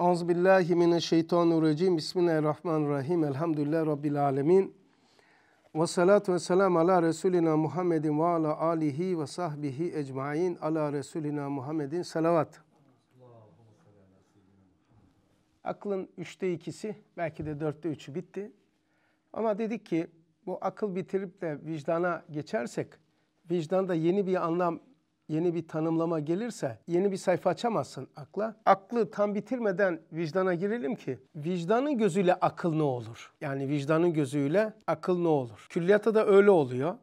Auzu billahi mineşşeytanirracim. Bismillahirrahmanirrahim. Elhamdülillahi rabbil alamin. Ve salatu ve selam ala Resulina Muhammedin ve ala alihi ve sahbihi ecmaîn. Ala Resulina Muhammedin salavat. Aklın üçte ikisi, belki de dörtte üçü bitti. Ama dedik ki bu akıl bitirip de vicdana geçersek, vicdanda yeni bir anlam yeni bir tanımlama gelirse yeni bir sayfa açamazsın akla. Aklı tam bitirmeden vicdana girelim ki vicdanın gözüyle akıl ne olur? Yani vicdanın gözüyle akıl ne olur? Külliyata da öyle oluyor.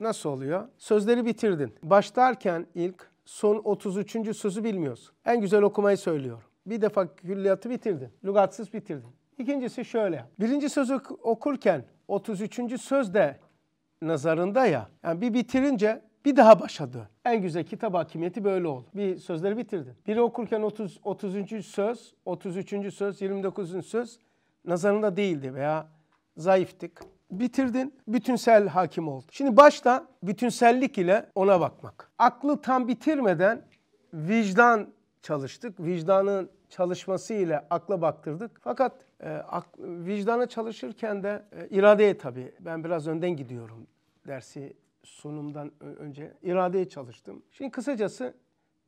Nasıl oluyor? Sözleri bitirdin. Başlarken ilk son 33. sözü bilmiyorsun. En güzel okumayı söylüyorum. Bir defa külliyatı bitirdin. Lugatsız bitirdin. İkincisi şöyle. Birinci sözü okurken 33. söz de nazarında ya. Yani bir bitirince bir daha başladı. En güzel kitap hakimiyeti böyle oldu. Bir sözleri bitirdin. Biri okurken 30, 30. söz, 33. söz, 29. söz nazarında değildi veya zayıftık. Bitirdin, bütünsel hakim oldu. Şimdi başta bütünsellik ile ona bakmak. Aklı tam bitirmeden vicdan çalıştık. Vicdanın çalışması ile akla baktırdık. Fakat e, ak, vicdana çalışırken de e, iradeye tabii ben biraz önden gidiyorum dersi sunumdan önce iradeye çalıştım. Şimdi kısacası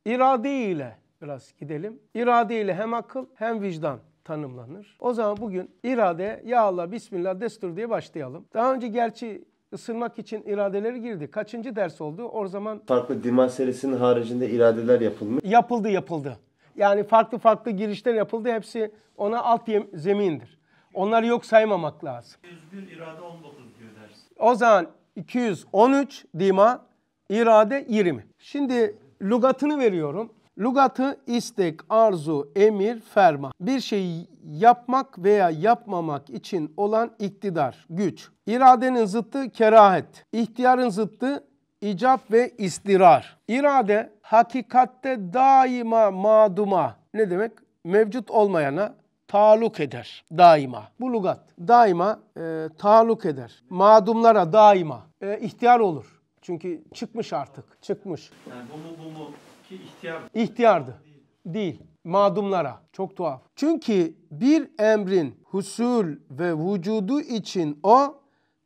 irade ile biraz gidelim. İrade ile hem akıl hem vicdan tanımlanır. O zaman bugün irade ya Allah bismillah destur diye başlayalım. Daha önce gerçi ısınmak için iradeleri girdi. Kaçıncı ders oldu? O zaman farklı Diman serisinin haricinde iradeler yapılmış. Yapıldı yapıldı. Yani farklı farklı girişler yapıldı. Hepsi ona alt zemindir. Onları yok saymamak lazım. 101 irade 19 diyor ders. O zaman 213 dima irade 20. Şimdi lugatını veriyorum. Lugatı istek, arzu, emir, ferma. Bir şeyi yapmak veya yapmamak için olan iktidar, güç. İradenin zıttı kerahet. İhtiyarın zıttı icap ve istirar. İrade hakikatte daima maduma ne demek? Mevcut olmayana taluk eder daima. Bu lugat daima e, taluk eder. Madumlara daima e, ihtiyar olur. Çünkü çıkmış artık, çıkmış. Yani bu mu bu mu ki ihtiyar? İhtiyardı. Değil. Madumlara. Çok tuhaf. Çünkü bir emrin husul ve vücudu için o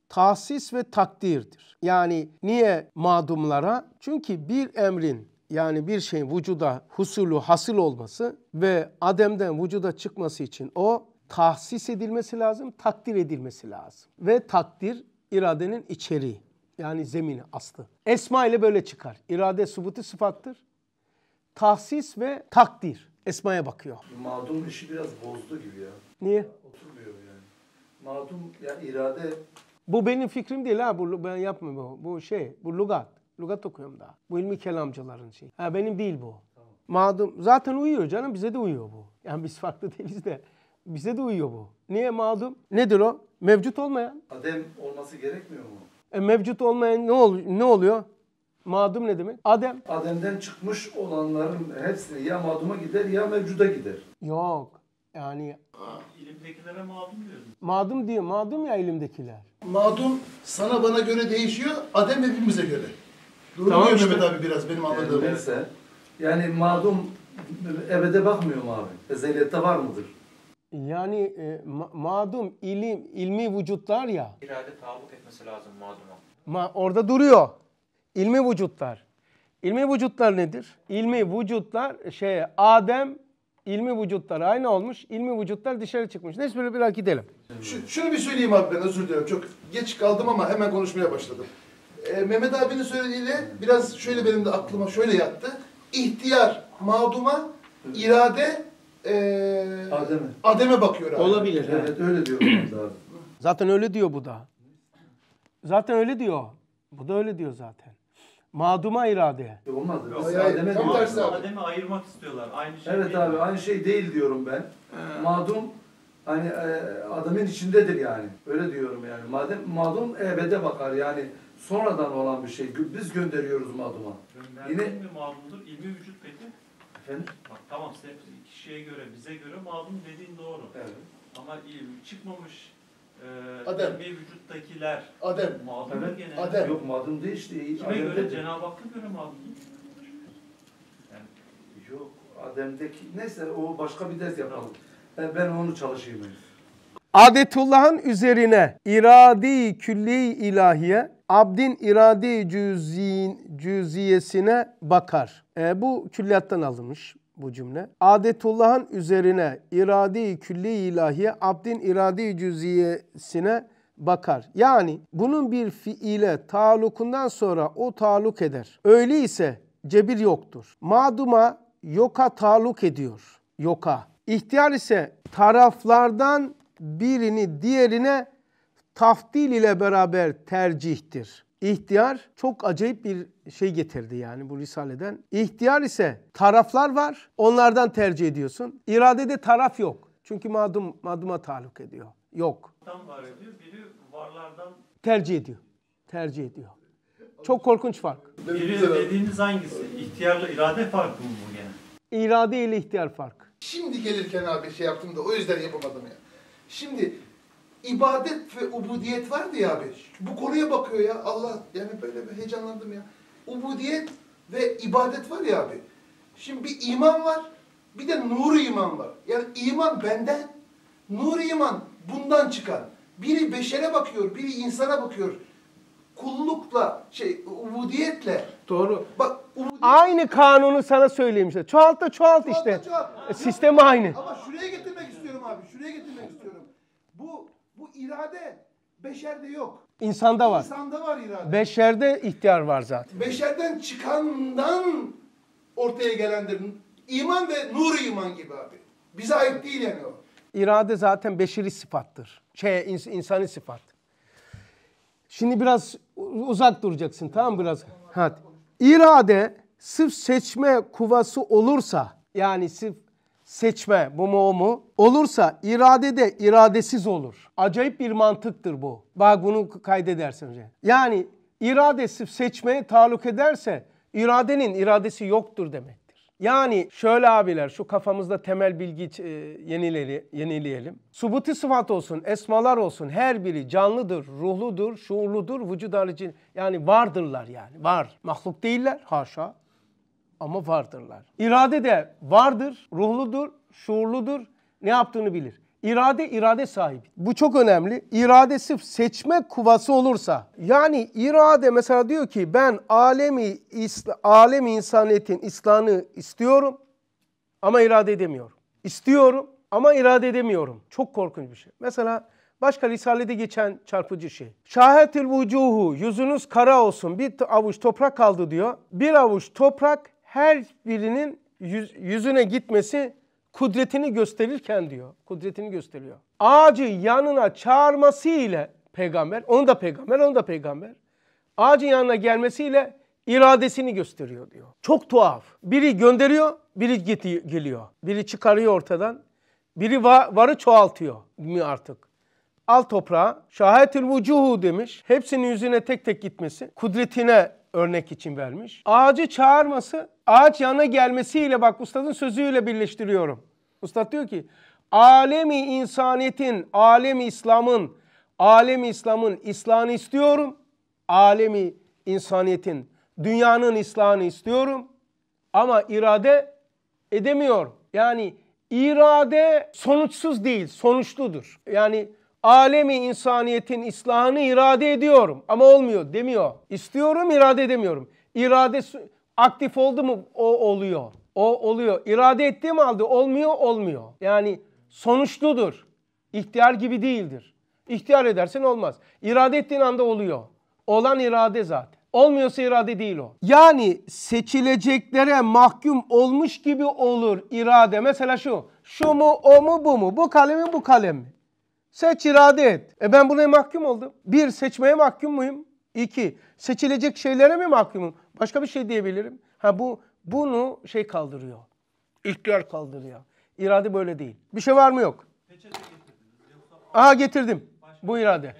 tahsis ve takdirdir. Yani niye madumlara? Çünkü bir emrin yani bir şeyin vücuda husulu hasıl olması ve ademden vücuda çıkması için o tahsis edilmesi lazım, takdir edilmesi lazım. Ve takdir iradenin içeriği yani zemini, aslı. Esma ile böyle çıkar. İrade subutu sıfattır. Tahsis ve takdir. Esma'ya bakıyor. Madum işi biraz bozdu gibi ya. Niye? Oturmuyor yani. Madum, yani irade... Bu benim fikrim değil ha. Bu, ben yapmıyorum. Bu şey, bu lugat. Lugat okuyorum daha. Bu ilmi kelamcıların şey. Ha, benim değil bu. Madum zaten uyuyor canım. Bize de uyuyor bu. Yani biz farklı değiliz de. Bize de uyuyor bu. Niye madum? Nedir o? Mevcut olmayan. Adem olması gerekmiyor mu? E, mevcut olmayan ne, ol ne oluyor? Madum ne demek? Adem. Adem'den çıkmış olanların hepsi ya maduma gider ya mevcuda gider. Yok. Yani İlimdekilere madum diyoruz. Madum diyor. Madum ya ilimdekiler. Madum sana bana göre değişiyor. Adem hepimize göre. Durum tamam işte. Mehmet abi biraz benim anladığım. Yani, yani madum ebede bakmıyor mu abi? Ezeliyette var mıdır? Yani e, ma- madum ilim ilmi vücutlar ya. İrade tabut etmesi lazım maduma. Ma orada duruyor. İlmi vücutlar. İlmi vücutlar nedir? İlmi vücutlar şey Adem ilmi vücutlar aynı olmuş. İlmi vücutlar dışarı çıkmış. Neyse böyle biraz gidelim. Şu, şunu bir söyleyeyim abi ben özür diliyorum Çok geç kaldım ama hemen konuşmaya başladım. Ee, Mehmet abinin söylediğiyle biraz şöyle benim de aklıma şöyle yattı. İhtiyar, maduma, irade, e, Adem'e. Adem'e bakıyor abi. Olabilir. Evet öyle diyor Zaten öyle diyor bu da. Zaten öyle diyor. Bu da öyle diyor zaten. Maduma irade. Olmaz. Hayır, Adem'e tam diyor. ayırmak istiyorlar. Aynı şey Evet değil. abi aynı şey değil diyorum ben. Ee. Madum hani e, adamın içindedir yani. Öyle diyorum yani. Madem madum ebede bakar yani sonradan olan bir şey. Biz gönderiyoruz maduma. Gönderdiğin Yine... mi madumdur, İlmi vücut peki? Efendim? Bak tamam sen kişiye göre, bize göre malum dediğin doğru. Evet. Ama çıkmamış e, bir vücuttakiler Adem. mağdur evet. gene. Adem. Yok mağdur değil işte. Kime Adem'de göre? Değil. Cenab-ı Hakk'a göre mağdur yani. Yok. Adem'deki neyse o başka bir dez yapalım. Tamam. Ben onu çalışayım. Adetullah'ın üzerine iradi külli ilahiye abdin iradi cüziyin, cüziyesine bakar. E, bu külliyattan alınmış bu cümle. Adetullah'ın üzerine iradi külli ilahiye abdin iradi cüziyesine bakar. Yani bunun bir fiile talukundan sonra o taluk eder. Öyleyse cebir yoktur. Maduma yoka taluk ediyor. Yoka. İhtiyar ise taraflardan birini diğerine taftil ile beraber tercihtir. İhtiyar çok acayip bir şey getirdi yani bu risaleden. İhtiyar ise taraflar var. Onlardan tercih ediyorsun. İradede taraf yok. Çünkü madum maduma taluk ediyor. Yok. Tam var ediyor. Biri varlardan tercih ediyor. Tercih ediyor. Çok korkunç fark. Biri dediğiniz hangisi? İhtiyarla irade farkı mı bu gene? İrade ile ihtiyar fark. Şimdi gelirken abi şey yaptım da o yüzden yapamadım ya. Şimdi ibadet ve ubudiyet vardı ya abi. Bu konuya bakıyor ya Allah. Yani böyle bir heyecanlandım ya. Ubudiyet ve ibadet var ya abi. Şimdi bir iman var. Bir de nuru iman var. Yani iman benden. nuru iman bundan çıkan. Biri beşere bakıyor, biri insana bakıyor. Kullukla, şey, ubudiyetle. Doğru. Bak, ubudiyet... Aynı kanunu sana söyleyeyim işte. Çoğalt da çoğalt, çoğalt işte. Çoğalt. E, sistemi aynı. Ama şuraya getirmek istiyorum abi. Şuraya getirmek istiyorum. Bu bu irade beşerde yok. İnsanda var. İnsanda var irade. Beşerde ihtiyar var zaten. Beşerden çıkandan ortaya gelendir. İman ve nur iman gibi abi. Bize ait değil yani o. İrade zaten beşeri sıfattır. Şey ins insani sıfat. Şimdi biraz uzak duracaksın tamam mı biraz? Hadi. İrade sırf seçme kuvası olursa yani sırf seçme bu mu o mu? Olursa irade de iradesiz olur. Acayip bir mantıktır bu. Bak bunu kaydedersen Yani iradesi seçmeye taluk ederse iradenin iradesi yoktur demektir. Yani şöyle abiler şu kafamızda temel bilgi e, yenileyelim. Subuti sıfat olsun, esmalar olsun her biri canlıdır, ruhludur, şuurludur, vücud harici yani vardırlar yani var. Mahluk değiller haşa ama vardırlar. İrade de vardır, ruhludur, şuurludur, ne yaptığını bilir. İrade irade sahibi. Bu çok önemli. İrade sırf seçme kuvası olursa yani irade mesela diyor ki ben alemi isla, alemi insaniyetin İslam'ı istiyorum ama irade edemiyorum. İstiyorum ama irade edemiyorum. Çok korkunç bir şey. Mesela başka risalede geçen çarpıcı şey. Şahetil vucuhu yüzünüz kara olsun bir avuç toprak kaldı diyor. Bir avuç toprak her birinin yüz, yüzüne gitmesi kudretini gösterirken diyor. Kudretini gösteriyor. Ağacı yanına çağırması ile peygamber, onu da peygamber, onu da peygamber. Ağacın yanına gelmesiyle iradesini gösteriyor diyor. Çok tuhaf. Biri gönderiyor, biri git geliyor. Biri çıkarıyor ortadan. Biri var, varı çoğaltıyor mi artık? Al toprağa. Şahitül vucuhu demiş. Hepsinin yüzüne tek tek gitmesi. Kudretine örnek için vermiş. Ağacı çağırması, ağaç yana gelmesiyle bak ustadın sözüyle birleştiriyorum. Ustad diyor ki alemi insaniyetin, alemi İslam'ın, alemi İslam'ın İslam'ı istiyorum. Alemi insaniyetin, dünyanın İslam'ı istiyorum. Ama irade edemiyor. Yani irade sonuçsuz değil, sonuçludur. Yani alemi insaniyetin islahını irade ediyorum ama olmuyor demiyor. İstiyorum irade edemiyorum. İrade aktif oldu mu o oluyor. O oluyor. İrade mi aldı olmuyor olmuyor. Yani sonuçludur. İhtiyar gibi değildir. İhtiyar edersen olmaz. İrade ettiğin anda oluyor. Olan irade zaten. Olmuyorsa irade değil o. Yani seçileceklere mahkum olmuş gibi olur irade. Mesela şu. Şu mu o mu bu mu? Bu kalem bu kalem mi? Seç irade et. E ben buna mahkum oldum. Bir, seçmeye mahkum muyum? İki, seçilecek şeylere mi mahkumum? Başka bir şey diyebilirim. Ha bu bunu şey kaldırıyor. İhtiyar kaldırıyor. İrade böyle değil. Bir şey var mı yok? Peçete Aha getirdim. bu irade.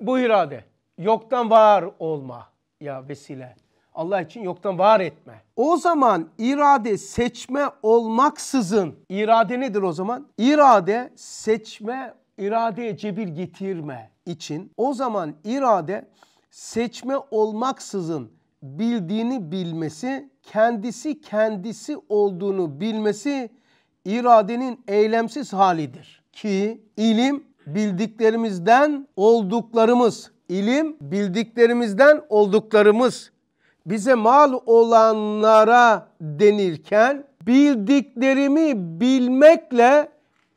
Bu irade. Yoktan var olma ya vesile. Allah için yoktan var etme. O zaman irade seçme olmaksızın irade nedir o zaman? İrade seçme, iradeye cebir getirme için o zaman irade seçme olmaksızın bildiğini bilmesi, kendisi kendisi olduğunu bilmesi iradenin eylemsiz halidir. Ki ilim bildiklerimizden olduklarımız, ilim bildiklerimizden olduklarımız bize mal olanlara denirken bildiklerimi bilmekle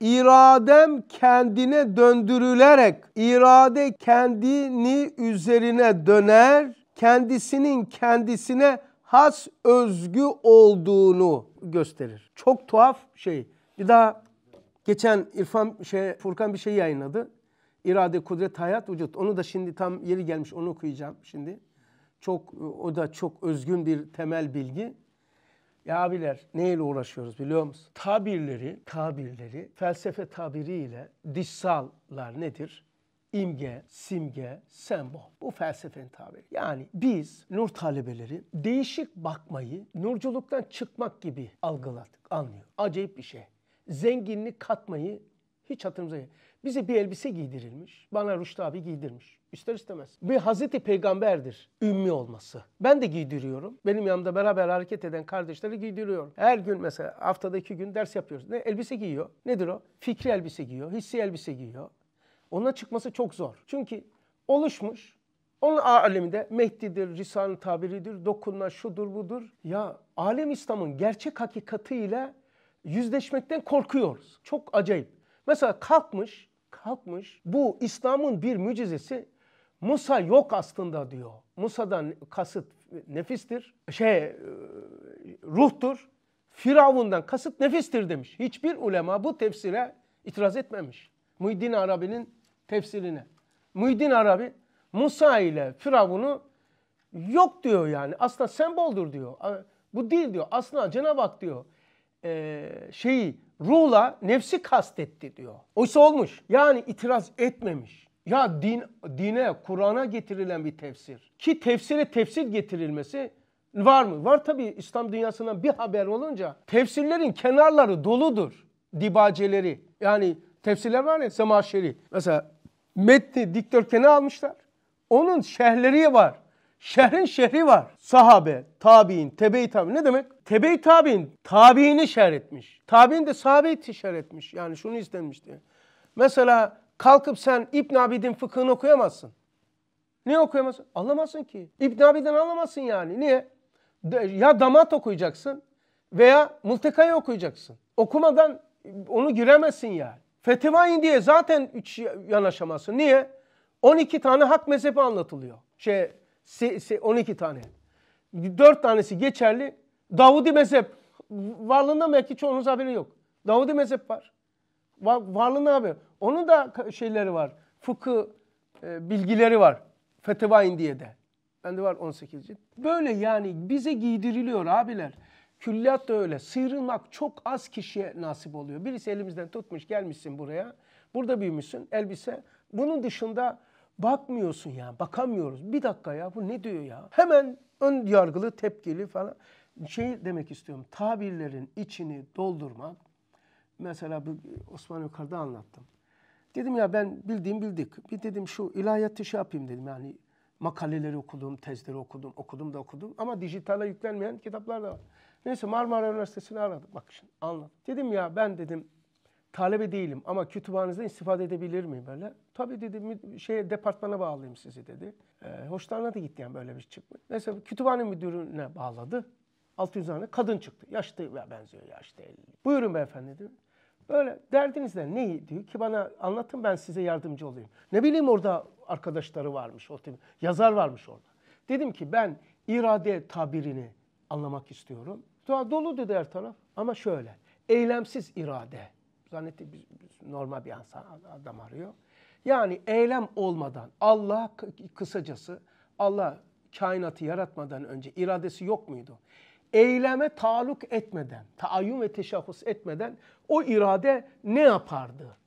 iradem kendine döndürülerek irade kendini üzerine döner, kendisinin kendisine has özgü olduğunu gösterir. Çok tuhaf şey. Bir daha geçen İrfan şey Furkan bir şey yayınladı. İrade, kudret, hayat, vücut. Onu da şimdi tam yeri gelmiş onu okuyacağım şimdi. Çok o da çok özgün bir temel bilgi. Ya abiler neyle uğraşıyoruz biliyor musun? Tabirleri, tabirleri felsefe tabiriyle dişsallar nedir? İmge, simge, sembol. Bu felsefenin tabiri. Yani biz nur talebeleri değişik bakmayı nurculuktan çıkmak gibi algıladık, anlıyor. Acayip bir şey. Zenginlik katmayı hiç hatırımıza gelmiyor. Bize bir elbise giydirilmiş. Bana Rüştü abi giydirmiş. İster istemez. Bir Hazreti Peygamber'dir ümmi olması. Ben de giydiriyorum. Benim yanımda beraber hareket eden kardeşleri giydiriyorum. Her gün mesela haftada iki gün ders yapıyoruz. Ne elbise giyiyor? Nedir o? Fikri elbise giyiyor, hissi elbise giyiyor. Ona çıkması çok zor. Çünkü oluşmuş, onun aleminde Mehdi'dir, Risale-i Tabiri'dir, dokunma şudur budur. Ya alem İslam'ın gerçek hakikatiyle yüzleşmekten korkuyoruz. Çok acayip. Mesela kalkmış, kalkmış bu İslam'ın bir mucizesi Musa yok aslında diyor. Musa'dan kasıt nefistir. Şey e, ruhtur. Firavundan kasıt nefistir demiş. Hiçbir ulema bu tefsire itiraz etmemiş. Muhiddin Arabi'nin tefsirine. Muhiddin Arabi Musa ile Firavun'u yok diyor yani. Aslında semboldür diyor. Bu değil diyor. Aslında Cenab-ı Hak diyor e, şeyi ruhla nefsi kastetti diyor. Oysa olmuş. Yani itiraz etmemiş. Ya din, dine, Kur'an'a getirilen bir tefsir. Ki tefsire tefsir getirilmesi var mı? Var tabi İslam dünyasından bir haber olunca tefsirlerin kenarları doludur. Dibaceleri yani tefsirler var ya Semaşeri. Mesela metni dikdörtgene almışlar. Onun şerhleri var. Şehrin şehri var. Sahabe, tabi'in, tebe-i tabi'in ne demek? Tebe-i tabi'in tabi'ini şer etmiş. Tabi'in de sahabeyi şer etmiş. Yani şunu istemişti. Mesela Kalkıp sen İbn Abidin fıkhını okuyamazsın. Niye okuyamazsın? Anlamazsın ki. İbn Abidin anlamazsın yani. Niye? Ya damat okuyacaksın veya multikayı okuyacaksın. Okumadan onu giremezsin yani. Fetvain diye zaten üç yanaşamazsın. Niye? 12 tane hak mezhebi anlatılıyor. Şey, 12 tane. 4 tanesi geçerli. Davudi mezhep varlığında belki çoğunuz haberi yok. Davudi mezhep var. Var, varlığında kapıyor. Onun da şeyleri var. Fıkı e, bilgileri var. Fetevain diye de. Bende var 18 cilt. Böyle yani bize giydiriliyor abiler. Külliyat da öyle. Sıyrılmak çok az kişiye nasip oluyor. Birisi elimizden tutmuş gelmişsin buraya. Burada büyümüşsün elbise. Bunun dışında bakmıyorsun ya. Bakamıyoruz. Bir dakika ya bu ne diyor ya? Hemen ön yargılı, tepkili falan. Şey demek istiyorum. Tabirlerin içini doldurmak mesela bu Osman Yukarı'da anlattım. Dedim ya ben bildiğim bildik. Bir dedim şu ilahiyatı şey yapayım dedim yani makaleleri okudum, tezleri okudum, okudum da okudum. Ama dijitale yüklenmeyen kitaplar da var. Neyse Marmara Üniversitesi'ni aradım. Bak şimdi anlat. Dedim ya ben dedim talebe değilim ama kütüphanenizden istifade edebilir miyim böyle? Tabii dedim şey departmana bağlayayım sizi dedi. E, hoşlarına da gitti yani böyle bir çıkma. Neyse kütüphane müdürüne bağladı. 600 tane kadın çıktı. Yaşlı benziyor yaşlı 50. Buyurun beyefendi dedim. Böyle derdiniz ne? Ne diyor ki bana anlatın ben size yardımcı olayım. Ne bileyim orada arkadaşları varmış, o yazar varmış orada. Dedim ki ben irade tabirini anlamak istiyorum. Daha dolu dedi her taraf ama şöyle eylemsiz irade. Zannetti normal bir insan adam arıyor. Yani eylem olmadan Allah kısacası Allah kainatı yaratmadan önce iradesi yok muydu? eyleme taluk etmeden, taayyum ve teşahhus etmeden o irade ne yapardı?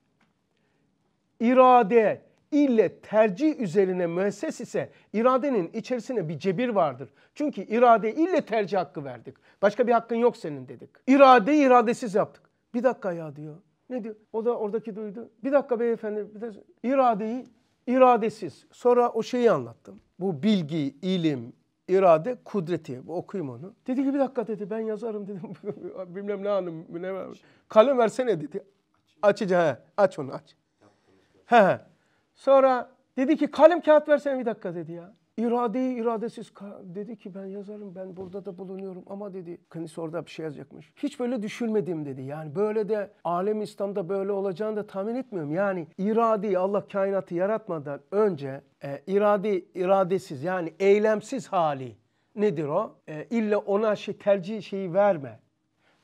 İrade ile tercih üzerine müesses ise iradenin içerisinde bir cebir vardır. Çünkü irade ile tercih hakkı verdik. Başka bir hakkın yok senin dedik. İrade iradesiz yaptık. Bir dakika ya diyor. Ne diyor? O da oradaki duydu. Bir dakika beyefendi. Bir de iradeyi iradesiz. Sonra o şeyi anlattım. Bu bilgi, ilim, irade kudreti. Okuyayım onu. Dedi ki bir dakika dedi ben yazarım dedim. Bilmem ne hanım münevver. Kalem versene dedi. Açacağım. He. Aç onu aç. He. Sonra dedi ki kalem kağıt versene bir dakika dedi ya. İradeyi iradesiz dedi ki ben yazarım ben burada da bulunuyorum ama dedi kendisi orada bir şey yazacakmış. Hiç böyle düşünmedim dedi. Yani böyle de alem İslam'da böyle olacağını da tahmin etmiyorum. Yani iradeyi Allah kainatı yaratmadan önce e, irade iradesiz yani eylemsiz hali nedir o? E, illa ona şey tercih şeyi verme.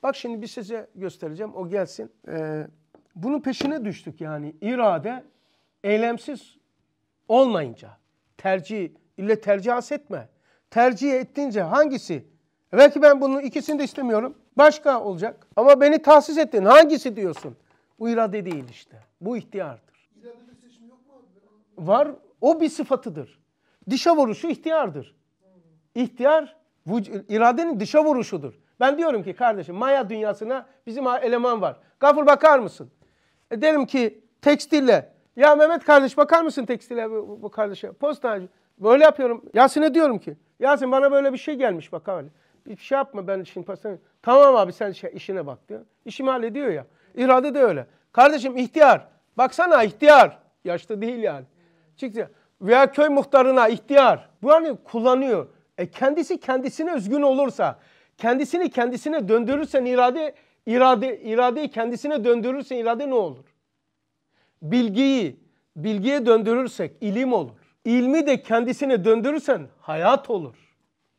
Bak şimdi bir size göstereceğim o gelsin. E, bunun peşine düştük yani irade eylemsiz olmayınca tercih İlle tercih etme. Tercih ettiğince hangisi? E, belki ben bunun ikisini de istemiyorum. Başka olacak. Ama beni tahsis ettin. Hangisi diyorsun? Bu irade değil işte. Bu ihtiyardır. Var. O bir sıfatıdır. Dışa vuruşu ihtiyardır. İhtiyar iradenin dışa vuruşudur. Ben diyorum ki kardeşim maya dünyasına bizim eleman var. Gafur bakar mısın? E derim ki tekstille. Ya Mehmet kardeş bakar mısın tekstile bu, bu kardeşe? Postacı. Böyle yapıyorum. Yasin'e diyorum ki Yasin bana böyle bir şey gelmiş bak abi. Bir şey yapma ben şimdi pasını. Tamam abi sen şey, işine bak diyor. İşimi hallediyor ya. İrade de öyle. Kardeşim ihtiyar. Baksana ihtiyar. Yaşlı değil yani. Çıktı. Veya köy muhtarına ihtiyar. Bu hani kullanıyor. E kendisi kendisine özgün olursa, kendisini kendisine döndürürsen irade, irade, iradeyi kendisine döndürürsen irade ne olur? Bilgiyi, bilgiye döndürürsek ilim olur. İlmi de kendisine döndürürsen hayat olur.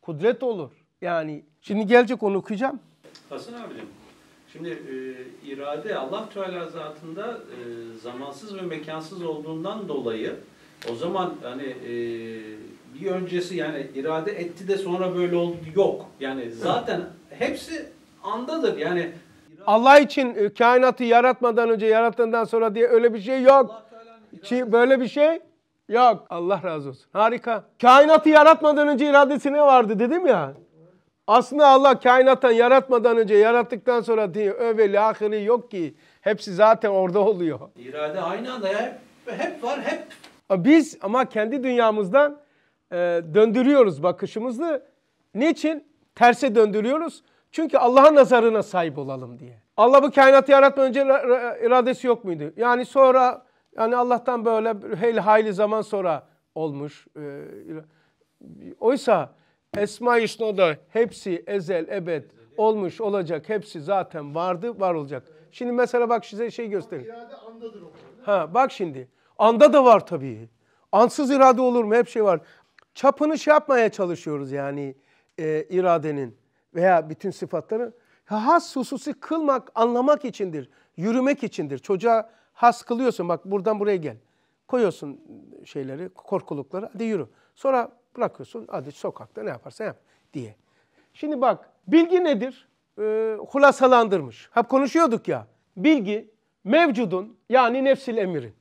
Kudret olur. Yani şimdi gelecek onu okuyacağım. Hasan abicim şimdi e, irade Allah Teala zatında e, zamansız ve mekansız olduğundan dolayı o zaman hani e, bir öncesi yani irade etti de sonra böyle oldu yok. Yani zaten hepsi andadır. Yani Allah için e, kainatı yaratmadan önce yarattığından sonra diye öyle bir şey yok. Ki böyle bir şey Yok. Allah razı olsun. Harika. Kainatı yaratmadan önce iradesi ne vardı dedim ya. Aslında Allah kainattan yaratmadan önce yarattıktan sonra diye öveli ahiri yok ki. Hepsi zaten orada oluyor. İrade aynı anda hep, hep var hep. Biz ama kendi dünyamızdan e, döndürüyoruz bakışımızı. Niçin? Terse döndürüyoruz. Çünkü Allah'ın nazarına sahip olalım diye. Allah bu kainatı yaratmadan önce iradesi yok muydu? Yani sonra yani Allah'tan böyle heyli hayli zaman sonra olmuş. E, oysa Esma-i da hepsi ezel, ebed olmuş, olacak. Hepsi zaten vardı, var olacak. Şimdi mesela bak size şey göstereyim. Ha, bak şimdi. Anda da var tabii. Ansız irade olur mu? Hep şey var. Çapını şey yapmaya çalışıyoruz yani e, iradenin veya bütün sıfatları. Has hususi kılmak, anlamak içindir. Yürümek içindir. Çocuğa has kılıyorsun bak buradan buraya gel. Koyuyorsun şeyleri, korkulukları hadi yürü. Sonra bırakıyorsun hadi sokakta ne yaparsan yap diye. Şimdi bak bilgi nedir? Ee, hulasalandırmış. Hep konuşuyorduk ya. Bilgi mevcudun yani nefsil emirin,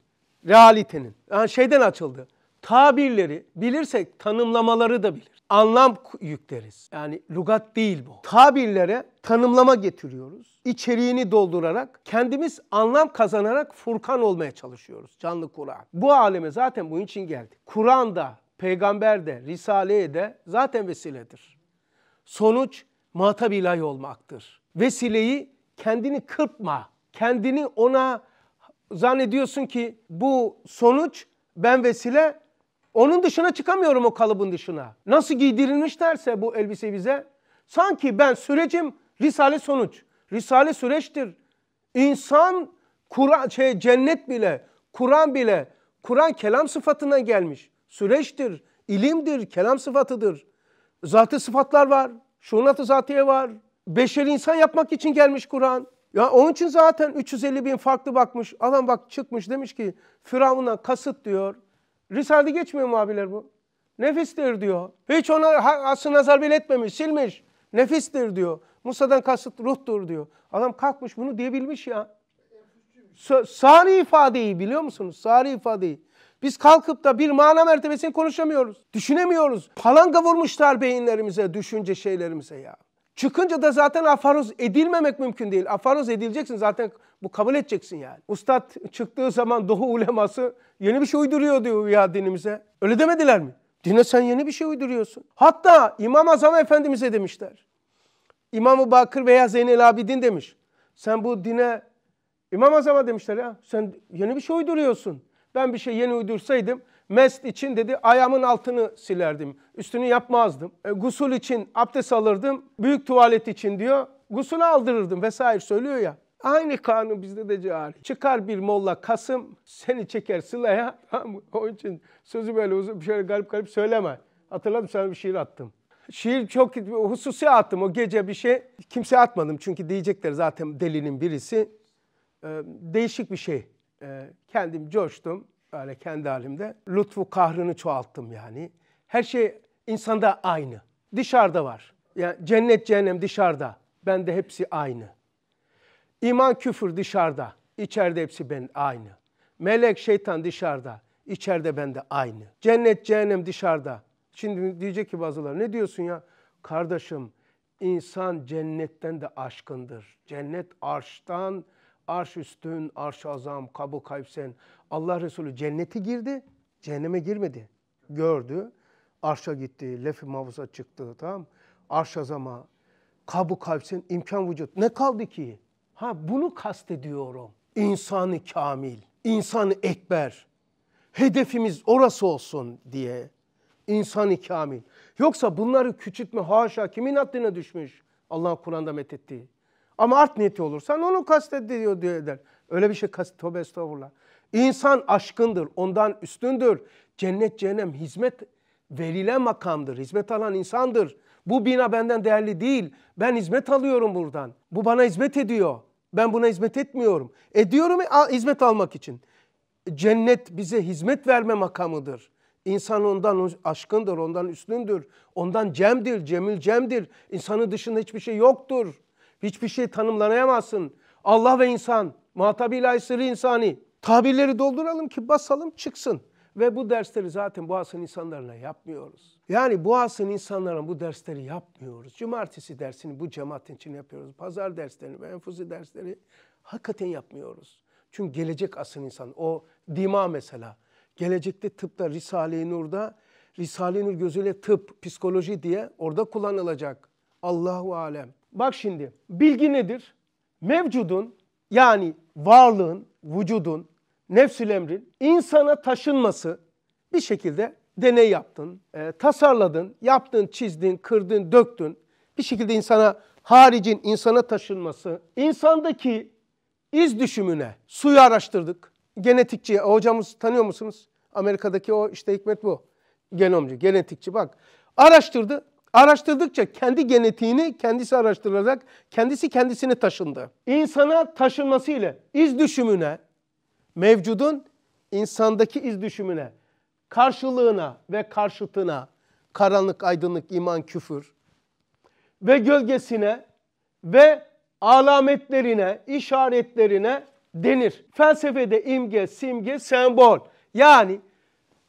realitenin. Yani şeyden açıldı. Tabirleri bilirsek tanımlamaları da bilir anlam yükleriz. Yani lugat değil bu. Tabirlere tanımlama getiriyoruz. İçeriğini doldurarak kendimiz anlam kazanarak Furkan olmaya çalışıyoruz canlı Kur'an. Bu aleme zaten bu için geldi. Kur'an da, peygamber de, Risale'ye de zaten vesiledir. Sonuç muhatap ilahi olmaktır. Vesileyi kendini kırpma. Kendini ona zannediyorsun ki bu sonuç ben vesile onun dışına çıkamıyorum o kalıbın dışına. Nasıl giydirilmişlerse bu elbise bize sanki ben sürecim risale sonuç. Risale süreçtir. İnsan Kur'an şey cennet bile, Kur'an bile Kur'an kelam sıfatına gelmiş. Süreçtir, ilimdir, kelam sıfatıdır. Zatı sıfatlar var, şunatı zatiye var. Beşer insan yapmak için gelmiş Kur'an. Ya onun için zaten 350 bin farklı bakmış. Adam bak çıkmış demiş ki Firavun'a kasıt diyor. Risale'de geçmiyor mu abiler bu? Nefistir diyor. Hiç ona aslı nazar bile etmemiş, silmiş. Nefistir diyor. Musa'dan kasıt ruhtur diyor. Adam kalkmış bunu diyebilmiş ya. Sari ifadeyi biliyor musunuz? Sari ifadeyi. Biz kalkıp da bir mana mertebesini konuşamıyoruz. Düşünemiyoruz. Palanga vurmuşlar beyinlerimize, düşünce şeylerimize ya. Çıkınca da zaten afaroz edilmemek mümkün değil. Afaroz edileceksin zaten bu kabul edeceksin yani. Ustad çıktığı zaman Doğu uleması yeni bir şey uyduruyor diyor ya dinimize. Öyle demediler mi? Dine sen yeni bir şey uyduruyorsun. Hatta İmam Azam Efendimiz'e demişler. İmam-ı Bakır veya Zeynel Abidin demiş. Sen bu dine İmam Azam'a demişler ya sen yeni bir şey uyduruyorsun. Ben bir şey yeni uydursaydım Mest için dedi ayağımın altını silerdim. Üstünü yapmazdım. E, gusul için abdest alırdım. Büyük tuvalet için diyor. Gusül aldırırdım vesaire söylüyor ya. Aynı kanun bizde de cari. Çıkar bir molla Kasım seni çeker sılaya. Onun için sözü böyle uzun bir şöyle garip garip söyleme. Hatırladım sana bir şiir attım. Şiir çok hususi attım o gece bir şey. Kimse atmadım çünkü diyecekler zaten delinin birisi. Ee, değişik bir şey. Ee, kendim coştum öyle kendi halimde lütfu kahrını çoğalttım yani. Her şey insanda aynı. Dışarıda var. Yani cennet cehennem dışarıda. Ben de hepsi aynı. İman küfür dışarıda. İçeride hepsi ben aynı. Melek şeytan dışarıda. İçeride ben de aynı. Cennet cehennem dışarıda. Şimdi diyecek ki bazıları ne diyorsun ya? Kardeşim insan cennetten de aşkındır. Cennet arştan arş üstün, arş azam, kabu kaypsen. Allah Resulü cenneti girdi, cehenneme girmedi. Gördü, arşa gitti, lef-i mahfuza çıktı tamam Arş azama, kabu kaypsen, imkan vücut. Ne kaldı ki? Ha bunu kastediyorum. İnsanı kamil, insanı ekber. Hedefimiz orası olsun diye. İnsanı kamil. Yoksa bunları küçültme haşa kimin haddine düşmüş? Allah Kur'an'da methettiği. Ama art niyeti olursan onu kastediyor diyor eder. Öyle bir şey kast tövbe estağfurullah. İnsan aşkındır, ondan üstündür. Cennet cehennem hizmet verilen makamdır. Hizmet alan insandır. Bu bina benden değerli değil. Ben hizmet alıyorum buradan. Bu bana hizmet ediyor. Ben buna hizmet etmiyorum. Ediyorum hizmet almak için. Cennet bize hizmet verme makamıdır. İnsan ondan aşkındır, ondan üstündür. Ondan cemdir, cemil cemdir. İnsanın dışında hiçbir şey yoktur. Hiçbir şey tanımlanamazsın. Allah ve insan, muhatab ilahi sırrı insani. Tabirleri dolduralım ki basalım çıksın. Ve bu dersleri zaten bu asrın insanlarına yapmıyoruz. Yani bu asrın insanlarına bu dersleri yapmıyoruz. Cumartesi dersini bu cemaatin için yapıyoruz. Pazar derslerini ve enfuzi dersleri hakikaten yapmıyoruz. Çünkü gelecek asrın insan o dima mesela. Gelecekte tıpta Risale-i Nur'da Risale-i Nur gözüyle tıp, psikoloji diye orada kullanılacak. Allahu alem. Bak şimdi bilgi nedir? Mevcudun yani varlığın, vücudun, nefsül emrin insana taşınması bir şekilde deney yaptın, e, tasarladın, yaptın, çizdin, kırdın, döktün. Bir şekilde insana haricin insana taşınması, insandaki iz düşümüne suyu araştırdık. Genetikçi e, hocamız tanıyor musunuz? Amerika'daki o işte hikmet bu. Genomcu, genetikçi bak. Araştırdı. Araştırdıkça kendi genetiğini kendisi araştırarak kendisi kendisini taşındı. İnsana taşınması ile iz düşümüne, mevcudun insandaki iz düşümüne, karşılığına ve karşıtına, karanlık, aydınlık, iman, küfür ve gölgesine ve alametlerine, işaretlerine denir. Felsefede imge, simge, sembol. Yani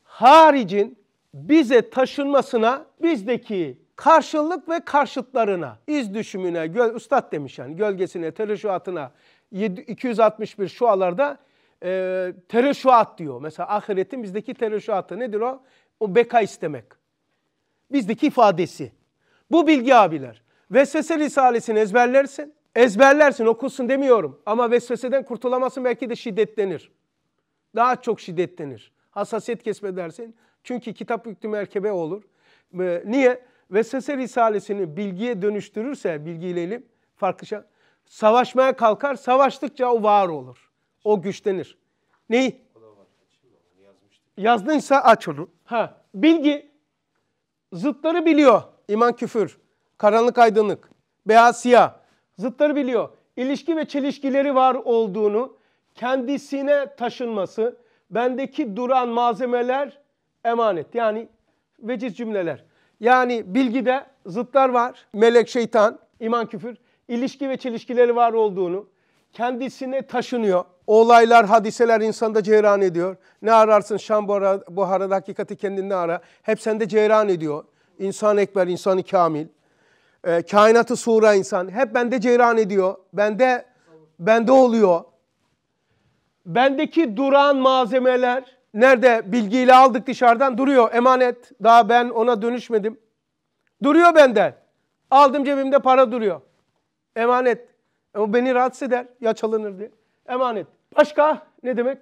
haricin bize taşınmasına bizdeki karşılık ve karşıtlarına, iz düşümüne, göl, üstad demiş yani gölgesine, tereşuatına 261 şualarda e, tereşuat diyor. Mesela ahiretin bizdeki tereşuatı nedir o? O beka istemek. Bizdeki ifadesi. Bu bilgi abiler. Vesvese Risalesini ezberlersin. Ezberlersin okusun demiyorum. Ama vesveseden kurtulamazsın belki de şiddetlenir. Daha çok şiddetlenir. Hassasiyet kesmedersin. Çünkü kitap yüklü merkebe olur. E, niye? Vesvese Risalesini bilgiye dönüştürürse, bilgiyle ilim, farklı şey, savaşmaya kalkar, savaştıkça o var olur. O güçlenir. Neyi? Yazdınsa aç onu. Ha, bilgi zıtları biliyor. İman küfür, karanlık aydınlık, beyaz siyah. Zıtları biliyor. İlişki ve çelişkileri var olduğunu, kendisine taşınması, bendeki duran malzemeler emanet. Yani veciz cümleler. Yani bilgide zıtlar var. Melek, şeytan, iman, küfür. ilişki ve çelişkileri var olduğunu, kendisine taşınıyor. Olaylar, hadiseler da ceyran ediyor. Ne ararsın Şam Buhara'da hakikati kendinde ara. Hep sende ceyran ediyor. İnsan ekber, insanı kamil. E, kainatı sura insan. Hep bende ceyran ediyor. Bende, bende oluyor. Bendeki duran malzemeler Nerede bilgiyle aldık dışarıdan duruyor emanet. Daha ben ona dönüşmedim. Duruyor benden. Aldım cebimde para duruyor. Emanet. o beni rahatsız eder ya çalınır diye. Emanet. Başka ne demek?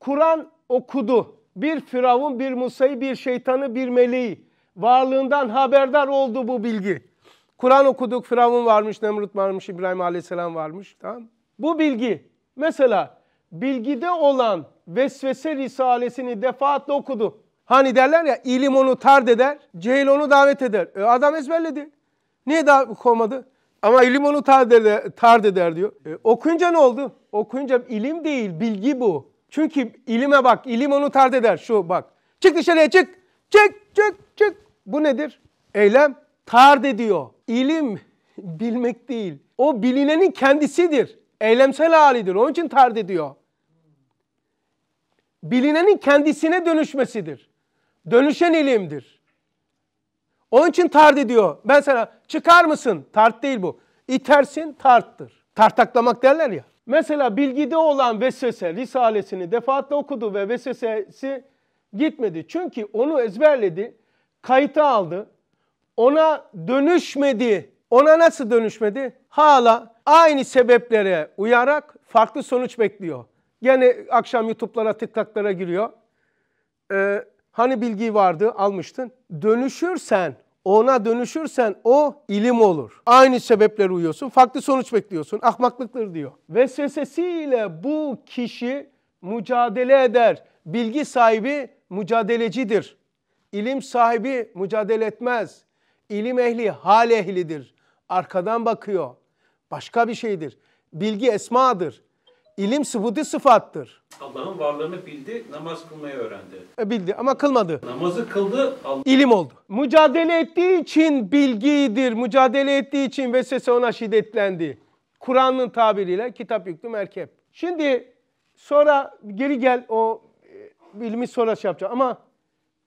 Kur'an okudu. Bir firavun, bir Musa'yı, bir şeytanı, bir meleği. Varlığından haberdar oldu bu bilgi. Kur'an okuduk, Firavun varmış, Nemrut varmış, İbrahim Aleyhisselam varmış. Tamam Bu bilgi, mesela bilgide olan vesvese risalesini defaatle okudu. Hani derler ya ilim onu tard eder, cehil onu davet eder. E adam ezberledi. Niye daha koymadı? Ama ilim onu tard eder, tard eder diyor. E, okuyunca ne oldu? Okuyunca ilim değil, bilgi bu. Çünkü ilime bak, ilim onu tard eder. Şu bak. Çık dışarıya çık. Çık, çık, çık. Bu nedir? Eylem tard ediyor. İlim bilmek değil. O bilinenin kendisidir. Eylemsel halidir. Onun için tard ediyor bilinenin kendisine dönüşmesidir. Dönüşen ilimdir. Onun için tart ediyor. Ben sana çıkar mısın? Tart değil bu. İtersin tarttır. Tartaklamak derler ya. Mesela bilgide olan vesvese risalesini defaatle okudu ve vesvesesi gitmedi. Çünkü onu ezberledi, kayıta aldı. Ona dönüşmedi. Ona nasıl dönüşmedi? Hala aynı sebeplere uyarak farklı sonuç bekliyor. Gene akşam YouTube'lara, TikTok'lara giriyor. Ee, hani bilgi vardı almıştın. Dönüşürsen, ona dönüşürsen o ilim olur. Aynı sebepler uyuyorsun, farklı sonuç bekliyorsun. Ahmaklıktır diyor. Vesvesesiyle bu kişi mücadele eder. Bilgi sahibi mücadelecidir. İlim sahibi mücadele etmez. İlim ehli hal ehlidir. Arkadan bakıyor. Başka bir şeydir. Bilgi esmadır. İlim sübuti sıfattır. Allah'ın varlığını bildi, namaz kılmayı öğrendi. E, bildi ama kılmadı. Namazı kıldı, Allah... ilim oldu. Mücadele ettiği için bilgidir, mücadele ettiği için vesvese ona şiddetlendi. Kur'an'ın tabiriyle kitap yüklü merkep. Şimdi sonra geri gel o bilimi e, ilmi sonra şey yapacağım ama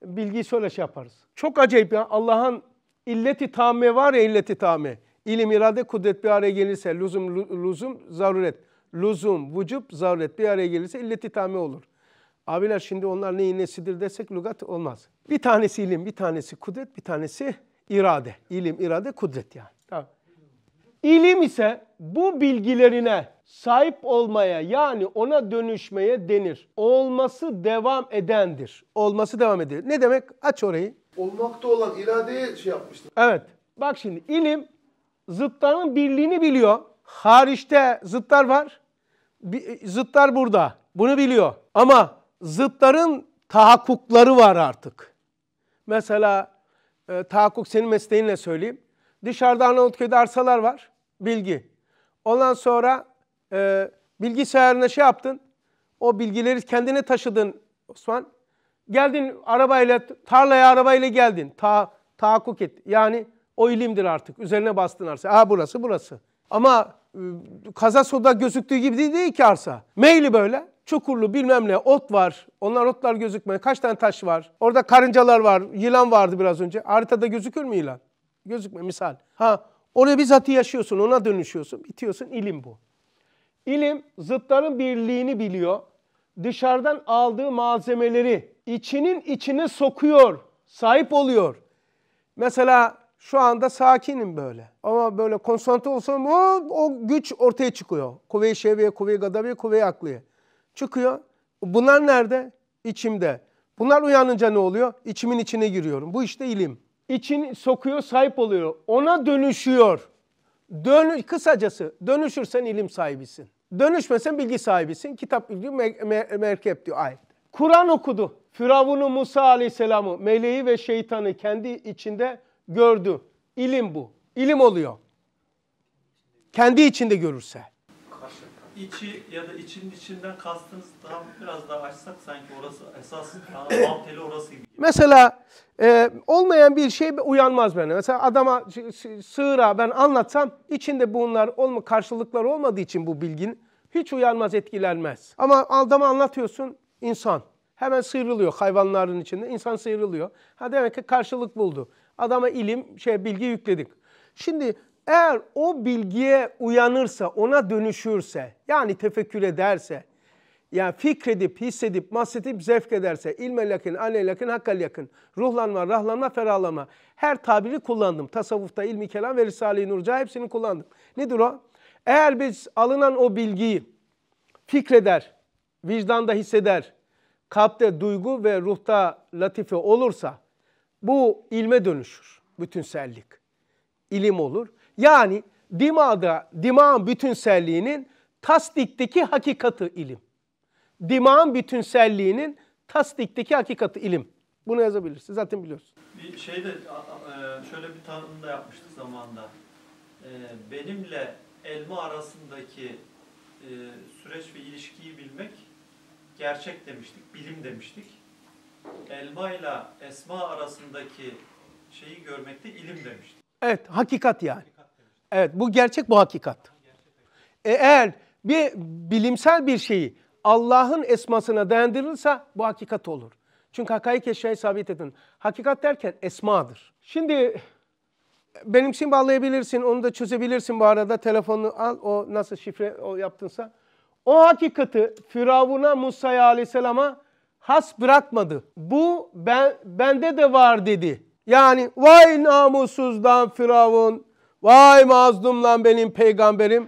bilgiyi sonra şey yaparız. Çok acayip ya Allah'ın illeti tamme var ya illeti tamme. İlim, irade, kudret bir araya gelirse lüzum, lüzum, zaruret lüzum, vücub, zaruret bir araya gelirse illeti tame olur. Abiler şimdi onlar neyin nesidir desek lugat olmaz. Bir tanesi ilim, bir tanesi kudret, bir tanesi irade. İlim, irade, kudret yani. Tamam. İlim ise bu bilgilerine sahip olmaya yani ona dönüşmeye denir. Olması devam edendir. Olması devam eder. Ne demek? Aç orayı. Olmakta olan iradeye şey yapmıştır. Evet. Bak şimdi ilim zıtların birliğini biliyor. Hariçte zıtlar var. E, zıtlar burada. Bunu biliyor. Ama zıtların tahakkukları var artık. Mesela e, tahakkuk senin mesleğinle söyleyeyim. Dışarıda Arnavutköy'de arsalar var. Bilgi. Ondan sonra e, bilgisayarına şey yaptın. O bilgileri kendine taşıdın Osman. Geldin arabayla, tarlaya arabayla geldin. Ta, tahakkuk et. Yani o ilimdir artık. Üzerine bastın arsa. Aa burası burası. Ama e, kaza soda gözüktüğü gibi değil, değil ki arsa. Meyli böyle. Çukurlu bilmem ne ot var. Onlar otlar gözükmüyor. Kaç tane taş var? Orada karıncalar var. Yılan vardı biraz önce. Haritada gözükür mü yılan? Gözükme misal. Ha oraya bizzat yaşıyorsun. Ona dönüşüyorsun. Bitiyorsun. İlim bu. İlim zıtların birliğini biliyor. Dışarıdan aldığı malzemeleri içinin içine sokuyor. Sahip oluyor. Mesela şu anda sakinim böyle. Ama böyle konsantre olsam o, o güç ortaya çıkıyor. Kuvve-i şeviye, kuvve-i gadabiye, kuvve-i akliye. Çıkıyor. Bunlar nerede? İçimde. Bunlar uyanınca ne oluyor? İçimin içine giriyorum. Bu işte ilim. İçin sokuyor, sahip oluyor. Ona dönüşüyor. Dön kısacası dönüşürsen ilim sahibisin. Dönüşmesen bilgi sahibisin. Kitap bilgi me- me- merkep diyor ayet. Kur'an okudu. Firavun'u Musa Aleyhisselam'ı, meleği ve şeytanı kendi içinde gördü. İlim bu. İlim oluyor. Kendi içinde görürse. İçi ya da için içinden kastınız daha biraz daha açsak sanki orası esas alt orası gibi. Mesela e, olmayan bir şey uyanmaz bende. Mesela adama sığıra ben anlatsam içinde bunlar olma karşılıklar olmadığı için bu bilgin hiç uyanmaz etkilenmez. Ama adama anlatıyorsun insan. Hemen sıyrılıyor hayvanların içinde. insan sıyrılıyor. Ha demek ki karşılık buldu. Adama ilim, şey bilgi yükledik. Şimdi eğer o bilgiye uyanırsa, ona dönüşürse, yani tefekkür ederse, yani fikredip, hissedip, mahsedip zevk ederse, ilme lakin, ale lakin, hakkal yakın, ruhlanma, rahlanma, ferahlama. Her tabiri kullandım. Tasavvufta ilmi kelam ve Risale-i Nurca hepsini kullandım. Nedir o? Eğer biz alınan o bilgiyi fikreder, vicdanda hisseder, kalpte duygu ve ruhta latife olursa, bu ilme dönüşür. Bütünsellik. İlim olur. Yani dimağda, dimağın bütünselliğinin tasdikteki hakikati ilim. Dimağın bütünselliğinin tasdikteki hakikati ilim. Bunu yazabilirsin. Zaten biliyorsun. Bir şey de e, şöyle bir tanım da yapmıştık zamanda. E, benimle elma arasındaki e, süreç ve ilişkiyi bilmek gerçek demiştik, bilim demiştik elma ile esma arasındaki şeyi görmekte ilim demişti. Evet, hakikat yani. evet, bu gerçek, bu hakikat. E, eğer bir bilimsel bir şeyi Allah'ın esmasına dayandırılırsa bu hakikat olur. Çünkü hakaik eşyayı sabit edin. Hakikat derken esmadır. Şimdi benimsin bağlayabilirsin, onu da çözebilirsin bu arada. Telefonu al, o nasıl şifre o yaptınsa. O hakikati Firavun'a, Musa'ya aleyhisselama has bırakmadı. Bu ben bende de var dedi. Yani vay namussuz Firavun, vay mazlum benim peygamberim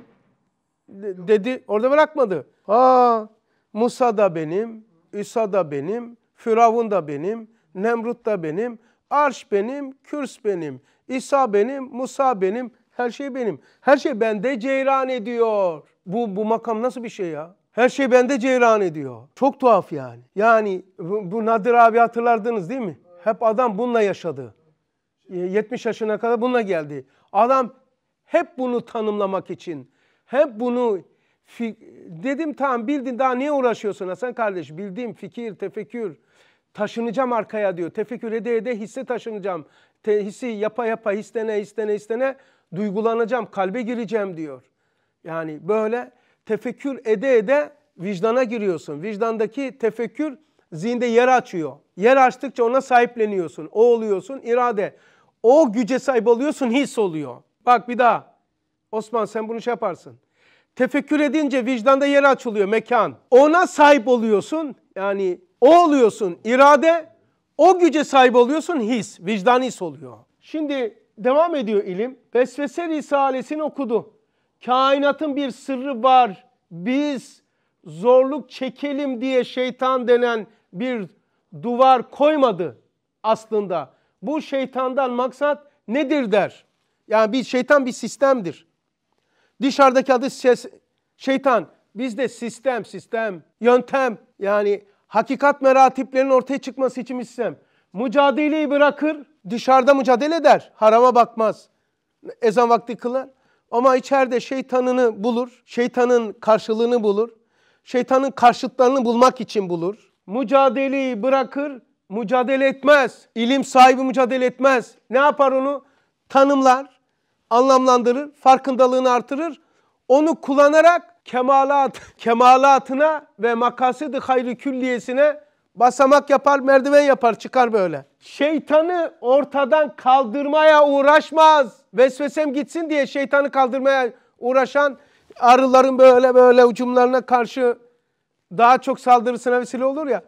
dedi. Orada bırakmadı. Ha Musa da benim, İsa da benim, Firavun da benim, Nemrut da benim, Arş benim, Kürs benim, İsa benim, Musa benim, her şey benim. Her şey bende ceyran ediyor. Bu, bu makam nasıl bir şey ya? Her şey bende ceyran ediyor. Çok tuhaf yani. Yani bu, bu Nadir abi hatırlardınız değil mi? Hep adam bununla yaşadı. 70 ee, yaşına kadar bununla geldi. Adam hep bunu tanımlamak için, hep bunu dedim tamam bildin daha niye uğraşıyorsun Hasan kardeş? Bildiğim fikir, tefekkür, taşınacağım arkaya diyor. Tefekkür ede ede hisse taşınacağım. Te, hissi yapa yapa hissene hissene hissene duygulanacağım, kalbe gireceğim diyor. Yani böyle tefekkür ede ede vicdana giriyorsun. Vicdandaki tefekkür zihinde yer açıyor. Yer açtıkça ona sahipleniyorsun. O oluyorsun irade. O güce sahip oluyorsun his oluyor. Bak bir daha. Osman sen bunu şey yaparsın. Tefekkür edince vicdanda yer açılıyor mekan. Ona sahip oluyorsun. Yani o oluyorsun irade. O güce sahip oluyorsun his. Vicdan his oluyor. Şimdi devam ediyor ilim. Vesvese Risalesini okudu. Kainatın bir sırrı var. Biz zorluk çekelim diye şeytan denen bir duvar koymadı aslında. Bu şeytandan maksat nedir der. Yani bir şeytan bir sistemdir. Dışarıdaki adı ses, şeytan. Bizde sistem, sistem, yöntem. Yani hakikat meratiplerinin ortaya çıkması için sistem. Mücadeleyi bırakır, dışarıda mücadele eder. Harama bakmaz. Ezan vakti kılar. Ama içeride şeytanını bulur, şeytanın karşılığını bulur, şeytanın karşıtlarını bulmak için bulur. Mücadeleyi bırakır, mücadele etmez. İlim sahibi mücadele etmez. Ne yapar onu? Tanımlar, anlamlandırır, farkındalığını artırır. Onu kullanarak kemalat, kemalatına ve makasid-i hayrı külliyesine Basamak yapar, merdiven yapar, çıkar böyle. Şeytanı ortadan kaldırmaya uğraşmaz. Vesvesem gitsin diye şeytanı kaldırmaya uğraşan arıların böyle böyle ucumlarına karşı daha çok saldırısına vesile olur ya.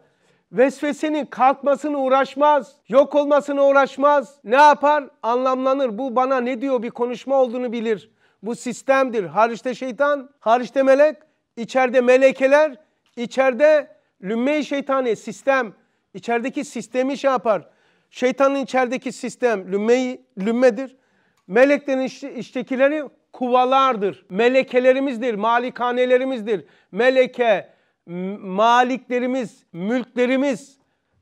Vesvesenin kalkmasını uğraşmaz, yok olmasını uğraşmaz. Ne yapar? Anlamlanır. Bu bana ne diyor bir konuşma olduğunu bilir. Bu sistemdir. Hariçte şeytan, hariçte melek, içeride melekeler, içeride Lümme-i şeytani sistem içerideki sistemi şey yapar. Şeytanın içerideki sistem lümme lümmedir. Meleklerin içtekileri kuvalardır. Melekelerimizdir, malikanelerimizdir. Meleke, maliklerimiz, mülklerimiz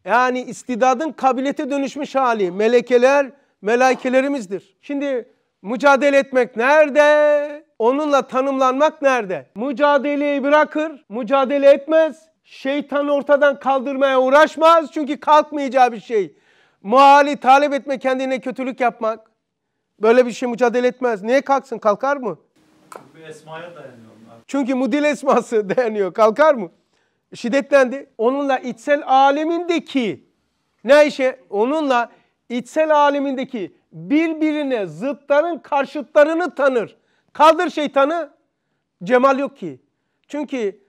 yani istidadın kabilete dönüşmüş hali. Melekeler, melekelerimizdir. Şimdi mücadele etmek nerede? Onunla tanımlanmak nerede? Mücadeleyi bırakır, mücadele etmez. Şeytan ortadan kaldırmaya uğraşmaz çünkü kalkmayacağı bir şey. Muali talep etme kendine kötülük yapmak. Böyle bir şey mücadele etmez. Niye kalksın? Kalkar mı? Bu esmaya dayanıyor Çünkü mudil esması dayanıyor. Kalkar mı? Şiddetlendi. Onunla içsel alemindeki ne işe? Onunla içsel alemindeki birbirine zıtların karşıtlarını tanır. Kaldır şeytanı. Cemal yok ki. Çünkü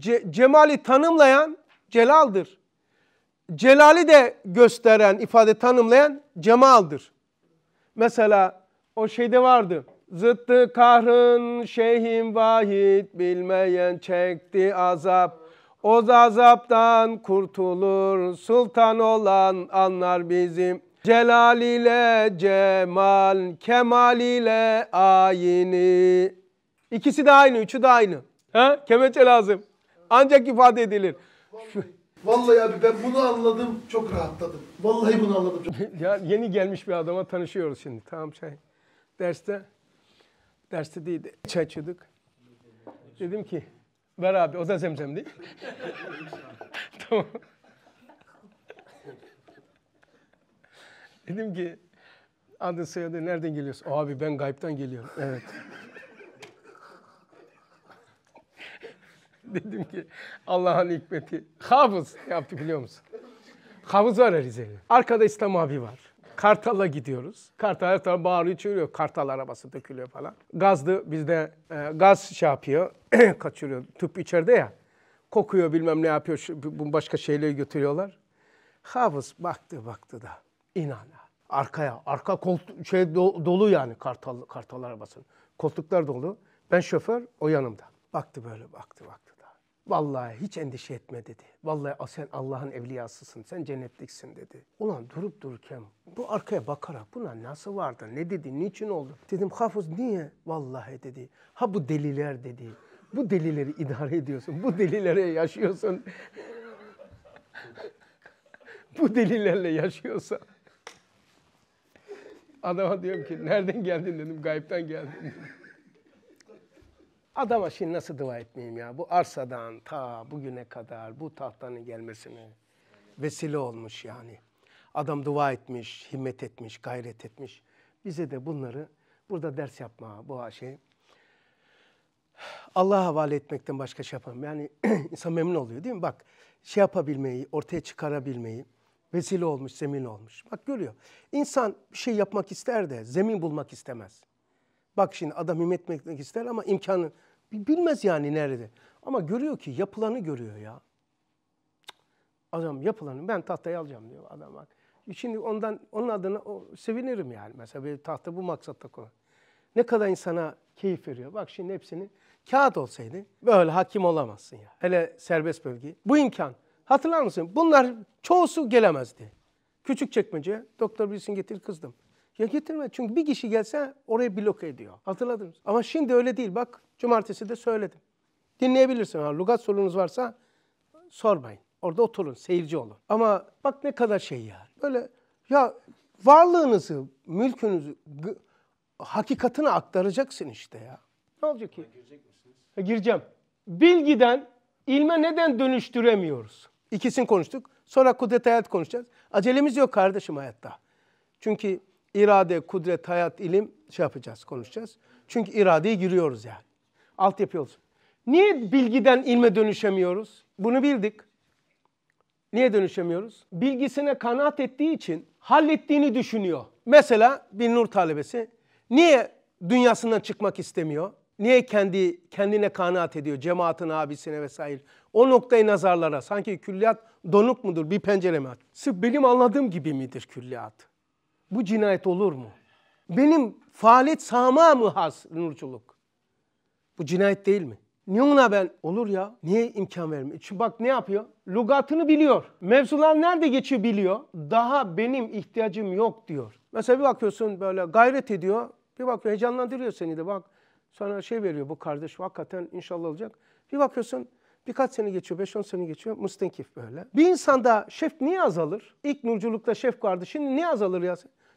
ce, cemali tanımlayan celaldır. Celali de gösteren, ifade tanımlayan cemaldır. Mesela o şeyde vardı. Zıttı kahrın şeyhim vahid bilmeyen çekti azap. O azaptan kurtulur sultan olan anlar bizim. Celal ile cemal, kemal ile ayini. İkisi de aynı, üçü de aynı. Ha? Kemençe lazım. Ancak ifade edilir. Vallahi, vallahi abi ben bunu anladım çok rahatladım. Vallahi bunu anladım. ya yeni gelmiş bir adama tanışıyoruz şimdi. Tamam çay. Derste. Derste değildi. Çay içiyorduk. Dedim ki ver abi o da zemzem değil. tamam. Dedim ki adın soyadı nereden geliyorsun? Abi ben gayipten geliyorum. Evet. Dedim ki Allah'ın hikmeti. Havuz yaptı biliyor musun? Havuz var Rize'li. Arkada İslam abi var. Kartal'a gidiyoruz. Kartal her tarafa bağırıyor, çığırıyor. Kartal arabası dökülüyor falan. Gazdı bizde e, gaz şey yapıyor, kaçırıyor. Tüp içeride ya. Kokuyor bilmem ne yapıyor. Bu başka şeyleri götürüyorlar. Havuz baktı baktı da inan. Arkaya, arka koltuk şey do, dolu yani Kartal, Kartal arabasının. Koltuklar dolu. Ben şoför, o yanımda. Baktı böyle baktı baktı. Vallahi hiç endişe etme dedi. Vallahi sen Allah'ın evliyasısın, sen cennetliksin dedi. Ulan durup dururken bu arkaya bakarak buna nasıl vardı, ne dedi, niçin oldu? Dedim hafız niye? Vallahi dedi. Ha bu deliler dedi. Bu delileri idare ediyorsun, bu delilere yaşıyorsun. bu delilerle yaşıyorsa. Adama diyorum ki nereden geldin dedim, gayipten geldim. Adama şimdi nasıl dua etmeyeyim ya? Bu arsadan ta bugüne kadar bu tahtanın gelmesine vesile olmuş yani. Adam dua etmiş, himmet etmiş, gayret etmiş. Bize de bunları burada ders yapma bu şey. Allah'a havale etmekten başka şey yapamam. Yani insan memnun oluyor değil mi? Bak şey yapabilmeyi, ortaya çıkarabilmeyi, vesile olmuş, zemin olmuş. Bak görüyor. İnsan bir şey yapmak ister de zemin bulmak istemez. Bak şimdi adam himmet ister ama imkanı bilmez yani nerede. Ama görüyor ki yapılanı görüyor ya. Adam yapılanı ben tahtayı alacağım diyor adam bak. Şimdi ondan onun adına o, sevinirim yani. Mesela bir tahta bu maksatta koyar. Ne kadar insana keyif veriyor. Bak şimdi hepsini kağıt olsaydı böyle hakim olamazsın ya. Hele serbest bölge. Bu imkan. Hatırlar mısın? Bunlar çoğusu gelemezdi. Küçük çekmece doktor bilsin getir kızdım. Ya getirme. Çünkü bir kişi gelse orayı bloke ediyor. Hatırladınız. Ama şimdi öyle değil. Bak cumartesi de söyledim. Dinleyebilirsin. Ha, lugat sorunuz varsa sormayın. Orada oturun, seyirci olun. Ama bak ne kadar şey ya. Böyle ya varlığınızı, mülkünüzü, hakikatini aktaracaksın işte ya. Ne olacak ki? Ha, gireceğim. Bilgiden ilme neden dönüştüremiyoruz? İkisini konuştuk. Sonra kudret hayat konuşacağız. Acelemiz yok kardeşim hayatta. Çünkü irade, kudret, hayat, ilim şey yapacağız, konuşacağız. Çünkü iradeye giriyoruz yani. Altyapı olsun. Niye bilgiden ilme dönüşemiyoruz? Bunu bildik. Niye dönüşemiyoruz? Bilgisine kanaat ettiği için hallettiğini düşünüyor. Mesela bir nur talebesi niye dünyasından çıkmak istemiyor? Niye kendi kendine kanaat ediyor cemaatin abisine vesaire? O noktayı nazarlara sanki külliyat donuk mudur bir pencere mi? Sırf benim anladığım gibi midir külliyat? Bu cinayet olur mu? Benim faaliyet sahama mı has nurculuk? Bu cinayet değil mi? Niye ona ben olur ya? Niye imkan vermiyor? Çünkü bak ne yapıyor? Lugatını biliyor. Mevzular nerede geçiyor biliyor. Daha benim ihtiyacım yok diyor. Mesela bir bakıyorsun böyle gayret ediyor. Bir bakıyor heyecanlandırıyor seni de bak. Sonra şey veriyor bu kardeş hakikaten inşallah olacak. Bir bakıyorsun birkaç sene geçiyor, beş on sene geçiyor. Mustenkif böyle. Bir insanda şef niye azalır? İlk nurculukta şef vardı. Şimdi niye azalır ya?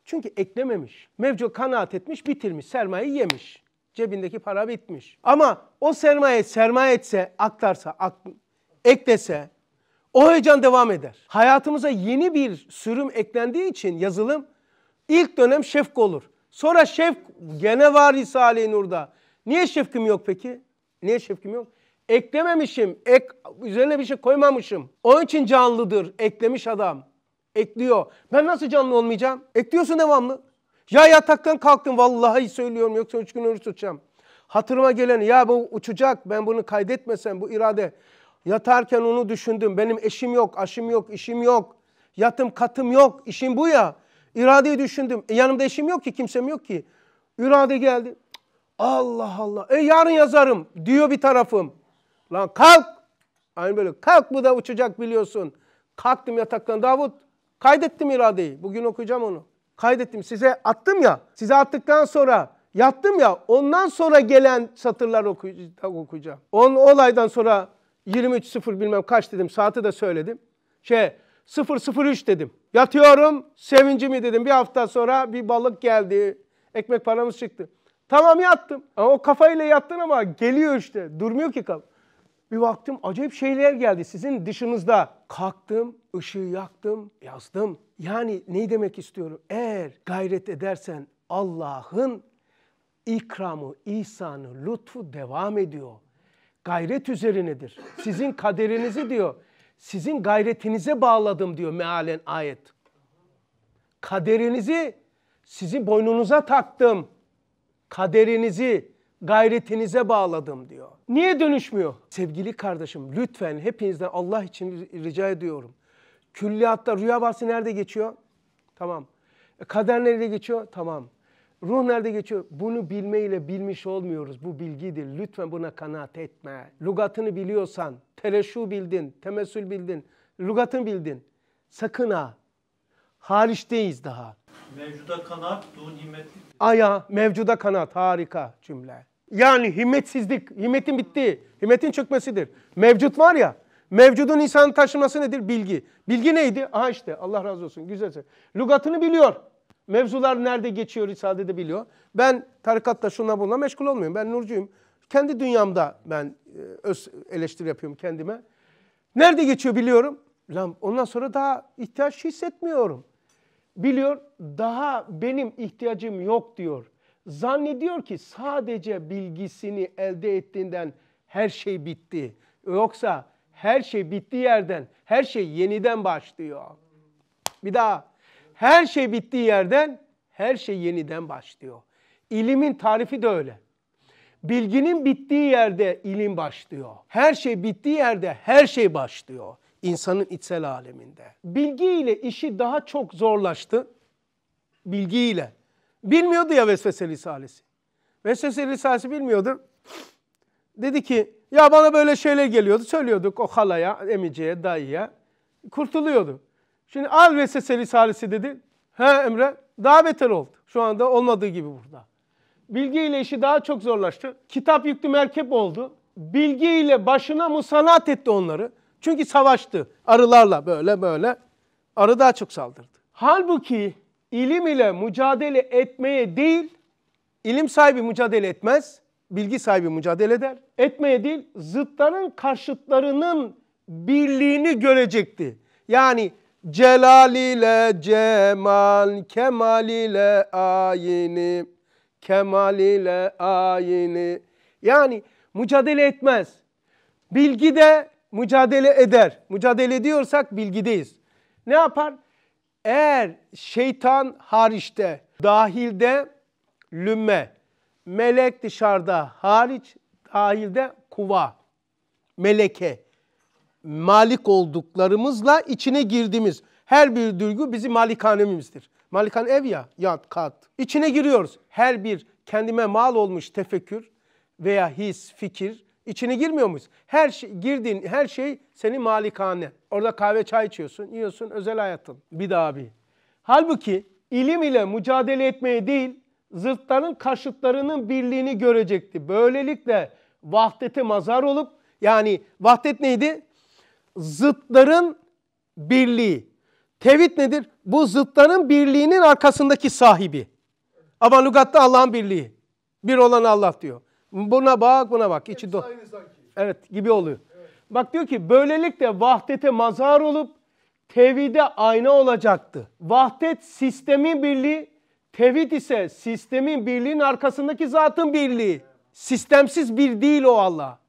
Çünkü eklememiş. Mevcut kanaat etmiş, bitirmiş, sermayeyi yemiş. Cebindeki para bitmiş. Ama o sermaye sermaye etse, aktarsa, ak, eklese o heyecan devam eder. Hayatımıza yeni bir sürüm eklendiği için yazılım ilk dönem şefk olur. Sonra şefk gene var Risale-i Nur'da. Niye şefkim yok peki? Niye şefkim yok? Eklememişim. Ek, üzerine bir şey koymamışım. Onun için canlıdır eklemiş adam ekliyor. Ben nasıl canlı olmayacağım? Ekliyorsun devamlı. Ya yataktan kalktım vallahi söylüyorum yoksa üç gün oruç tutacağım. Hatırıma gelen ya bu uçacak ben bunu kaydetmesem bu irade. Yatarken onu düşündüm. Benim eşim yok, aşım yok, işim yok. Yatım katım yok. İşim bu ya. İradeyi düşündüm. E, yanımda eşim yok ki, kimsem yok ki. İrade geldi. Allah Allah. E yarın yazarım diyor bir tarafım. Lan kalk. Aynı böyle kalk bu da uçacak biliyorsun. Kalktım yataktan Davut. Kaydettim iradeyi. Bugün okuyacağım onu. Kaydettim. Size attım ya. Size attıktan sonra yattım ya. Ondan sonra gelen satırlar okuyacağım. On olaydan sonra 23.00 bilmem kaç dedim. Saati de söyledim. Şey 003 dedim. Yatıyorum sevincimi dedim. Bir hafta sonra bir balık geldi. Ekmek paramız çıktı. Tamam yattım. Ama o kafayla yattın ama geliyor işte. Durmuyor ki kafa. Bir baktım acayip şeyler geldi sizin dışınızda kalktım, ışığı yaktım, yazdım. Yani ne demek istiyorum? Eğer gayret edersen Allah'ın ikramı, ihsanı, lütfu devam ediyor. Gayret üzerinedir. Sizin kaderinizi diyor. Sizin gayretinize bağladım diyor mealen ayet. Kaderinizi sizi boynunuza taktım. Kaderinizi gayretinize bağladım diyor. Niye dönüşmüyor? Sevgili kardeşim lütfen hepinizden Allah için rica ediyorum. Külliyatta rüya bahsi nerede geçiyor? Tamam. E, kader nerede geçiyor? Tamam. Ruh nerede geçiyor? Bunu bilmeyle bilmiş olmuyoruz. Bu bilgidir. Lütfen buna kanaat etme. Lugatını biliyorsan, tereşu bildin, temesül bildin, lugatını bildin. Sakın ha. Hariçteyiz daha. Mevcuda kanaat, du nimetlik aya, mevcuda kanat. Harika cümle. Yani himmetsizlik, himmetin bitti, himmetin çökmesidir. Mevcut var ya, mevcudun insanın taşıması nedir? Bilgi. Bilgi neydi? Aha işte Allah razı olsun güzelse. Lugatını biliyor. Mevzular nerede geçiyor Risale'de biliyor. Ben tarikatla şuna bununla meşgul olmuyorum. Ben Nurcuyum. Kendi dünyamda ben e, öz eleştiri yapıyorum kendime. Nerede geçiyor biliyorum. Lan ondan sonra daha ihtiyaç hissetmiyorum biliyor daha benim ihtiyacım yok diyor. Zannediyor ki sadece bilgisini elde ettiğinden her şey bitti. Yoksa her şey bittiği yerden, her şey yeniden başlıyor. Bir daha. Her şey bittiği yerden, her şey yeniden başlıyor. İlimin tarifi de öyle. Bilginin bittiği yerde ilim başlıyor. Her şey bittiği yerde her şey başlıyor insanın içsel aleminde. Bilgi ile işi daha çok zorlaştı. Bilgi ile. Bilmiyordu ya vesvese risalesi. Vesvese risalesi bilmiyordu. Dedi ki ya bana böyle şeyler geliyordu. Söylüyorduk o halaya, emiciye, dayıya. Kurtuluyordu. Şimdi al vesvese risalesi dedi. He Emre daha beter oldu. Şu anda olmadığı gibi burada. Bilgi ile işi daha çok zorlaştı. Kitap yüklü merkep oldu. Bilgi ile başına musallat etti onları. Çünkü savaştı arılarla böyle böyle. Arı daha çok saldırdı. Halbuki ilim ile mücadele etmeye değil, ilim sahibi mücadele etmez, bilgi sahibi mücadele eder. Etmeye değil, zıtların karşıtlarının birliğini görecekti. Yani celal ile cemal, kemal ile ayini, kemal ile ayini. Yani mücadele etmez. Bilgi de mücadele eder. Mücadele ediyorsak bilgideyiz. Ne yapar? Eğer şeytan hariçte, dahilde lümme, melek dışarıda hariç, dahilde kuva, meleke, malik olduklarımızla içine girdiğimiz her bir duygu bizim malikanemimizdir. Malikan ev ya, yat, kat. İçine giriyoruz. Her bir kendime mal olmuş tefekkür veya his, fikir İçine girmiyor muyuz? Her şey, girdiğin her şey senin malikane. Orada kahve çay içiyorsun, yiyorsun, özel hayatın. Bir daha bir. Halbuki ilim ile mücadele etmeye değil, zırtların karşıtlarının birliğini görecekti. Böylelikle vahdete mazar olup, yani vahdet neydi? Zıtların birliği. Tevhid nedir? Bu zıtların birliğinin arkasındaki sahibi. Ama lügatta Allah'ın birliği. Bir olan Allah diyor. Buna bak buna bak. İçi do Evet gibi oluyor. Evet. Bak diyor ki böylelikle vahdete mazhar olup tevhide ayna olacaktı. Vahdet sistemin birliği, tevhid ise sistemin birliğin arkasındaki zatın birliği. Sistemsiz bir değil o Allah.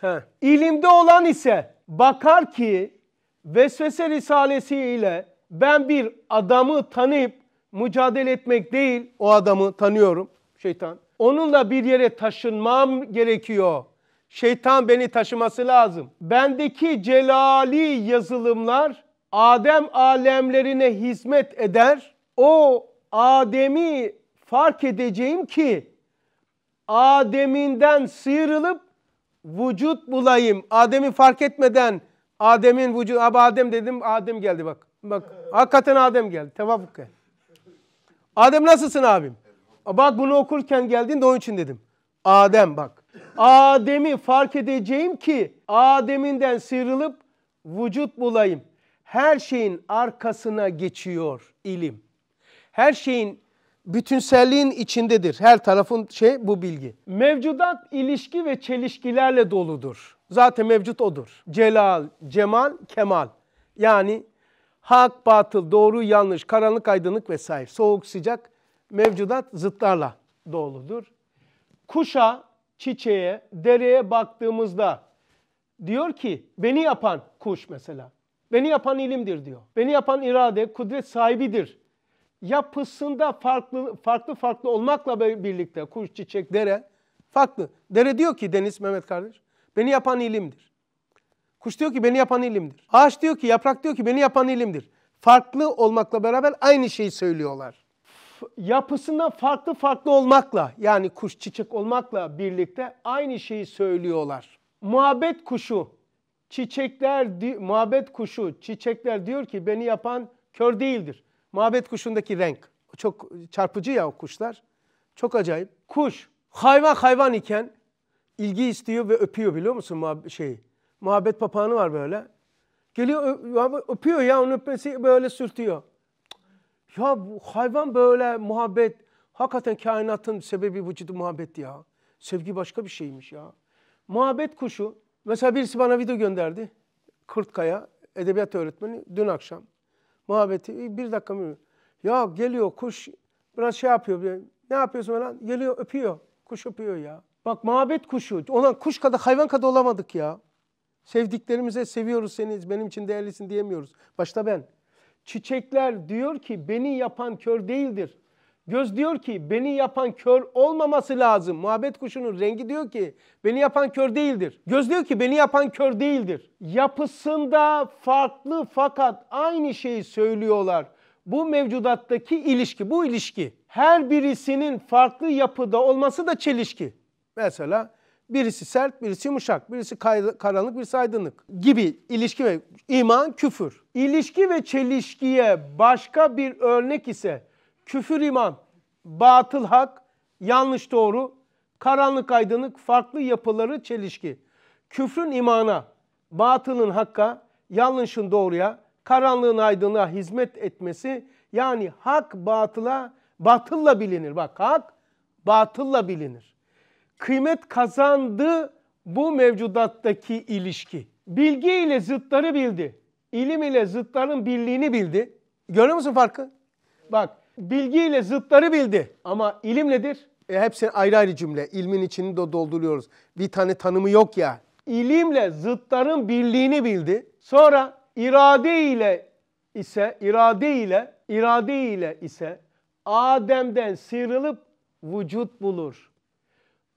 He. İlimde olan ise bakar ki vesvese risalesi ben bir adamı tanıyıp mücadele etmek değil o adamı tanıyorum şeytan. Onunla bir yere taşınmam gerekiyor. Şeytan beni taşıması lazım. Bendeki celali yazılımlar Adem alemlerine hizmet eder. O Adem'i fark edeceğim ki Adem'inden sıyrılıp vücut bulayım. Adem'i fark etmeden Adem'in vücudu. Abi Adem dedim Adem geldi bak. Bak hakikaten Adem geldi. Tevafuk geldi. Adem nasılsın abim? Bak bunu okurken geldiğinde onun için dedim. Adem bak. Adem'i fark edeceğim ki Adem'inden sıyrılıp vücut bulayım. Her şeyin arkasına geçiyor ilim. Her şeyin bütünselliğin içindedir. Her tarafın şey bu bilgi. Mevcudat ilişki ve çelişkilerle doludur. Zaten mevcut odur. Celal, cemal, kemal. Yani hak, batıl, doğru, yanlış, karanlık, aydınlık vesaire. Soğuk, sıcak mevcudat zıtlarla doludur. Kuşa, çiçeğe, dereye baktığımızda diyor ki beni yapan kuş mesela. Beni yapan ilimdir diyor. Beni yapan irade, kudret sahibidir. Yapısında farklı farklı farklı olmakla birlikte kuş, çiçek, dere farklı. Dere diyor ki Deniz Mehmet kardeş, beni yapan ilimdir. Kuş diyor ki beni yapan ilimdir. Ağaç diyor ki, yaprak diyor ki beni yapan ilimdir. Farklı olmakla beraber aynı şeyi söylüyorlar yapısından farklı farklı olmakla yani kuş çiçek olmakla birlikte aynı şeyi söylüyorlar. Muhabbet kuşu çiçekler muhabbet kuşu çiçekler diyor ki beni yapan kör değildir. Muhabbet kuşundaki renk çok çarpıcı ya o kuşlar. Çok acayip. Kuş hayvan hayvan iken ilgi istiyor ve öpüyor biliyor musun muhab şeyi? Muhabbet papağanı var böyle. Geliyor öpüyor ya onun öpmesi böyle sürtüyor. Ya bu hayvan böyle muhabbet. Hakikaten kainatın sebebi vücudu muhabbet ya. Sevgi başka bir şeymiş ya. Muhabbet kuşu. Mesela birisi bana video gönderdi. Kırtkaya edebiyat öğretmeni dün akşam. Muhabbeti bir dakika mı? Ya geliyor kuş biraz şey yapıyor. Ne yapıyorsun lan? Geliyor öpüyor. Kuş öpüyor ya. Bak muhabbet kuşu. Ona kuş kadar hayvan kadar olamadık ya. Sevdiklerimize seviyoruz seni benim için değerlisin diyemiyoruz. Başta ben. Çiçekler diyor ki beni yapan kör değildir. Göz diyor ki beni yapan kör olmaması lazım. Muhabbet kuşunun rengi diyor ki beni yapan kör değildir. Göz diyor ki beni yapan kör değildir. Yapısında farklı fakat aynı şeyi söylüyorlar. Bu mevcudattaki ilişki, bu ilişki. Her birisinin farklı yapıda olması da çelişki. Mesela Birisi sert, birisi yumuşak, birisi karanlık, birisi aydınlık gibi ilişki ve iman küfür. İlişki ve çelişkiye başka bir örnek ise küfür iman, batıl hak, yanlış doğru, karanlık aydınlık, farklı yapıları çelişki. Küfrün imana, batılın hakka, yanlışın doğruya, karanlığın aydınlığa hizmet etmesi yani hak batıla, batılla bilinir. Bak hak batılla bilinir kıymet kazandı bu mevcudattaki ilişki. Bilgi ile zıtları bildi. İlim ile zıtların birliğini bildi. Görüyor musun farkı? Bak bilgi ile zıtları bildi ama ilim nedir? E, hepsi ayrı ayrı cümle. İlmin içini de dolduruyoruz. Bir tane tanımı yok ya. İlimle zıtların birliğini bildi. Sonra irade ile ise irade ile irade ile ise Adem'den sıyrılıp vücut bulur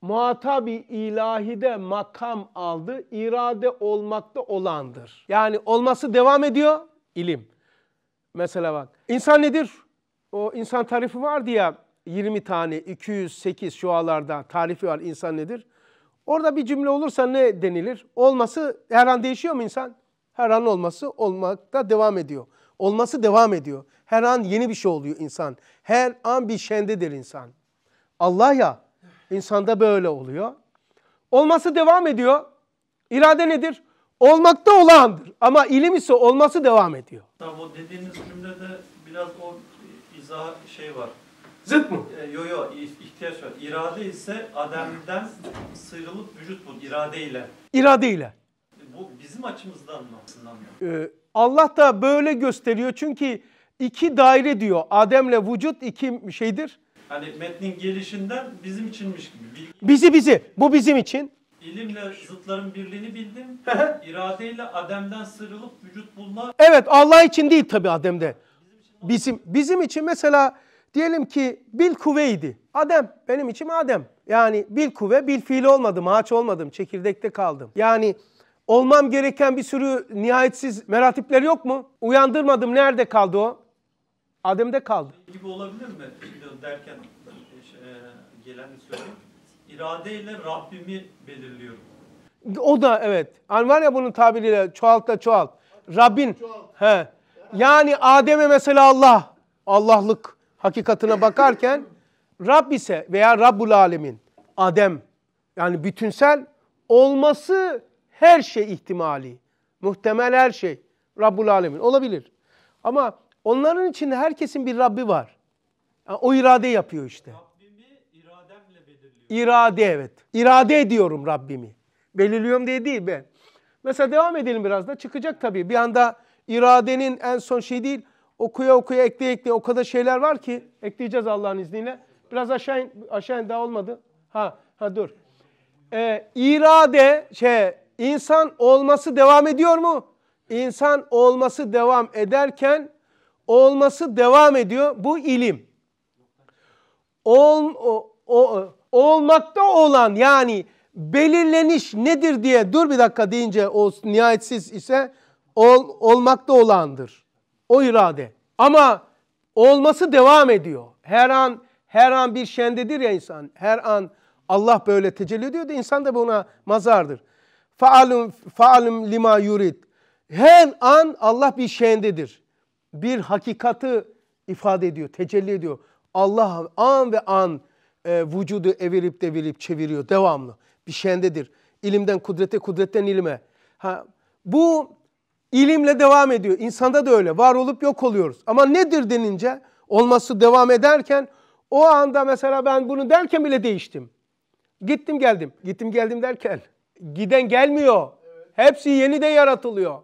muhatabi ilahide makam aldı. irade olmakta olandır. Yani olması devam ediyor ilim. Mesela bak insan nedir? O insan tarifi vardı ya 20 tane 208 şualarda tarifi var insan nedir? Orada bir cümle olursa ne denilir? Olması her an değişiyor mu insan? Her an olması olmakta devam ediyor. Olması devam ediyor. Her an yeni bir şey oluyor insan. Her an bir şendedir insan. Allah ya İnsanda böyle oluyor. Olması devam ediyor. İrade nedir? Olmakta olağandır. Ama ilim ise olması devam ediyor. Tamam o dediğiniz cümlede biraz o izah şey var. Zıt mı? E, yo yo ihtiyaç var. İrade ise Adem'den sıyrılıp vücut bu iradeyle. İradeyle. E, bu bizim açımızdan mı? Ee, Allah da böyle gösteriyor çünkü iki daire diyor. Adem'le vücut iki şeydir hani metnin gelişinden bizim içinmiş gibi. Bilgi, Bizi bizi. Bu bizim için. İlimle zıtların birliğini bildim. İradeyle ademden sıyrılıp vücut bulma Evet Allah için değil tabii Adem'de. Bizim bizim için mesela diyelim ki bil kuvveydi. Adem benim için Adem. Yani bil kuvve bil fiil olmadım, ağaç olmadım, çekirdekte kaldım. Yani olmam gereken bir sürü nihayetsiz meratipler yok mu? Uyandırmadım nerede kaldı o? Adem'de kaldı. Gibi olabilir mi derken şey, e, geleni söyleyeyim. İradeyle Rabbimi belirliyorum. O da evet. Yani var ya bunun tabiriyle çoğalt da çoğalt. Rabbin. Çoğalt. He. Yani Adem'e mesela Allah. Allah'lık hakikatine bakarken Rabb ise veya Rabbul Alemin. Adem. Yani bütünsel olması her şey ihtimali. Muhtemel her şey. Rabbul Alemin. Olabilir. Ama Onların için herkesin bir Rabbi var. o irade yapıyor işte. Rabbimi irademle belirliyorum. İrade evet. İrade ediyorum Rabbimi. Belirliyorum diye değil ben. Mesela devam edelim biraz da. Çıkacak tabii. Bir anda iradenin en son şey değil. Okuya okuya ekleye ekleye o kadar şeyler var ki. Ekleyeceğiz Allah'ın izniyle. Biraz aşağı in, aşağı in daha olmadı. Ha, ha dur. Ee, irade şey insan olması devam ediyor mu? İnsan olması devam ederken olması devam ediyor. Bu ilim. Ol, o, o, olmakta olan yani belirleniş nedir diye dur bir dakika deyince o nihayetsiz ise ol, olmakta olandır. O irade. Ama olması devam ediyor. Her an her an bir şendedir ya insan. Her an Allah böyle tecelli ediyor da insan da buna mazardır. Faalum faalum lima yurid. Her an Allah bir şendedir bir hakikatı ifade ediyor, tecelli ediyor. Allah an ve an e, vücudu evirip devirip çeviriyor devamlı. Bir şendedir. İlimden kudrete, kudretten ilime. Ha, bu ilimle devam ediyor. İnsanda da öyle. Var olup yok oluyoruz. Ama nedir denince olması devam ederken o anda mesela ben bunu derken bile değiştim. Gittim geldim. Gittim geldim derken giden gelmiyor. Evet. Hepsi yeniden yaratılıyor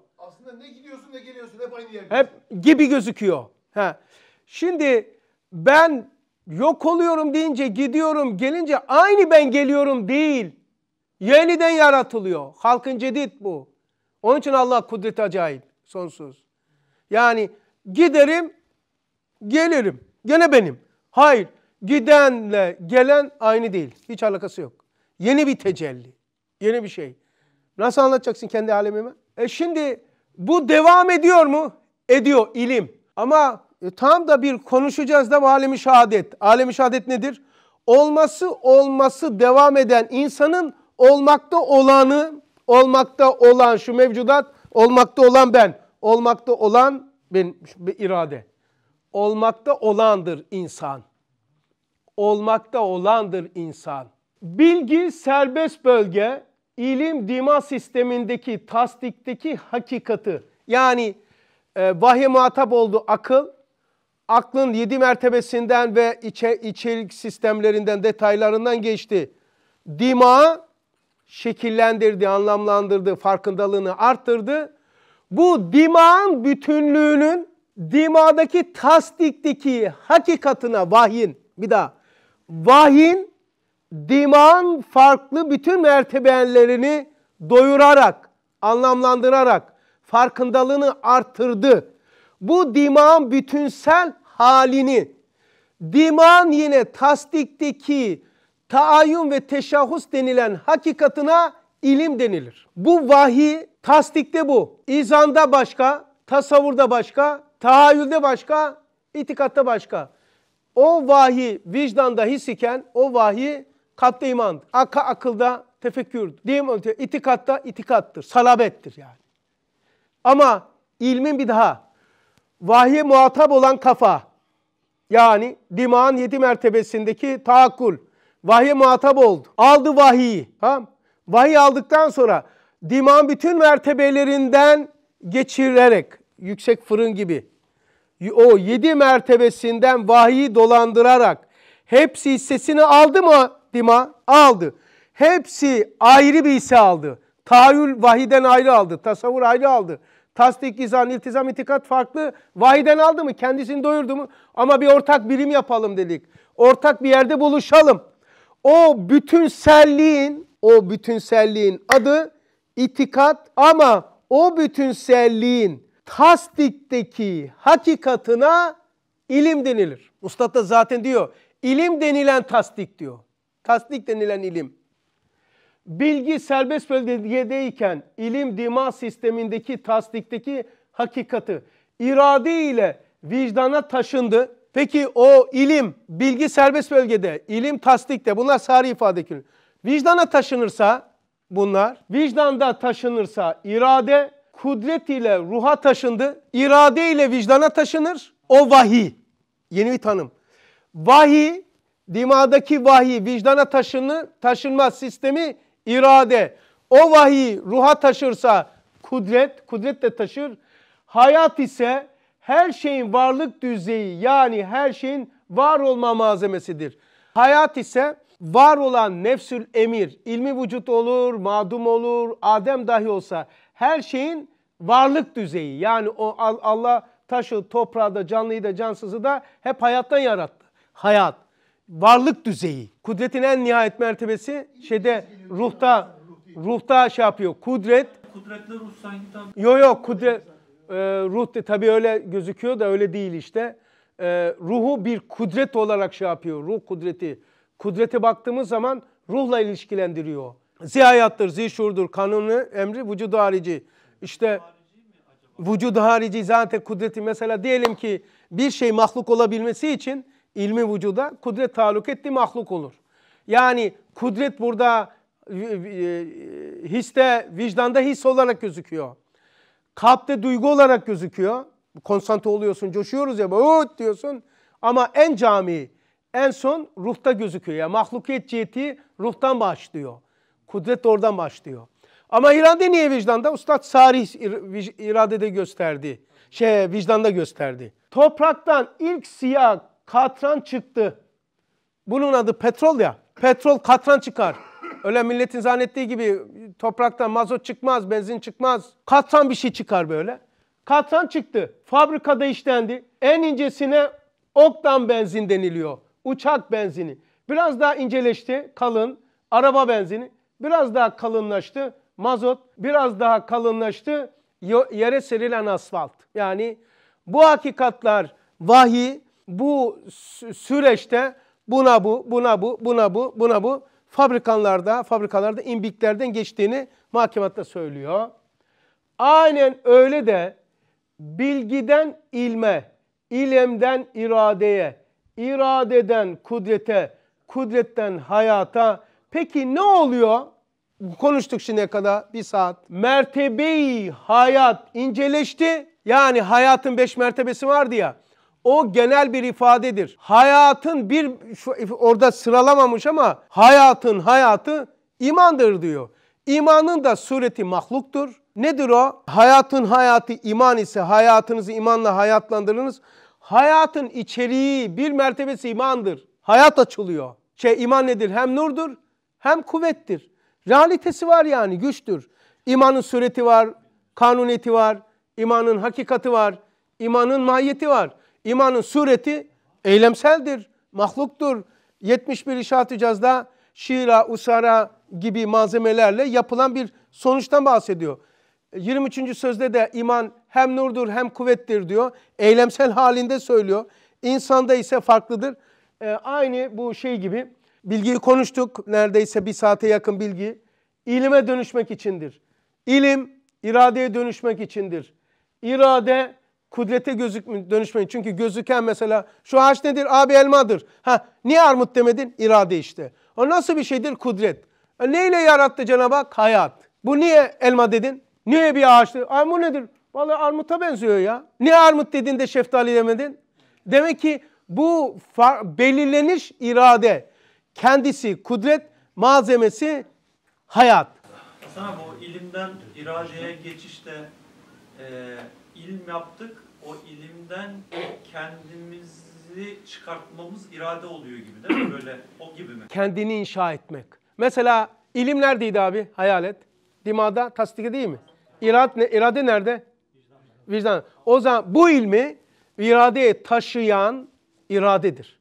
aslında ne gidiyorsun ne geliyorsun hep aynı yerde. Hep gibi gözüküyor. Ha. Şimdi ben yok oluyorum deyince gidiyorum gelince aynı ben geliyorum değil. Yeniden yaratılıyor. Halkın cedid bu. Onun için Allah kudret acayip. Sonsuz. Yani giderim gelirim. Gene benim. Hayır. Gidenle gelen aynı değil. Hiç alakası yok. Yeni bir tecelli. Yeni bir şey. Nasıl anlatacaksın kendi alemime? E şimdi bu devam ediyor mu? Ediyor ilim. Ama e, tam da bir konuşacağız da alemi şehadet. Alemi şehadet nedir? Olması olması devam eden insanın olmakta olanı, olmakta olan şu mevcudat, olmakta olan ben, olmakta olan ben bir irade. Olmakta olandır insan. Olmakta olandır insan. Bilgi serbest bölge, ilim dima sistemindeki tasdikteki hakikati yani e, vahye muhatap oldu akıl, aklın yedi mertebesinden ve içe, içerik sistemlerinden, detaylarından geçti. Dima şekillendirdi, anlamlandırdı, farkındalığını arttırdı. Bu dimağın bütünlüğünün dimadaki tasdikteki hakikatına vahyin, bir daha vahyin diman farklı bütün mertebelerini doyurarak, anlamlandırarak farkındalığını artırdı. Bu diman bütünsel halini, diman yine tasdikteki taayyum ve teşahhus denilen hakikatına ilim denilir. Bu vahiy tasdikte bu. İzanda başka, tasavvurda başka, tahayyülde başka, itikatta başka. O vahiy vicdanda his iken o vahiy katta imandır. Akka akılda tefekkürdür. Değil mi? İtikatta itikattır. Salabettir yani. Ama ilmin bir daha vahye muhatap olan kafa yani dimağın yedi mertebesindeki taakkul vahye muhatap oldu. Aldı vahiyi. Tamam? Vahiy aldıktan sonra dimağın bütün mertebelerinden geçirerek yüksek fırın gibi o yedi mertebesinden vahiyi dolandırarak hepsi hissesini aldı mı dima aldı. Hepsi ayrı bir ise aldı. Tahayyül vahiden ayrı aldı. Tasavvur ayrı aldı. Tasdik, izan, iltizam, itikat farklı. Vahiden aldı mı? Kendisini doyurdu mu? Ama bir ortak birim yapalım dedik. Ortak bir yerde buluşalım. O bütünselliğin, o bütünselliğin adı itikat ama o bütünselliğin tasdikteki hakikatına ilim denilir. Ustad da zaten diyor ilim denilen tasdik diyor. Tasdik denilen ilim. Bilgi serbest bölgedeyken ilim dima sistemindeki tasdikteki hakikati irade ile vicdana taşındı. Peki o ilim, bilgi serbest bölgede, ilim tasdikte bunlar sari ifade külü. Vicdana taşınırsa bunlar, vicdanda taşınırsa irade, kudret ile ruha taşındı, İrade ile vicdana taşınır. O vahiy. Yeni bir tanım. Vahiy dimadaki vahiy vicdana taşını, taşınma sistemi irade. O vahiy ruha taşırsa kudret, kudret de taşır. Hayat ise her şeyin varlık düzeyi yani her şeyin var olma malzemesidir. Hayat ise var olan nefsül emir, ilmi vücut olur, madum olur, Adem dahi olsa her şeyin varlık düzeyi. Yani o Allah taşı, toprağı da, canlıyı da, cansızı da hep hayattan yarattı. Hayat varlık düzeyi. Kudretin en nihayet mertebesi şeyde ruhta ruhta şey yapıyor. Kudret. Kudretli ruh sanki Yok yok kudret. E, ruh de tabii öyle gözüküyor da öyle değil işte. E, ruhu bir kudret olarak şey yapıyor. Ruh kudreti. Kudrete baktığımız zaman ruhla ilişkilendiriyor. Zihayattır, zişurdur, kanunu, emri, vücudu harici. İşte vücudu harici zaten kudreti. Mesela diyelim ki bir şey mahluk olabilmesi için ilmi vücuda kudret taluk etti mahluk olur. Yani kudret burada e, e, histe, vicdanda his olarak gözüküyor. Kalpte duygu olarak gözüküyor. Konsantre oluyorsun, coşuyoruz ya, öt diyorsun. Ama en cami, en son ruhta gözüküyor. Yani mahlukiyet ciheti ruhtan başlıyor. Kudret oradan başlıyor. Ama irade niye vicdanda? Ustad Sari iradede gösterdi. Şey, vicdanda gösterdi. Topraktan ilk siyah katran çıktı. Bunun adı petrol ya. Petrol katran çıkar. Öyle milletin zannettiği gibi topraktan mazot çıkmaz, benzin çıkmaz. Katran bir şey çıkar böyle. Katran çıktı. Fabrikada işlendi. En incesine oktan benzin deniliyor. Uçak benzini. Biraz daha inceleşti kalın. Araba benzini. Biraz daha kalınlaştı. Mazot. Biraz daha kalınlaştı. Yere serilen asfalt. Yani bu hakikatlar vahiy bu süreçte buna bu, buna bu, buna bu, buna bu fabrikalarda, fabrikalarda imbiklerden geçtiğini mahkematta söylüyor. Aynen öyle de bilgiden ilme, ilemden iradeye, iradeden kudrete, kudretten hayata. Peki ne oluyor? Konuştuk şimdiye kadar bir saat. Mertebeyi hayat inceleşti. Yani hayatın beş mertebesi vardı ya. O genel bir ifadedir. Hayatın bir şu orada sıralamamış ama hayatın hayatı imandır diyor. İmanın da sureti mahluktur. Nedir o? Hayatın hayatı iman ise hayatınızı imanla hayatlandırınız. Hayatın içeriği bir mertebesi imandır. Hayat açılıyor. Şey iman nedir? Hem nurdur hem kuvvettir. Realitesi var yani güçtür. İmanın sureti var, kanuniyeti var, imanın hakikati var, imanın mahiyeti var. İmanın sureti eylemseldir, mahluktur. 71 işaret-i cazda şira, usara gibi malzemelerle yapılan bir sonuçtan bahsediyor. 23. sözde de iman hem nurdur hem kuvvettir diyor. Eylemsel halinde söylüyor. İnsanda ise farklıdır. E, aynı bu şey gibi bilgiyi konuştuk. Neredeyse bir saate yakın bilgi. İlime dönüşmek içindir. İlim iradeye dönüşmek içindir. İrade kudrete gözük dönüşmeyin. Çünkü gözüken mesela şu ağaç nedir? Abi elmadır. Ha niye armut demedin? İrade işte. O nasıl bir şeydir? Kudret. E, neyle yarattı Cenab-ı Hak? Hayat. Bu niye elma dedin? Niye bir ağaçtı? Ay bu nedir? Vallahi armuta benziyor ya. Niye armut dedin de şeftali demedin? Demek ki bu belirleniş irade. Kendisi kudret, malzemesi hayat. Sana bu ilimden iradeye geçişte e, ilim yaptık. O ilimden kendimizi çıkartmamız irade oluyor gibi değil mi? Böyle o gibi mi? Kendini inşa etmek. Mesela ilim neredeydi abi? Hayal et. Dimada tasdik değil mi? İrad ne? İrade nerede? Vicdan. O zaman bu ilmi iradeye taşıyan iradedir.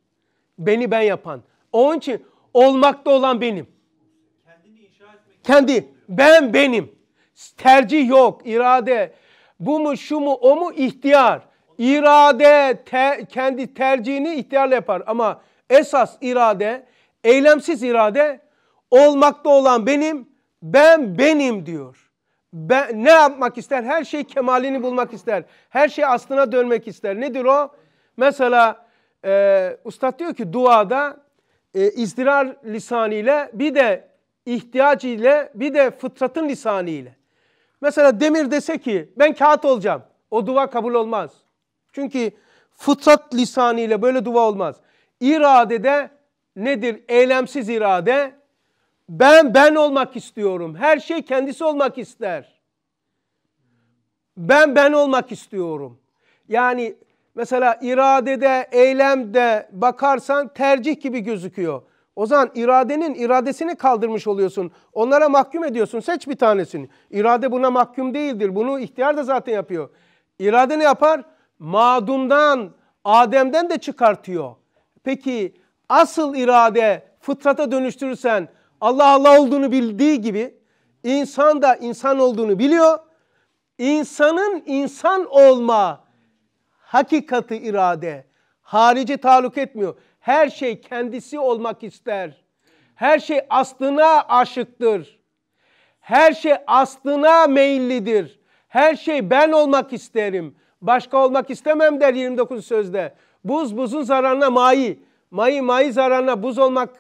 Beni ben yapan. Onun için olmakta olan benim. Kendini inşa etmek. Kendi. Ben benim. Tercih yok. irade bu mu şu mu o mu ihtiyar. İrade te, kendi tercihini ihtiyarla yapar. Ama esas irade eylemsiz irade olmakta olan benim ben benim diyor. Ben, ne yapmak ister? Her şey kemalini bulmak ister. Her şey aslına dönmek ister. Nedir o? Mesela e, ustad diyor ki duada e, izdirar lisanıyla bir de ihtiyacı ile bir de fıtratın lisanı Mesela demir dese ki ben kağıt olacağım. O dua kabul olmaz. Çünkü fıtrat lisanıyla böyle dua olmaz. İradede nedir? Eylemsiz irade. Ben ben olmak istiyorum. Her şey kendisi olmak ister. Ben ben olmak istiyorum. Yani mesela iradede, eylemde bakarsan tercih gibi gözüküyor. O zaman iradenin iradesini kaldırmış oluyorsun. Onlara mahkum ediyorsun. Seç bir tanesini. İrade buna mahkum değildir. Bunu ihtiyar da zaten yapıyor. İrade ne yapar? Madumdan, Adem'den de çıkartıyor. Peki asıl irade fıtrata dönüştürürsen Allah Allah olduğunu bildiği gibi insan da insan olduğunu biliyor. İnsanın insan olma hakikati irade harici taluk etmiyor her şey kendisi olmak ister. Her şey aslına aşıktır. Her şey aslına meyillidir. Her şey ben olmak isterim. Başka olmak istemem der 29 sözde. Buz buzun zararına mayi. Mayi mayi zararına buz olmak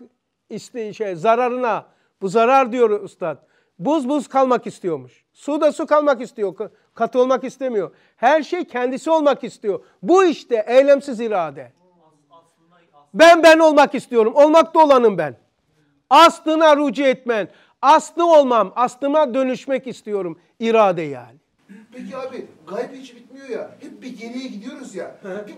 iste, şey, zararına. Bu zarar diyor ustad. Buz buz kalmak istiyormuş. Su da su kalmak istiyor. Katı olmak istemiyor. Her şey kendisi olmak istiyor. Bu işte eylemsiz irade. Ben ben olmak istiyorum. Olmakta olanım ben. Aslına rücu etmen. Aslı olmam. Aslıma dönüşmek istiyorum. İrade yani. Peki abi gayb hiç bitmiyor ya. Hep bir geriye gidiyoruz ya.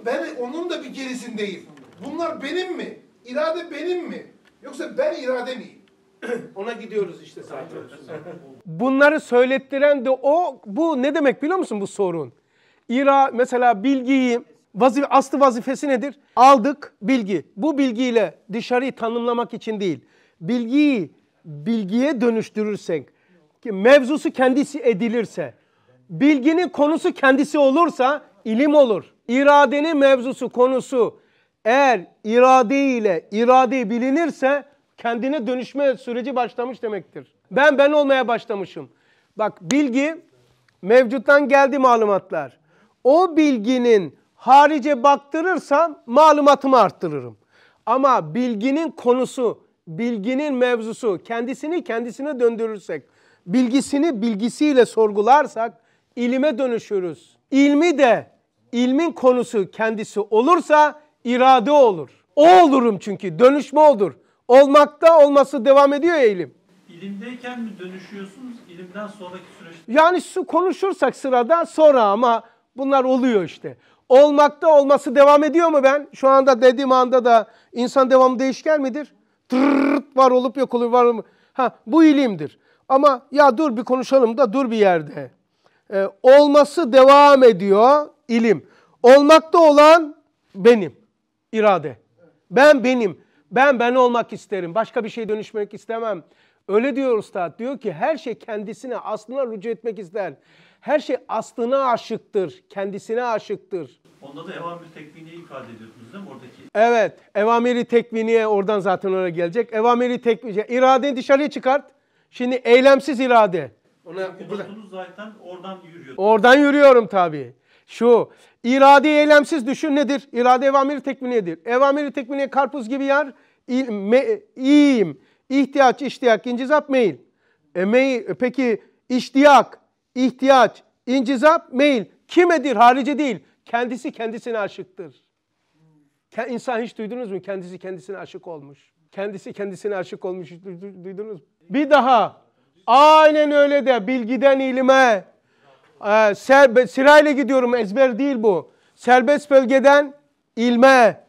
ben onun da bir gerisindeyim. Bunlar benim mi? İrade benim mi? Yoksa ben irade miyim? Ona gidiyoruz işte zaten. Bunları söylettiren de o. Bu ne demek biliyor musun bu sorun? İra mesela bilgiyi Vazife, aslı vazifesi nedir? Aldık bilgi. Bu bilgiyle dışarıyı tanımlamak için değil. Bilgiyi bilgiye dönüştürürsek, ki mevzusu kendisi edilirse, bilginin konusu kendisi olursa ilim olur. İradenin mevzusu konusu eğer irade ile irade bilinirse kendine dönüşme süreci başlamış demektir. Ben ben olmaya başlamışım. Bak bilgi mevcuttan geldi malumatlar. O bilginin harice baktırırsam malumatımı arttırırım. Ama bilginin konusu, bilginin mevzusu kendisini kendisine döndürürsek, bilgisini bilgisiyle sorgularsak ilime dönüşürüz. İlmi de ilmin konusu kendisi olursa irade olur. O olurum çünkü dönüşme olur. Olmakta olması devam ediyor ya ilim. İlimdeyken mi dönüşüyorsunuz ilimden sonraki süreçte? Yani su konuşursak sırada sonra ama bunlar oluyor işte olmakta olması devam ediyor mu ben? Şu anda dediğim anda da insan devamı değişken midir? Tırırt var olup yok olur var mı? Ha bu ilimdir. Ama ya dur bir konuşalım da dur bir yerde. Ee, olması devam ediyor ilim. Olmakta olan benim irade. Ben benim. Ben ben olmak isterim. Başka bir şey dönüşmek istemem. Öyle diyor Üstad. Diyor ki her şey kendisine, aslına rücu etmek ister. Her şey aslına aşıktır. Kendisine aşıktır. Onda da evamir tekviniye ifade ediyorsunuz değil mi oradaki? Evet. Evamiri tekviniye oradan zaten oraya gelecek. Evamiri tekviniye. Şey, iradeyi dışarıya çıkart. Şimdi eylemsiz irade. Ona Okudunuz zaten oradan yürüyor. Oradan yürüyorum tabii. Şu irade eylemsiz düşün nedir? İrade evamiri tekviniyedir. Evamiri tekviniye karpuz gibi yer. İl, me, iyiyim. İhtiyaç, iştiyak, incizap, meyil. E, meyil. E, peki iştiyak, ihtiyaç, incizap, meyil. Kimedir? Harici değil. Kendisi kendisine aşıktır. İnsan hiç duydunuz mu? Kendisi kendisine aşık olmuş. Kendisi kendisine aşık olmuş. duydunuz mu? Bir daha. Aynen öyle de bilgiden ilime. Ee, sırayla gidiyorum ezber değil bu. Serbest bölgeden ilme.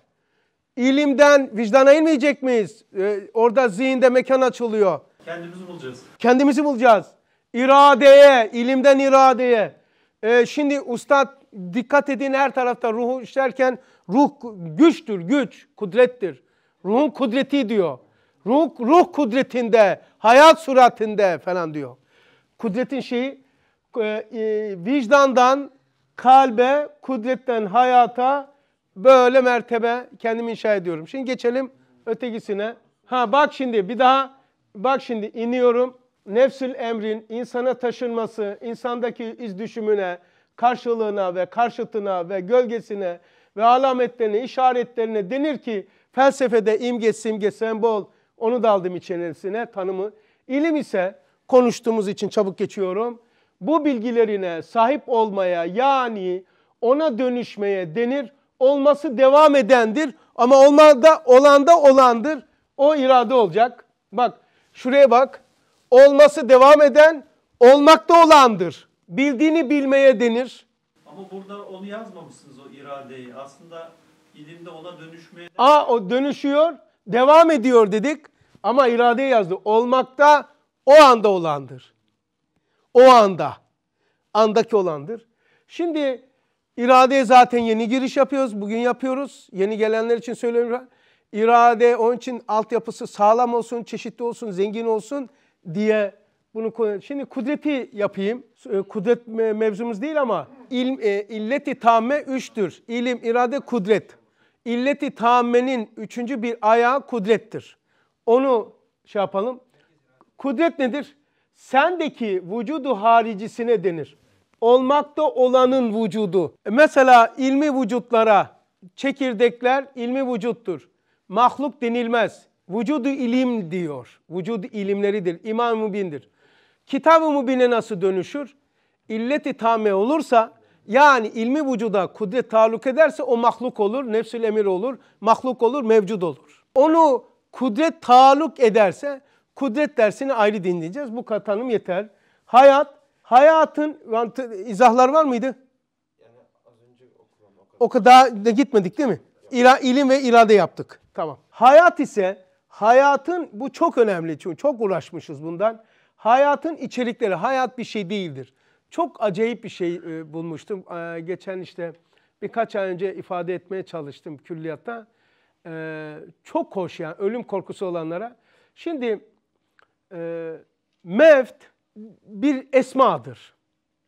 İlimden vicdana inmeyecek miyiz? Ee, orada zihinde mekan açılıyor. Kendimizi bulacağız. Kendimizi bulacağız. İradeye, ilimden iradeye. Ee, şimdi ustad dikkat edin her tarafta ruhu işlerken ruh güçtür, güç, kudrettir. Ruhun kudreti diyor. Ruh, ruh kudretinde, hayat suratinde falan diyor. Kudretin şeyi e, e, vicdandan kalbe, kudretten hayata böyle mertebe kendimi inşa ediyorum. Şimdi geçelim ötekisine. Ha bak şimdi bir daha bak şimdi iniyorum. Nefsül emrin insana taşınması, insandaki iz düşümüne, karşılığına ve karşıtına ve gölgesine ve alametlerine, işaretlerine denir ki felsefede imge, simge, sembol onu da aldım içerisine tanımı. İlim ise konuştuğumuz için çabuk geçiyorum. Bu bilgilerine sahip olmaya yani ona dönüşmeye denir. Olması devam edendir ama olmada olanda olandır. O irade olacak. Bak şuraya bak. Olması devam eden olmakta olandır bildiğini bilmeye denir. Ama burada onu yazmamışsınız o iradeyi. Aslında ilimde ona dönüşmeye... A o dönüşüyor, devam ediyor dedik ama iradeyi yazdı. Olmakta o anda olandır. O anda. Andaki olandır. Şimdi iradeye zaten yeni giriş yapıyoruz. Bugün yapıyoruz. Yeni gelenler için söylüyorum. İrade onun için altyapısı sağlam olsun, çeşitli olsun, zengin olsun diye bunu şimdi kudreti yapayım. E, kudret mevzumuz değil ama il, e, illeti tamme üçtür. İlim, irade, kudret. İlleti tammenin üçüncü bir ayağı kudrettir. Onu şey yapalım. Kudret nedir? Sendeki vücudu haricisine denir. Olmakta olanın vücudu. E, mesela ilmi vücutlara çekirdekler ilmi vücuttur. Mahluk denilmez. Vücudu ilim diyor. Vücudu ilimleridir. İmam-ı Mubin'dir kitab-ı mübine nasıl dönüşür? İlleti tame olursa yani ilmi vücuda kudret taluk ederse o mahluk olur, nefsül emir olur, mahluk olur, mevcut olur. Onu kudret taluk ederse kudret dersini ayrı dinleyeceğiz. Bu tanım yeter. Hayat, hayatın izahlar var mıydı? Yani o kadar, da gitmedik değil mi? İla, ilim ve irade yaptık. Tamam. Hayat ise hayatın bu çok önemli çünkü çok uğraşmışız bundan. Hayatın içerikleri, hayat bir şey değildir. Çok acayip bir şey e, bulmuştum. E, geçen işte birkaç ay önce ifade etmeye çalıştım külliyatta. E, çok hoş yani ölüm korkusu olanlara. Şimdi e, mevt bir esmadır.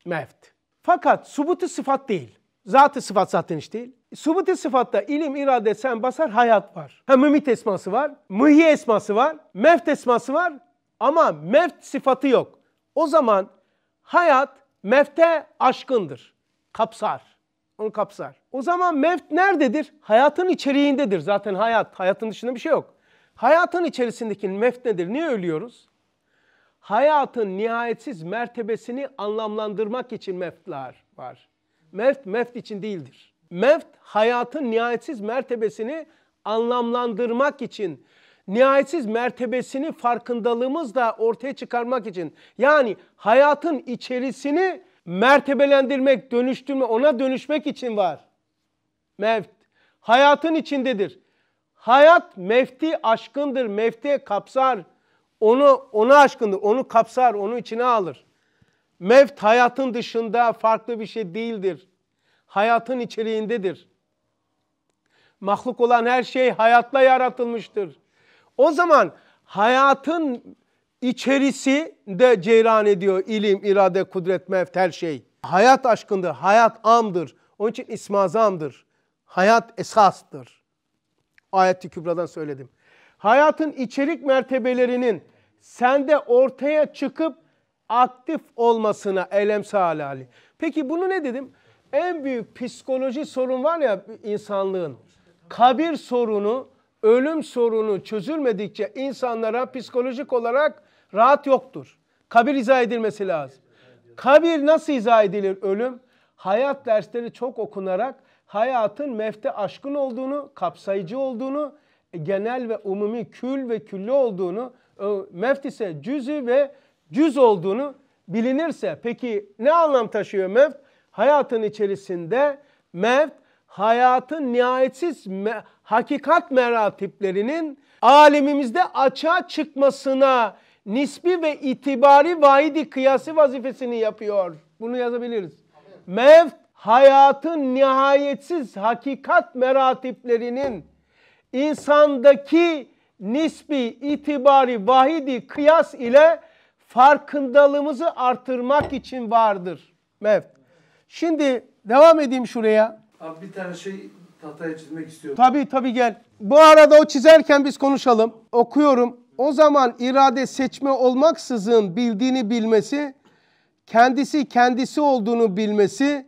Mevt. Fakat subutu sıfat değil. Zatı sıfat zaten hiç değil. Subuti sıfatta ilim, irade, sen basar, hayat var. Ha mümit esması var, mühi esması var, mevt esması var, ama mevt sıfatı yok. O zaman hayat mefte aşkındır. Kapsar. Onu kapsar. O zaman mevt nerededir? Hayatın içeriğindedir. Zaten hayat, hayatın dışında bir şey yok. Hayatın içerisindeki mevt nedir? Niye ölüyoruz? Hayatın nihayetsiz mertebesini anlamlandırmak için meftler var. Mevt, mevt için değildir. Mevt, hayatın nihayetsiz mertebesini anlamlandırmak için nihayetsiz mertebesini farkındalığımızla ortaya çıkarmak için yani hayatın içerisini mertebelendirmek, dönüştürme, ona dönüşmek için var. Mevt. Hayatın içindedir. Hayat mefti aşkındır. Mefti kapsar. Onu onu aşkındır. Onu kapsar, onu içine alır. Mevt hayatın dışında farklı bir şey değildir. Hayatın içeriğindedir. Mahluk olan her şey hayatla yaratılmıştır. O zaman hayatın içerisi de ceyran ediyor. ilim irade, kudret, mevt her şey. Hayat aşkındır, hayat amdır. Onun için ismazamdır. Hayat esastır. Ayet-i Kübra'dan söyledim. Hayatın içerik mertebelerinin sende ortaya çıkıp aktif olmasına elem halali. Peki bunu ne dedim? En büyük psikoloji sorun var ya insanlığın. Kabir sorunu ölüm sorunu çözülmedikçe insanlara psikolojik olarak rahat yoktur. Kabir izah edilmesi lazım. Kabir nasıl izah edilir ölüm? Hayat dersleri çok okunarak hayatın mefte aşkın olduğunu, kapsayıcı olduğunu, e, genel ve umumi kül ve külli olduğunu, e, meft ise cüzü ve cüz olduğunu bilinirse peki ne anlam taşıyor meft? Hayatın içerisinde meft, hayatın nihayetsiz hakikat meratiplerinin alemimizde açığa çıkmasına nisbi ve itibari vaidi kıyası vazifesini yapıyor. Bunu yazabiliriz. Mevt hayatın nihayetsiz hakikat meratiplerinin insandaki nisbi itibari vahidi kıyas ile farkındalığımızı artırmak için vardır. Mevt. Şimdi devam edeyim şuraya. Abi bir tane şey tahtaya çizmek istiyorum. Tabii tabii gel. Bu arada o çizerken biz konuşalım. Okuyorum. O zaman irade seçme olmaksızın bildiğini bilmesi, kendisi kendisi olduğunu bilmesi,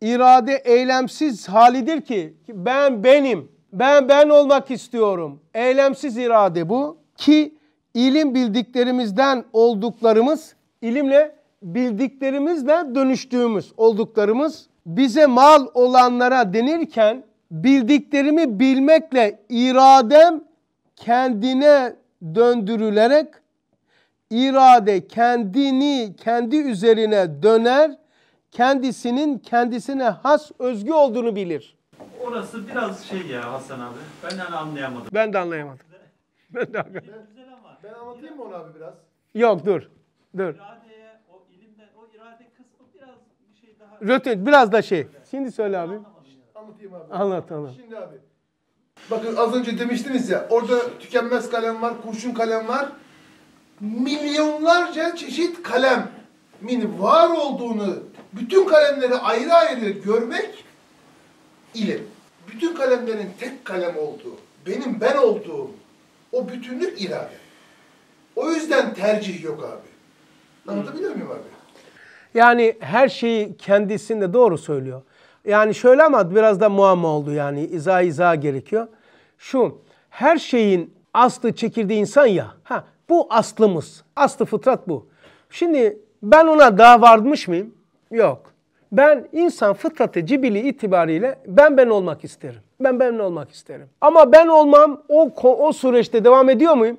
irade eylemsiz halidir ki ben benim, ben ben olmak istiyorum. Eylemsiz irade bu ki ilim bildiklerimizden olduklarımız, ilimle bildiklerimizle dönüştüğümüz olduklarımız bize mal olanlara denirken bildiklerimi bilmekle iradem kendine döndürülerek irade kendini kendi üzerine döner, kendisinin kendisine has özgü olduğunu bilir. Orası biraz şey ya Hasan abi. Ben de anlayamadım. Ben de anlayamadım. ben de anlayamadım. Ben anlatayım mı onu abi biraz? Yok dur. Dur. İradeye, o ilimden, o irade kısmı biraz bir şey daha... Röte, biraz da şey. Şimdi söyle abi anlatayım abi. Anlat anlat. Şimdi abi. Bakın az önce demiştiniz ya orada tükenmez kalem var, kurşun kalem var. Milyonlarca çeşit kalem min var olduğunu bütün kalemleri ayrı ayrı görmek ilim. Bütün kalemlerin tek kalem olduğu, benim ben olduğum o bütünlük irade. O yüzden tercih yok abi. Anlatabiliyor muyum abi? Yani her şeyi kendisinde doğru söylüyor. Yani şöyle ama biraz da muamma oldu yani izah izah gerekiyor. Şu her şeyin aslı çekirdeği insan ya. Ha, bu aslımız. Aslı fıtrat bu. Şimdi ben ona daha varmış mıyım? Yok. Ben insan fıtratı cibili itibariyle ben ben olmak isterim. Ben ben olmak isterim. Ama ben olmam o, o süreçte devam ediyor muyum?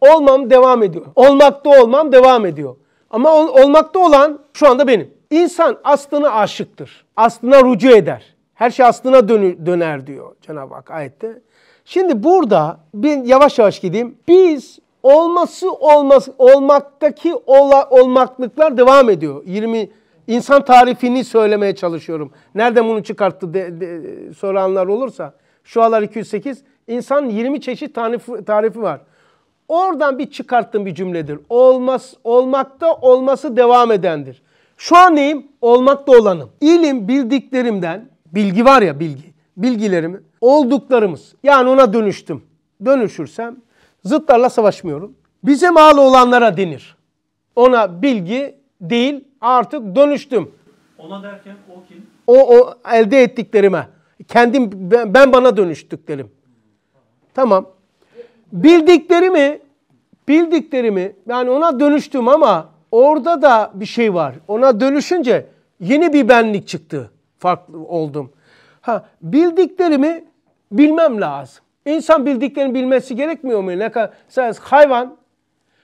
Olmam devam ediyor. Olmakta olmam devam ediyor. Ama ol, olmakta olan şu anda benim. İnsan aslına aşıktır. Aslına rucu eder. Her şey aslına döner diyor Cenab-ı Hak ayette. Şimdi burada bir yavaş yavaş gideyim. Biz olması olmaz olmaktaki ola, olmaklıklar devam ediyor. 20 insan tarifini söylemeye çalışıyorum. Nereden bunu çıkarttı de, de, soranlar olursa. Şu alar 208 insan 20 çeşit tarifi, tarifi var. Oradan bir çıkarttığım bir cümledir. Olmaz olmakta olması devam edendir. Şu an neyim? Olmakta olanım. İlim bildiklerimden, bilgi var ya bilgi, bilgilerimi, olduklarımız. Yani ona dönüştüm. Dönüşürsem zıtlarla savaşmıyorum. Bize mal olanlara denir. Ona bilgi değil artık dönüştüm. Ona derken o kim? O, o elde ettiklerime. Kendim, ben, ben bana dönüştüklerim. Tamam. Bildiklerimi, bildiklerimi yani ona dönüştüm ama Orada da bir şey var. Ona dönüşünce yeni bir benlik çıktı. Farklı oldum. Ha, bildiklerimi bilmem lazım. İnsan bildiklerini bilmesi gerekmiyor mu? Ne kadar sen hayvan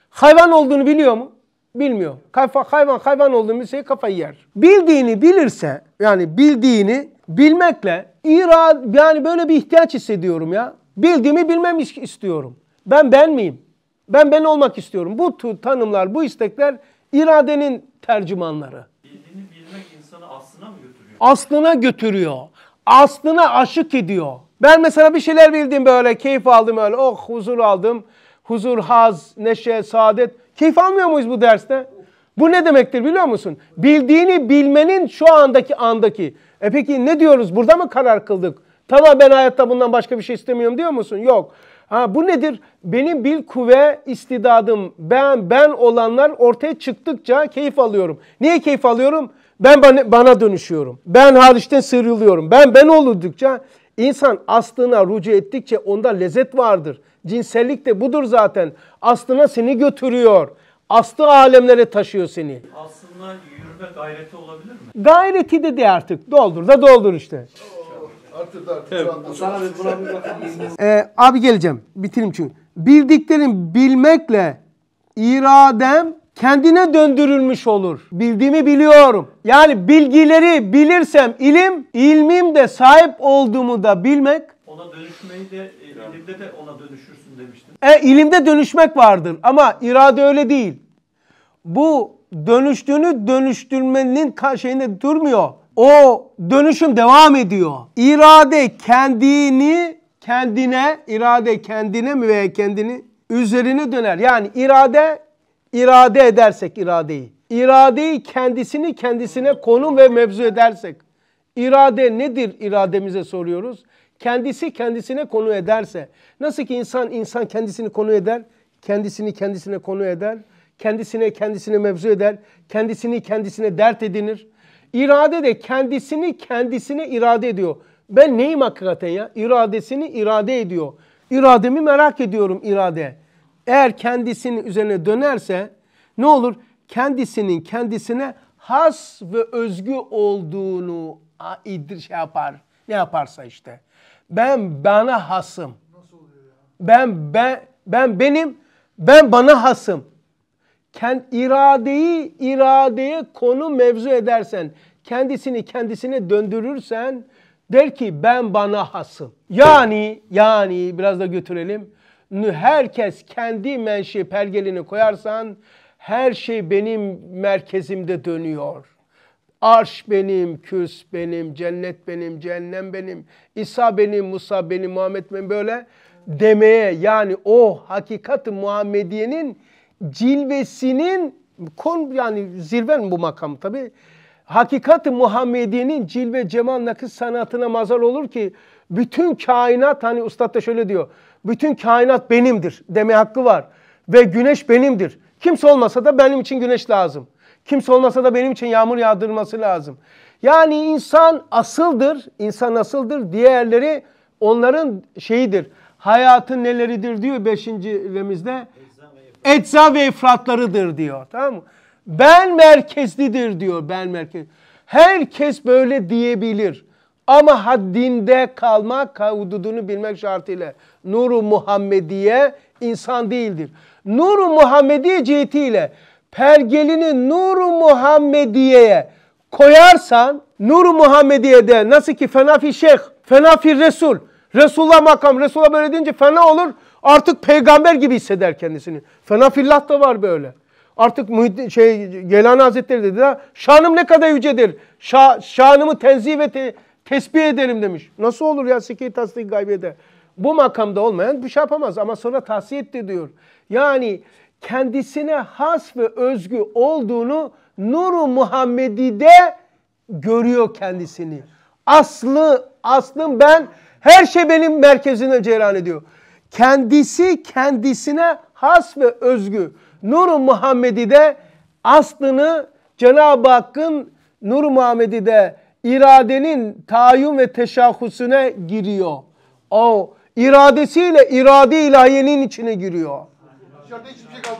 hayvan olduğunu biliyor mu? Bilmiyor. Kafa, hayvan hayvan olduğunu bilse kafayı yer. Bildiğini bilirse yani bildiğini bilmekle irad yani böyle bir ihtiyaç hissediyorum ya. Bildiğimi bilmem istiyorum. Ben ben miyim? Ben ben olmak istiyorum. Bu tanımlar, bu istekler İradenin tercümanları. Bildiğini bilmek insanı aslına mı götürüyor? Aslına götürüyor. Aslına aşık ediyor. Ben mesela bir şeyler bildim böyle, keyif aldım öyle, oh huzur aldım. Huzur, haz, neşe, saadet. Keyif almıyor muyuz bu derste? Bu ne demektir biliyor musun? Bildiğini bilmenin şu andaki andaki. E peki ne diyoruz? Burada mı karar kıldık? Tamam ben hayatta bundan başka bir şey istemiyorum diyor musun? Yok. Ha bu nedir? Benim bil kuvve istidadım, ben ben olanlar ortaya çıktıkça keyif alıyorum. Niye keyif alıyorum? Ben bana, bana dönüşüyorum. Ben hariçten sıyrılıyorum. Ben ben oldukça insan aslına rücu ettikçe onda lezzet vardır. Cinsellik de budur zaten. Aslına seni götürüyor. Aslı alemlere taşıyor seni. Aslında yürüme gayreti olabilir mi? Gayreti de de artık. Doldur da doldur işte. Oo. Artırdı artırdı. Sana bir buna bir bakalım. Ee, abi geleceğim. Bitireyim çünkü. Bildiklerim bilmekle iradem kendine döndürülmüş olur. Bildiğimi biliyorum. Yani bilgileri bilirsem ilim, ilmim de sahip olduğumu da bilmek ona dönüşmeyi de e, ilimde de ona dönüşürsün demiştin. E ilimde dönüşmek vardır ama irade öyle değil. Bu dönüştüğünü dönüştürmenin şeyinde durmuyor. O dönüşüm devam ediyor. İrade kendini kendine, irade kendine mi veya kendini üzerine döner. Yani irade irade edersek iradeyi. İradeyi kendisini kendisine konum ve mevzu edersek. İrade nedir irademize soruyoruz. Kendisi kendisine konu ederse. Nasıl ki insan insan kendisini konu eder, kendisini kendisine konu eder, kendisine kendisine mevzu eder, kendisini kendisine dert edinir İrade de kendisini kendisine irade ediyor. Ben neyim hakikaten ya? İradesini irade ediyor. İrademi merak ediyorum irade. Eğer kendisinin üzerine dönerse ne olur? Kendisinin kendisine has ve özgü olduğunu şey yapar. Ne yaparsa işte. Ben bana hasım. Nasıl oluyor ya? Ben ben ben benim ben bana hasım kend, iradeyi iradeye konu mevzu edersen, kendisini kendisine döndürürsen der ki ben bana hasım. Yani yani biraz da götürelim. Herkes kendi menşe pergelini koyarsan her şey benim merkezimde dönüyor. Arş benim, küs benim, cennet benim, cehennem benim, İsa benim, Musa benim, Muhammed benim böyle demeye yani o hakikat Muhammediye'nin cilvesinin kon yani zirven bu makam tabi. Hakikat-ı Muhammediye'nin cilve cemal nakış sanatına mazal olur ki bütün kainat hani ustad da şöyle diyor. Bütün kainat benimdir deme hakkı var. Ve güneş benimdir. Kimse olmasa da benim için güneş lazım. Kimse olmasa da benim için yağmur yağdırması lazım. Yani insan asıldır, insan asıldır. Diğerleri onların şeyidir. Hayatın neleridir diyor 5. remizde. Etza ve ifratlarıdır diyor. Tamam mı? Ben merkezlidir diyor. Ben merkez. Herkes böyle diyebilir. Ama haddinde kalmak, hududunu bilmek şartıyla nuru Muhammediye insan değildir. Nuru Muhammediye cihetiyle pergelini nuru Muhammediye'ye koyarsan nuru Muhammediye'de nasıl ki fena fi şeyh, fena fi resul, Resulullah makam, Resulullah böyle deyince fena olur. Artık peygamber gibi hisseder kendisini. Fena fillah da var böyle. Artık Muhittin, şey, Gelani Hazretleri dedi ha, şanım ne kadar yücedir. Şa, şanımı tenzih ve te, tesbih edelim demiş. Nasıl olur ya sike tasdik gaybede? Bu makamda olmayan bir şey yapamaz ama sonra tavsiye etti diyor. Yani kendisine has ve özgü olduğunu Nuru Muhammedi'de görüyor kendisini. Aslı, aslım ben, her şey benim merkezine cereyan ediyor kendisi kendisine has ve özgü Nur-u de aslını Cenab-ı Hakk'ın Nur-u de iradenin tayyum ve teşahhusuna giriyor. O iradesiyle irade ilahiyenin içine giriyor. Şey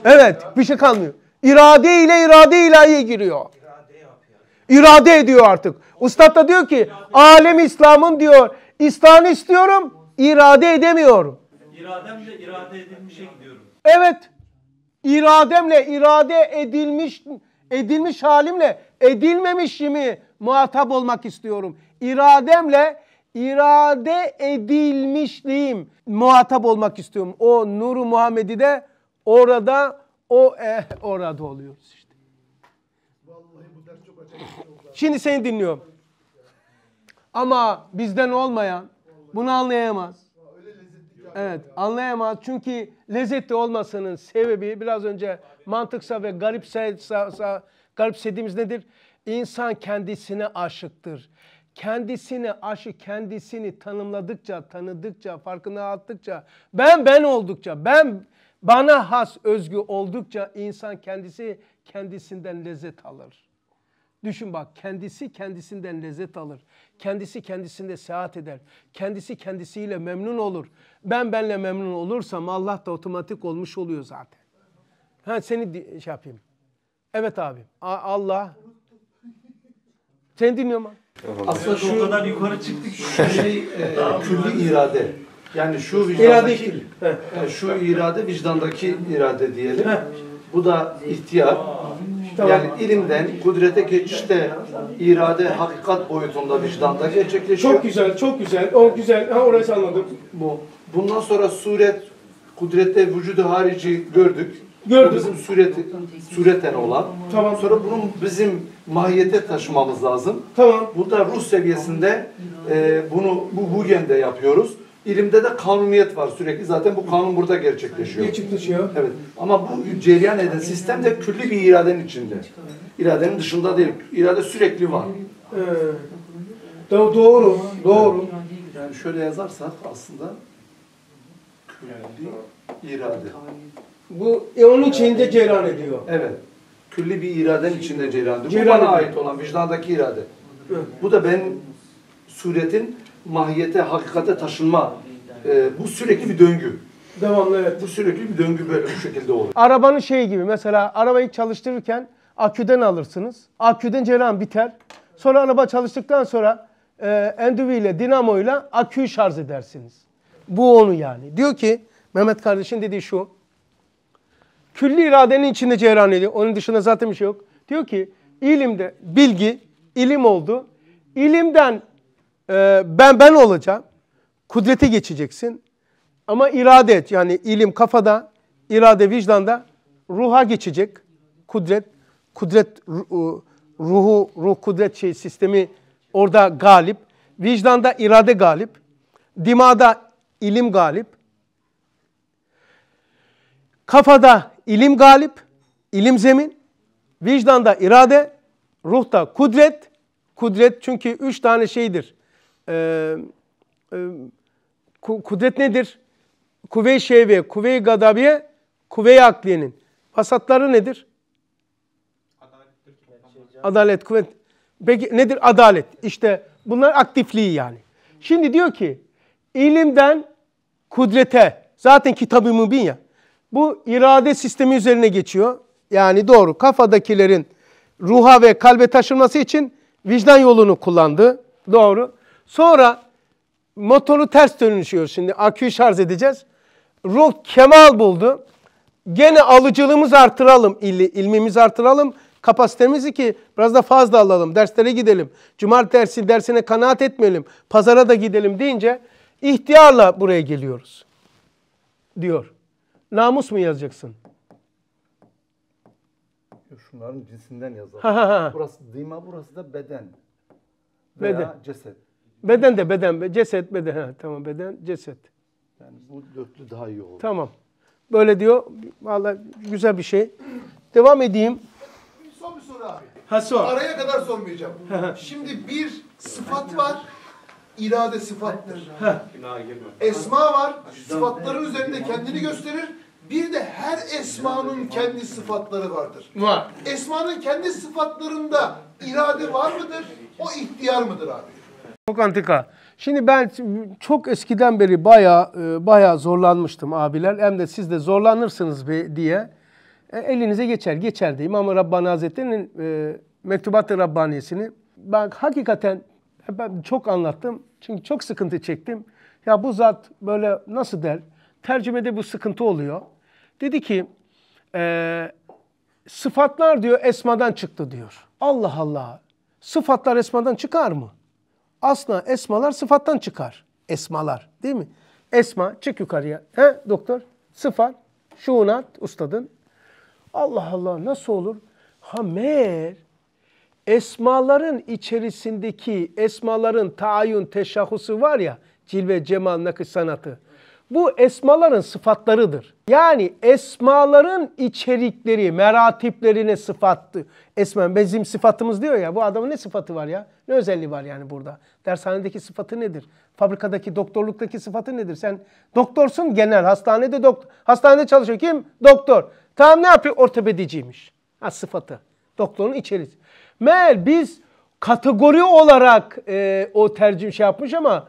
evet bir şey kalmıyor. İrade ile irade ilahiye giriyor. İrade ediyor artık. Ustad da diyor ki alem İslam'ın diyor İslam istiyorum irade edemiyorum. İrademle irade edilmişe gidiyorum. Evet. İrademle irade edilmiş edilmiş halimle edilmemişimi muhatap olmak istiyorum. İrademle irade edilmişliğim muhatap olmak istiyorum. O nuru Muhammed'i de orada o eh, orada oluyoruz işte. Şey Şimdi seni dinliyorum. Ama bizden olmayan bunu anlayamaz. Evet anlayamaz çünkü lezzetli olmasının sebebi biraz önce mantıksa ve garipse, garipsediğimiz nedir? İnsan kendisine aşıktır. Kendisine aşık, kendisini tanımladıkça, tanıdıkça, farkına attıkça, ben ben oldukça, ben bana has özgü oldukça insan kendisi kendisinden lezzet alır. Düşün bak kendisi kendisinden lezzet alır. Kendisi kendisinde seyahat eder. Kendisi kendisiyle memnun olur. Ben benle memnun olursam Allah da otomatik olmuş oluyor zaten. Ha seni şey yapayım. Evet abim. Allah. Seni dinliyorum abi. Aslında şu, kadar yukarı çıktık. Şu şey, şey e, e, külli irade. Yani şu vicdandaki, şu irade vicdandaki irade diyelim. Bu da ihtiyar. Tamam. Yani ilimden kudrete geçişte irade, hakikat boyutunda vicdanda gerçekleşiyor. Çok güzel, çok güzel. O güzel. Ha orası anladık Bu. Bundan sonra suret, kudrette vücudu harici gördük. Gördük bizim sureti, sureten olan. Tamam. Sonra bunun bizim mahiyete taşımamız lazım. Tamam. Bu da ruh seviyesinde e, bunu bu, bu de yapıyoruz. İlimde de kanuniyet var sürekli. Zaten bu kanun burada gerçekleşiyor. Gerçekleşiyor. Evet. Ama bu cereyan eden sistem de külli bir iradenin içinde. İradenin dışında değil. İrade sürekli var. Ee, doğru, doğru. Yani şöyle yazarsak aslında külli irade. Bu e, onun içinde cereyan ediyor. Evet. Külli bir iraden içinde cereyan ediyor. Bu bana ait olan vicdandaki irade. Bu da ben suretin mahiyete, hakikate taşınma. E, bu sürekli bir döngü. Devamlı evet. Bu sürekli bir döngü böyle bu şekilde oluyor. Arabanın şeyi gibi mesela arabayı çalıştırırken aküden alırsınız. Aküden cereyan biter. Sonra araba çalıştıktan sonra e, dinamo ile aküyü şarj edersiniz. Bu onu yani. Diyor ki Mehmet kardeşin dediği şu. Külli iradenin içinde cereyan ediyor. Onun dışında zaten bir şey yok. Diyor ki ilimde bilgi ilim oldu. İlimden ee, ben ben olacağım. Kudrete geçeceksin. Ama irade et yani ilim kafada, irade vicdanda ruha geçecek. Kudret, kudret e, ruhu, ruh kudret şey sistemi orada galip. Vicdanda irade galip. Dimada ilim galip. Kafada ilim galip, ilim zemin. Vicdanda irade, ruhta kudret. Kudret çünkü üç tane şeydir. Ee, e, e, kudret nedir? Kuvve-i şehviye, kuvve-i gadabiye, kuvve-i akliyenin. Vasatları nedir? Adalet, kuvvet. Peki nedir adalet? İşte bunlar aktifliği yani. Şimdi diyor ki ilimden kudrete zaten kitabı mübin ya. Bu irade sistemi üzerine geçiyor. Yani doğru kafadakilerin ruha ve kalbe taşınması için vicdan yolunu kullandı. Doğru. Sonra motoru ters dönüşüyor şimdi. Aküyü şarj edeceğiz. Ruh kemal buldu. Gene alıcılığımızı artıralım, il, ilmimizi artıralım. Kapasitemizi ki biraz da fazla alalım. Derslere gidelim. Cumartesi dersine kanaat etmeyelim. Pazara da gidelim deyince ihtiyarla buraya geliyoruz. Diyor. Namus mu yazacaksın? Şunların cinsinden yazalım. burası dima, burası da beden. Veya beden. ceset. Beden de beden, ceset beden. Ha, tamam beden, ceset. Yani bu dörtlü daha iyi oldu. Tamam. Böyle diyor. Valla güzel bir şey. Devam edeyim. son bir soru abi. Ha sor. Araya kadar sormayacağım. Şimdi bir sıfat var. İrade sıfattır. Esma var. Sıfatların üzerinde kendini gösterir. Bir de her esmanın kendi sıfatları vardır. Var. Esmanın kendi sıfatlarında irade var mıdır? O ihtiyar mıdır abi? Çok antika. Şimdi ben çok eskiden beri baya e, baya zorlanmıştım abiler. Hem de siz de zorlanırsınız be diye. E, elinize geçer, geçer diyeyim ama Rabbani Hazretleri'nin e, Mektubat-ı Rabbaniyesini ben hakikaten ben çok anlattım. Çünkü çok sıkıntı çektim. Ya bu zat böyle nasıl der? Tercümede bu sıkıntı oluyor. Dedi ki e, sıfatlar diyor esmadan çıktı diyor. Allah Allah. Sıfatlar esmadan çıkar mı? Asna esmalar sıfattan çıkar. Esmalar değil mi? Esma çık yukarıya. He doktor? Sıfat, şuunat, ustadın. Allah Allah nasıl olur? Ha meğer esmaların içerisindeki esmaların taayün teşahhusu var ya cilve cemal nakış sanatı. Bu esmaların sıfatlarıdır. Yani esmaların içerikleri, meratiplerine sıfattı. Esmen bizim sıfatımız diyor ya bu adamın ne sıfatı var ya? Ne özelliği var yani burada? Dershanedeki sıfatı nedir? Fabrikadaki, doktorluktaki sıfatı nedir? Sen doktorsun genel, hastanede doktor. Hastanede çalışıyor kim? Doktor. Tamam ne yapıyor? Ortopediciymiş. Ha sıfatı. Doktorun içeriği. Meğer biz kategori olarak e, o tercih şey yapmış ama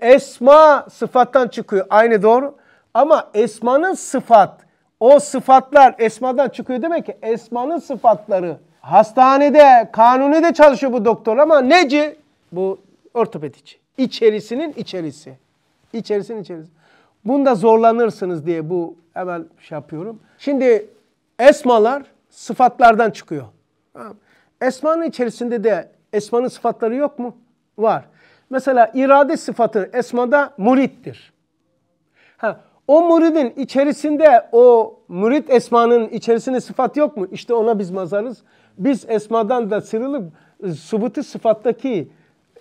Esma sıfattan çıkıyor. Aynı doğru. Ama esmanın sıfat, o sıfatlar esmadan çıkıyor demek ki esmanın sıfatları. Hastanede, kanuni de çalışıyor bu doktor ama neci? Bu ortopedici. İçerisinin içerisi. İçerisinin içerisi. Bunda zorlanırsınız diye bu hemen şey yapıyorum. Şimdi esmalar sıfatlardan çıkıyor. Esmanın içerisinde de esmanın sıfatları yok mu? Var. Mesela irade sıfatı esmada murittir. Ha, o muridin içerisinde o murit esmanın içerisinde sıfat yok mu? İşte ona biz mazarız. Biz esmadan da sıyrılıp e, subutu sıfattaki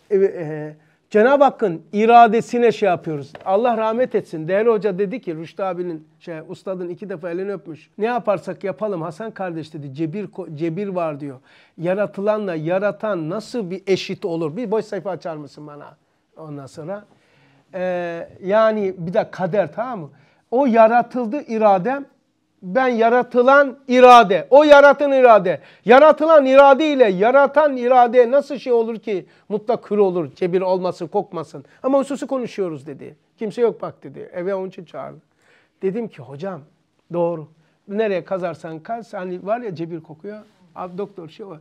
e, e, Cenab-ı Hakk'ın iradesine şey yapıyoruz. Allah rahmet etsin. Değerli hoca dedi ki Rüştü abinin şey ustadın iki defa elini öpmüş. Ne yaparsak yapalım Hasan kardeş dedi. Cebir cebir var diyor. Yaratılanla yaratan nasıl bir eşit olur? Bir boş sayfa açar mısın bana? Ondan sonra ee, yani bir de kader tamam mı? O yaratıldı iradem ben yaratılan irade. O yaratan irade. Yaratılan irade ile yaratan irade nasıl şey olur ki? Mutlak kır olur. Cebir olmasın, kokmasın. Ama hususu konuşuyoruz dedi. Kimse yok bak dedi. Eve onun için çağırdı. Dedim ki hocam doğru. Nereye kazarsan kaz. Hani var ya cebir kokuyor. Abi doktor şey var.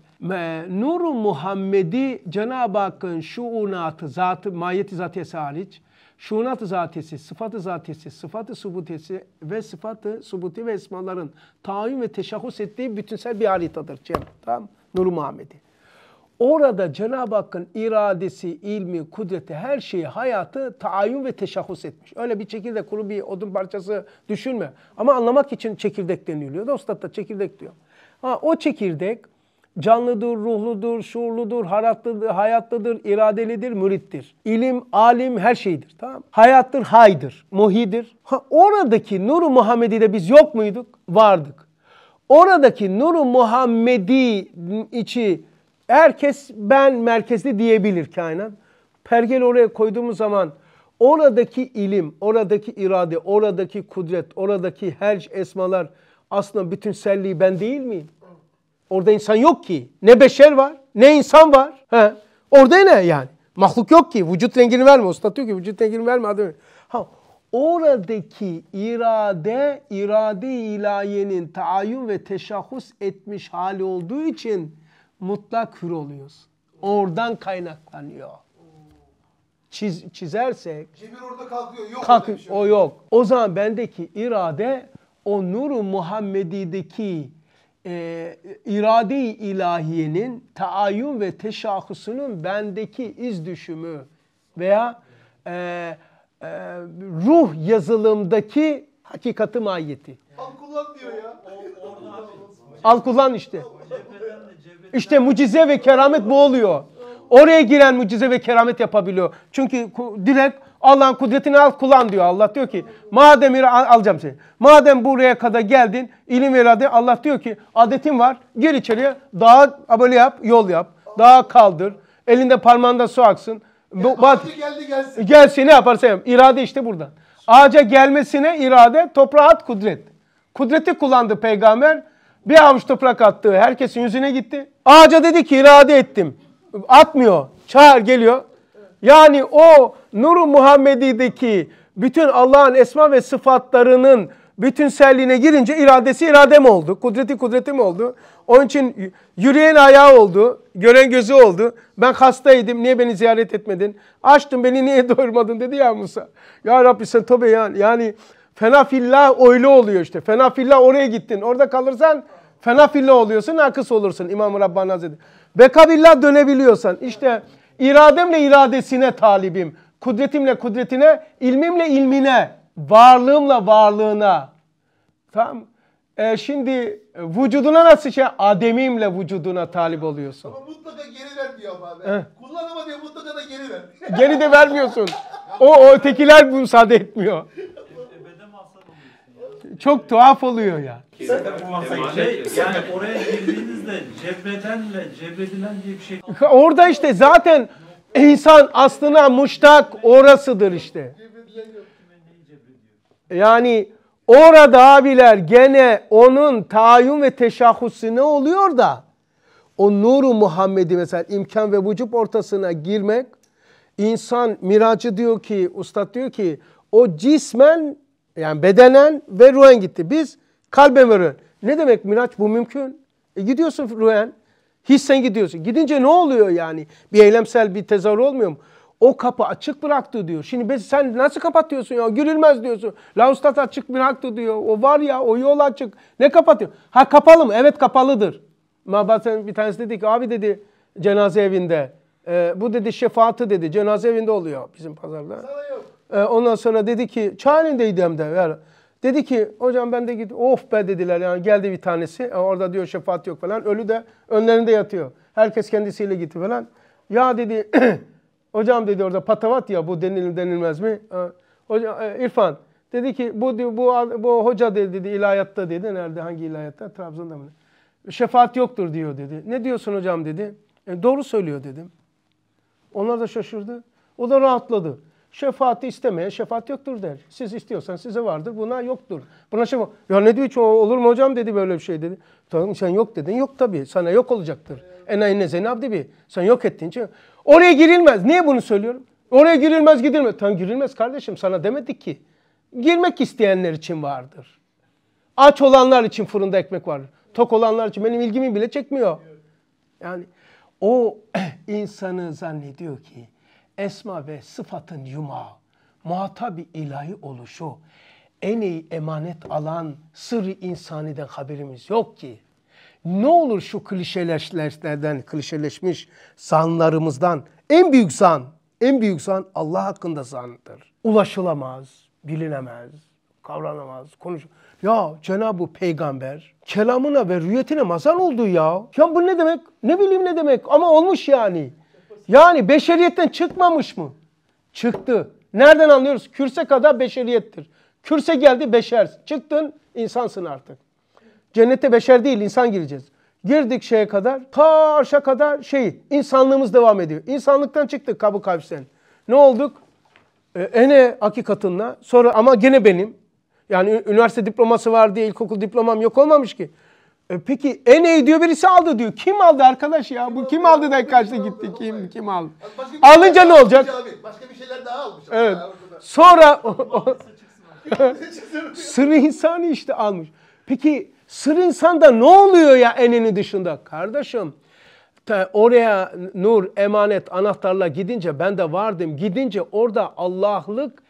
Nuru Muhammed'i Cenab-ı Hakk'ın şuunatı, zatı, mahiyeti zatiye hariç şunat-ı zatesi, sıfat-ı zatesi, sıfat-ı subutesi ve sıfat-ı subuti ve esmaların tayin ve teşahhus ettiği bütünsel bir haritadır. Tamam Nur Muhammedi. Orada Cenab-ı Hakk'ın iradesi, ilmi, kudreti, her şeyi, hayatı taayyün ve teşahhus etmiş. Öyle bir çekirdek kuru bir odun parçası düşünme. Ama anlamak için çekirdek deniliyor. Dostlar da çekirdek diyor. Ha, o çekirdek canlıdır, ruhludur, şuurludur, haratlıdır, hayatlıdır, iradelidir, mürittir. İlim, alim her şeydir. Tamam Hayattır, haydır, muhidir. Ha, oradaki nuru Muhammedi'de biz yok muyduk? Vardık. Oradaki nuru Muhammedi içi herkes ben merkezli diyebilir kainat. Pergel oraya koyduğumuz zaman oradaki ilim, oradaki irade, oradaki kudret, oradaki her esmalar aslında bütün bütünselliği ben değil miyim? Orada insan yok ki. Ne beşer var ne insan var. He. Orada ne yani? Mahluk yok ki. Vücut rengini verme. Usta diyor ki vücut rengini verme. Adım. Ha, oradaki irade, irade ilayenin taayyun ve teşahhus etmiş hali olduğu için mutlak hür oluyoruz. Oradan kaynaklanıyor. Çiz, çizersek... Cemil orada kalkıyor. Yok kalk, şey. O yok. O zaman bendeki irade o nuru Muhammedi'deki e, irade-i ilahiyenin taayyun ve teşahhusunun bendeki iz düşümü veya e, e, ruh yazılımdaki hakikati mahiyeti. Al kullan diyor ya. Al kullan işte. İşte mucize ve keramet bu oluyor. Oraya giren mucize ve keramet yapabiliyor. Çünkü direkt Allah'ın kudretini al kullan diyor. Allah diyor ki madem alacağım seni. Madem buraya kadar geldin ilim ve irade Allah diyor ki adetin var. Gir içeriye daha böyle yap yol yap. Daha kaldır. Elinde parmağında su aksın. Bu, bat, geldi gelsin. Gelsin ne yaparsa yap. İrade işte buradan. Ağaca gelmesine irade toprağa at kudret. Kudreti kullandı peygamber. Bir avuç toprak attı. Herkesin yüzüne gitti. Ağaca dedi ki irade ettim. Atmıyor. Çağır geliyor. Yani o Nuru Muhammedi'deki bütün Allah'ın esma ve sıfatlarının bütünselliğine girince iradesi iradem oldu. Kudreti kudreti mi oldu. Onun için yürüyen ayağı oldu. Gören gözü oldu. Ben hastaydım. Niye beni ziyaret etmedin? Açtım beni niye doyurmadın dedi ya Musa. Ya Rabbi sen tabi yani. Yani fena fillah öyle oluyor işte. Fena fillah oraya gittin. Orada kalırsan fena fillah oluyorsun. akıs olursun İmam-ı Rabbani Hazretleri. Bekabillah dönebiliyorsan işte irademle iradesine talibim. Kudretimle kudretine, ilmimle ilmine, varlığımla varlığına. Tamam e, şimdi vücuduna nasıl şey? Ademimle vücuduna talip oluyorsun. Ama mutlaka geri ver diyor abi. He. Kullan diyor mutlaka da geri ver. geri de vermiyorsun. o, o bunu müsaade etmiyor. Çok tuhaf oluyor ya. Yani oraya girdiğinizde cebedenle cebedilen diye bir şey. Orada işte zaten İnsan aslına muştak orasıdır işte. Yani orada abiler gene onun tayin ve teşahhusu ne oluyor da o nuru Muhammed'i mesela imkan ve vücub ortasına girmek insan miracı diyor ki ustad diyor ki o cismen yani bedenen ve ruhen gitti. Biz kalben ve ruhen. Ne demek miraç bu mümkün? E gidiyorsun ruhen hiç sen gidiyorsun. Gidince ne oluyor yani? Bir eylemsel bir tezahür olmuyor mu? O kapı açık bıraktı diyor. Şimdi sen nasıl kapatıyorsun ya? Gülülmez diyorsun. Laustat açık bıraktı diyor. O var ya o yol açık. Ne kapatıyor? Ha kapalı mı? Evet kapalıdır. Bazen bir tanesi dedi ki abi dedi cenaze evinde. E, bu dedi şefaatı dedi. Cenaze evinde oluyor bizim pazarda. E, ondan sonra dedi ki çayın de. Yani Dedi ki hocam ben de git of be dediler yani geldi bir tanesi e, orada diyor şefaat yok falan ölü de önlerinde yatıyor. Herkes kendisiyle gitti falan. Ya dedi hocam dedi orada patavat ya bu denilir denilmez mi? E, hocam, e, İrfan dedi ki bu bu bu hoca dedi, dedi ilahiyatta dedi nerede hangi ilahiyatta Trabzon'da mı? Şefaat yoktur diyor dedi. Ne diyorsun hocam dedi. E, doğru söylüyor dedim. Onlar da şaşırdı. O da rahatladı. Şefaati istemeye şefaat yoktur der. Siz istiyorsan size vardır, buna yoktur. Buna şefaat. Ya ne diyor ki olur mu hocam dedi böyle bir şey dedi. Tamam sen yok dedin. Yok tabii. Sana yok olacaktır. Enayine Zeynep gibi. Sen yok ettiğin için. Oraya girilmez. Niye bunu söylüyorum? Oraya girilmez gidilmez. Tam girilmez kardeşim. Sana demedik ki. Girmek isteyenler için vardır. Aç olanlar için fırında ekmek vardır. Tok olanlar için benim ilgimi bile çekmiyor. Yani o insanı zannediyor ki esma ve sıfatın yumağı, muhatabi ilahi oluşu, en iyi emanet alan sırrı insaniden haberimiz yok ki. Ne olur şu klişeleşlerden, klişeleşmiş zanlarımızdan en büyük zan, en büyük zan Allah hakkında zandır. Ulaşılamaz, bilinemez, kavranamaz, konuş. Ya Cenab-ı Peygamber kelamına ve rüyetine mazan oldu ya. Ya bu ne demek? Ne bileyim ne demek ama olmuş yani. Yani beşeriyetten çıkmamış mı? Çıktı. Nereden anlıyoruz? Kürse kadar beşeriyettir. Kürse geldi beşer. Çıktın insansın artık. Cennete beşer değil insan gireceğiz. Girdik şeye kadar, ta arşa kadar şey, insanlığımız devam ediyor. İnsanlıktan çıktık kabu kavsen. Ne olduk? Ee, ene hakikatınla. Sonra ama gene benim. Yani üniversite diploması var diye ilkokul diplomam yok olmamış ki. E peki en iyi diyor birisi aldı diyor. Kim aldı arkadaş ya? Bu kim aldı da kaçta gitti? Kim kim şey aldı? Alınca şey ne olacak? Abi, başka bir şeyler daha almış. Evet. Sonra sır insanı işte almış. Peki sır insanda ne oluyor ya enini dışında? Kardeşim oraya nur, emanet, anahtarla gidince ben de vardım. Gidince orada Allah'lık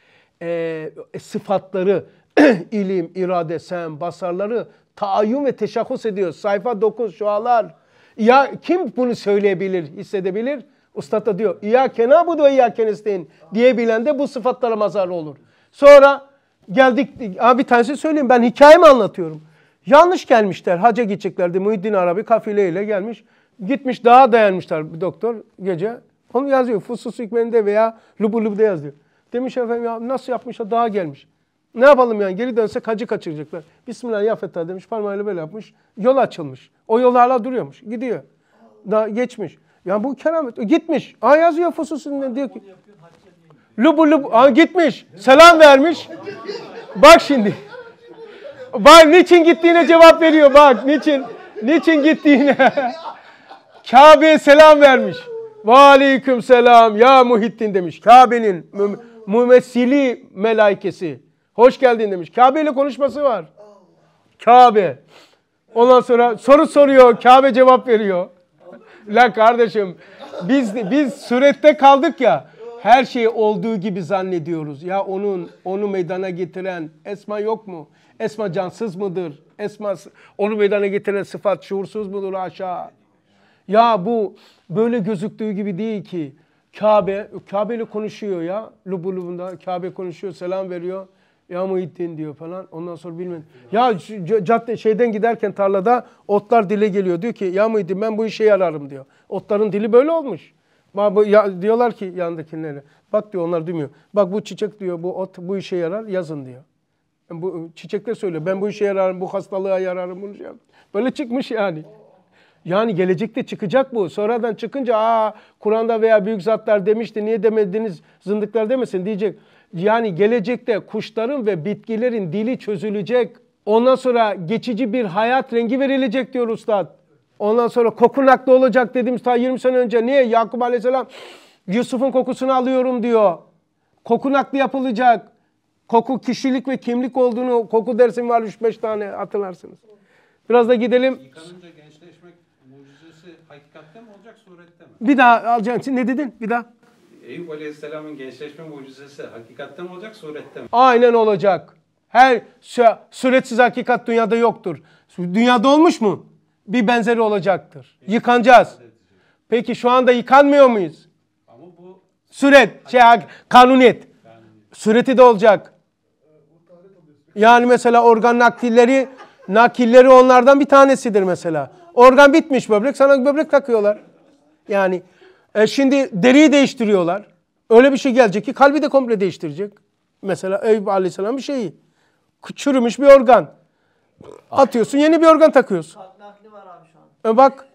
e, sıfatları, ilim, irade, sen, basarları taayyum ve teşahhus ediyor. Sayfa 9 şualar. Ya kim bunu söyleyebilir, hissedebilir? Ustad da diyor. İyâke nâbudu ve iyâke nesteyn diyebilen de bu sıfatlara mazar olur. Sonra geldik. Abi bir tanesi söyleyeyim ben hikayemi anlatıyorum. Yanlış gelmişler. Hacca gideceklerdi. Muhiddin Arabi kafileyle gelmiş. Gitmiş daha dayanmışlar bir doktor gece. Onu yazıyor. Fusus hikmende veya lubu lubda yazıyor. Demiş efendim ya nasıl yapmışlar daha gelmiş. Ne yapalım yani geri dönsek hacı kaçıracaklar. Bismillah ya Fettah demiş parmağıyla böyle yapmış. Yol açılmış. O yol hala duruyormuş. Gidiyor. Daha geçmiş. Yani bu keramet. Gitmiş. Aa yazıyor fususundan diyor ki. Lubu lubu. Aa gitmiş. Selam vermiş. Bak şimdi. Bak niçin gittiğine cevap veriyor. Bak niçin. Niçin gittiğine. Kabe'ye selam vermiş. Ve aleyküm selam ya Muhittin demiş. Kabe'nin mümessili melaikesi. Hoş geldin demiş. Kabe ile konuşması var. Kabe. Ondan sonra soru soruyor. Kabe cevap veriyor. Lan kardeşim biz biz surette kaldık ya. Her şeyi olduğu gibi zannediyoruz. Ya onun onu meydana getiren Esma yok mu? Esma cansız mıdır? Esma onu meydana getiren sıfat şuursuz mudur aşağı? Ya bu böyle gözüktüğü gibi değil ki. Kabe, Kabe ile konuşuyor ya. Lubulubunda Kabe konuşuyor, selam veriyor. Ya Muhittin diyor falan. Ondan sonra bilmem. Ya cadde şeyden giderken tarlada otlar dile geliyor. Diyor ki ya Muhittin ben bu işe yararım diyor. Otların dili böyle olmuş. Ya, diyorlar ki yandakilere. Bak diyor onlar duymuyor. Bak bu çiçek diyor bu ot bu işe yarar yazın diyor. Yani bu çiçekler söylüyor. Ben bu işe yararım, bu hastalığa yararım bunu şey Böyle çıkmış yani. Yani gelecekte çıkacak bu. Sonradan çıkınca aa Kur'an'da veya büyük zatlar demişti niye demediniz zındıklar demesin diyecek yani gelecekte kuşların ve bitkilerin dili çözülecek. Ondan sonra geçici bir hayat rengi verilecek diyor ustad. Ondan sonra kokunaklı olacak dedim ta 20 sene önce. Niye? Yakup Aleyhisselam Yusuf'un kokusunu alıyorum diyor. Kokunaklı yapılacak. Koku kişilik ve kimlik olduğunu koku dersim var 3-5 tane hatırlarsınız. Biraz da gidelim. Yıkanınca gençleşmek mucizesi hakikatte mi olacak surette mi? Bir daha alacağım. Ne dedin? Bir daha. Eyüp Aleyhisselam'ın gençleşme mucizesi hakikatte mi olacak, surette mi? Aynen olacak. Her suretsiz hakikat dünyada yoktur. Dünyada olmuş mu? Bir benzeri olacaktır. Yıkanacağız. Peki şu anda yıkanmıyor muyuz? Ama bu Süret, şey, kanuniyet. Sureti de olacak. Ee, yani mesela organ nakilleri, nakilleri onlardan bir tanesidir mesela. Organ bitmiş böbrek, sana böbrek takıyorlar. Yani e şimdi deriyi değiştiriyorlar. Öyle bir şey gelecek ki kalbi de komple değiştirecek. Mesela Eyüp Aleyhisselam bir şeyi. Çürümüş bir organ. Atıyorsun yeni bir organ takıyorsun. E bak.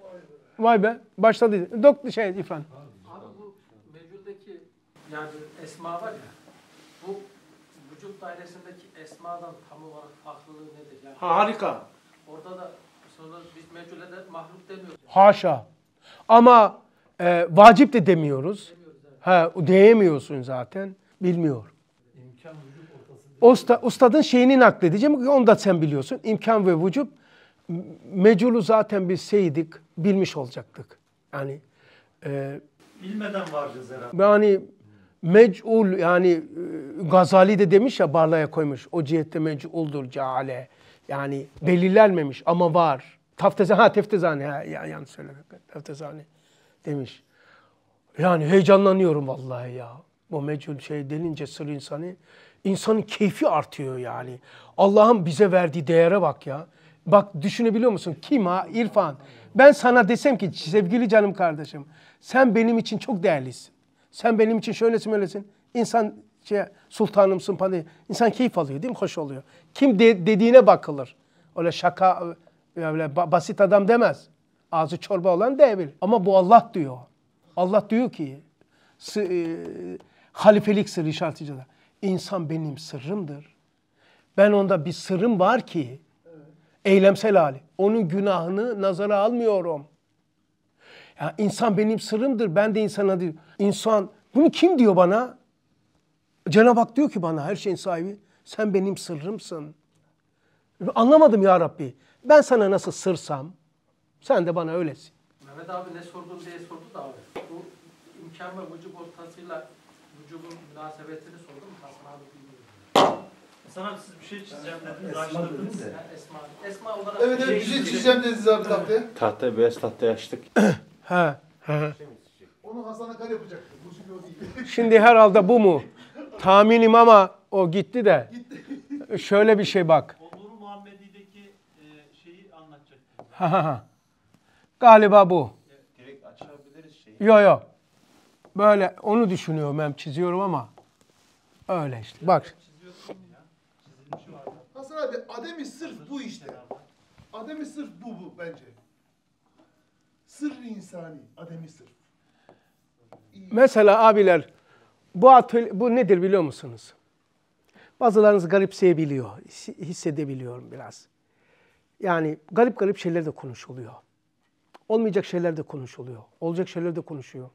Vay be. Başladı. Dok şey İrfan. Abi bu mevcuddaki yani esma var ya. Bu vücut dairesindeki esmadan tam olarak farklılığı nedir? Yani Harika. Orada da sonra biz mevcude de mahluk demiyoruz. Haşa. Ama e, vacip de demiyoruz. Ha, diyemiyorsun zaten. Bilmiyor. Usta, ustadın şeyini nakledeceğim. Onu da sen biliyorsun. İmkan ve vücub meculu zaten bilseydik bilmiş olacaktık. Yani e, bilmeden varacağız herhalde. Yani mecul yani e, Gazali de demiş ya barlaya koymuş. O cihette meculdur cale. Yani belirlenmemiş ama var. Taftezane, ha teftezane, ha, yanlış söylemek. Taftezane demiş. Yani heyecanlanıyorum vallahi ya. Bu mecul şey denince sır insanı, insanın keyfi artıyor yani. Allah'ın bize verdiği değere bak ya. Bak düşünebiliyor musun? Kim ha? İrfan. Ben sana desem ki sevgili canım kardeşim sen benim için çok değerlisin. Sen benim için şöylesin öylesin. İnsan şey, sultanımsın falan İnsan keyif alıyor değil mi? Hoş oluyor. Kim de, dediğine bakılır. Öyle şaka, öyle basit adam demez. Ağzı çorba olan değil. Ama bu Allah diyor. Allah diyor ki sı, e, halifelik sırrı işareticide. İnsan benim sırrımdır. Ben onda bir sırrım var ki eylemsel hali. Onun günahını nazara almıyorum. Ya insan benim sırrımdır. Ben de insana diyor. İnsan bunu kim diyor bana? Cenab-ı Hak diyor ki bana her şeyin sahibi sen benim sırrımsın. Anlamadım ya Rabbi. Ben sana nasıl sırsam, sen de bana öylesin. Mehmet abi ne sordun diye sordu da abi. Bu imkan ve vücub ortasıyla vücubun münasebetini sordu mu? Hasan abi bilmiyorum. Hasan abi bir şey çizeceğim dediniz. Esma dediniz de. Esma. Esma olarak evet, evet, bir şey, şey çizeceğim dediniz abi tahtaya. Tahtaya beyaz tahtaya açtık. ha. Şey Onu Hasan Akar yapacaktı. Şimdi herhalde bu mu? Tahminim ama o gitti de. Gitti. Şöyle bir şey bak. Onur Muhammedi'deki e, şeyi anlatacak. Ha ha ha. Galiba bu. Direkt açabiliriz şeyi. Yo yo. Böyle onu düşünüyorum hem çiziyorum ama öyle işte. Bak. Hasan abi Adem'i sırf bu işte. Adem'i sırf bu bu bence. Sırrı insani. Adem'i sırf. Mesela abiler bu atölye, bu nedir biliyor musunuz? Bazılarınız garipseyebiliyor, hissedebiliyorum biraz. Yani garip garip şeyler de konuşuluyor. Olmayacak şeyler de konuşuluyor. Olacak şeyler de konuşuyor.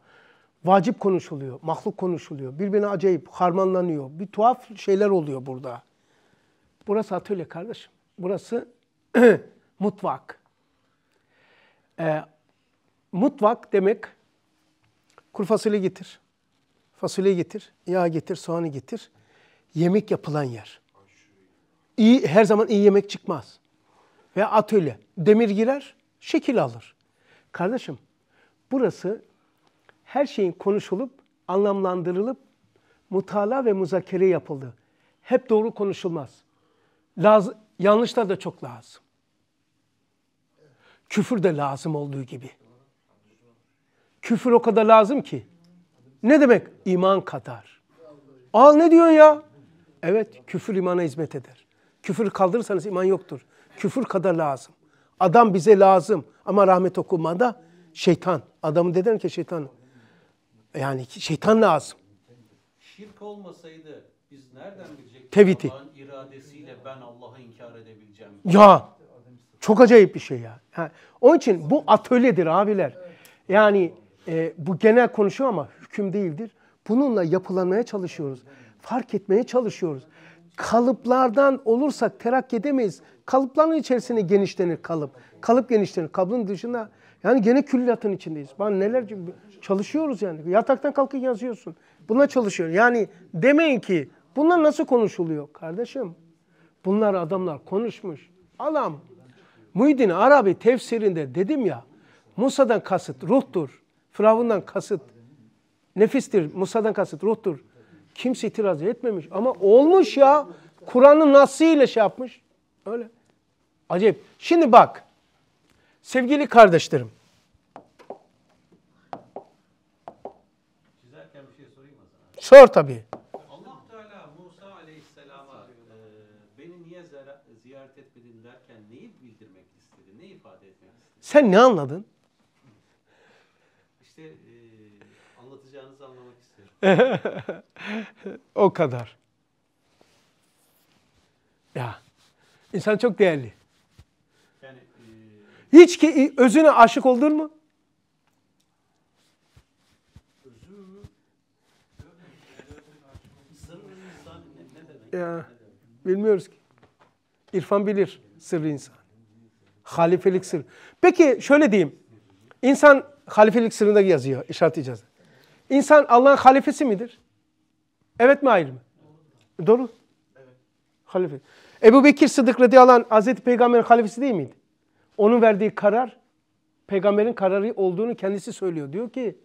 Vacip konuşuluyor, mahluk konuşuluyor. Birbirine acayip harmanlanıyor. Bir tuhaf şeyler oluyor burada. Burası atölye kardeşim. Burası mutvak. Ee, mutvak demek kuru fasulye getir. Fasulye getir, yağ getir, soğanı getir. Yemek yapılan yer. İyi, her zaman iyi yemek çıkmaz. Ve atölye. Demir girer, şekil alır. Kardeşim burası her şeyin konuşulup, anlamlandırılıp mutala ve muzakere yapıldı. Hep doğru konuşulmaz. Laz yanlışlar da çok lazım. Küfür de lazım olduğu gibi. Küfür o kadar lazım ki. Ne demek? iman kadar. Al ne diyorsun ya? Evet, küfür imana hizmet eder. Küfür kaldırırsanız iman yoktur. Küfür kadar lazım. Adam bize lazım. Ama rahmet okumada şeytan. Adamı dediler ki şeytan. Yani şeytan lazım. Şirk olmasaydı biz nereden bilecektik Tevhidi. Allah'ın iradesiyle ben Allah'ı inkar edebileceğim? Ya çok acayip bir şey ya. Ha. Onun için bu atölyedir abiler. Yani e, bu genel konuşu ama hüküm değildir. Bununla yapılanmaya çalışıyoruz. Fark etmeye çalışıyoruz. Kalıplardan olursak terakki edemeyiz. Kalıpların içerisinde genişlenir kalıp. Kalıp genişlenir. Kalıbın dışında yani gene külliyatın içindeyiz. Ben neler çalışıyoruz yani. Yataktan kalkıp yazıyorsun. Buna çalışıyor. Yani demeyin ki bunlar nasıl konuşuluyor kardeşim? Bunlar adamlar konuşmuş. Alam, Muhyiddin Arabi tefsirinde dedim ya Musa'dan kasıt ruhtur. Firavundan kasıt nefistir. Musa'dan kasıt ruhtur. Kimse itiraz etmemiş ama olmuş ya. Kur'an'ın nasıyla şey yapmış. Öyle. Acayip. Şimdi bak. Sevgili kardeşlerim. Çizerken bir şey sorayım mı sana? Sor tabii. Allah Teala Musa Aleyhisselam'a e, beni niye ziyaret etmedin derken neyi bildirmek istedi? Ne ifade etmek istedi? Sen ne anladın? İşte e, anlatacağınızı anlamak istiyorum. o kadar. Ya. İnsan çok değerli. Hiç ki özüne aşık oldun mu? Ya, bilmiyoruz ki. İrfan bilir sırrı insan. Halifelik sır. Peki şöyle diyeyim. İnsan halifelik sırrında yazıyor işaret edeceğiz. İnsan Allah'ın halifesi midir? Evet mi hayır mı? Doğru. Evet. Halife. Ebu Bekir Sıdık radıyallahu anh Hazreti Peygamber'in halifesi değil miydi? Onun verdiği karar peygamberin kararı olduğunu kendisi söylüyor. Diyor ki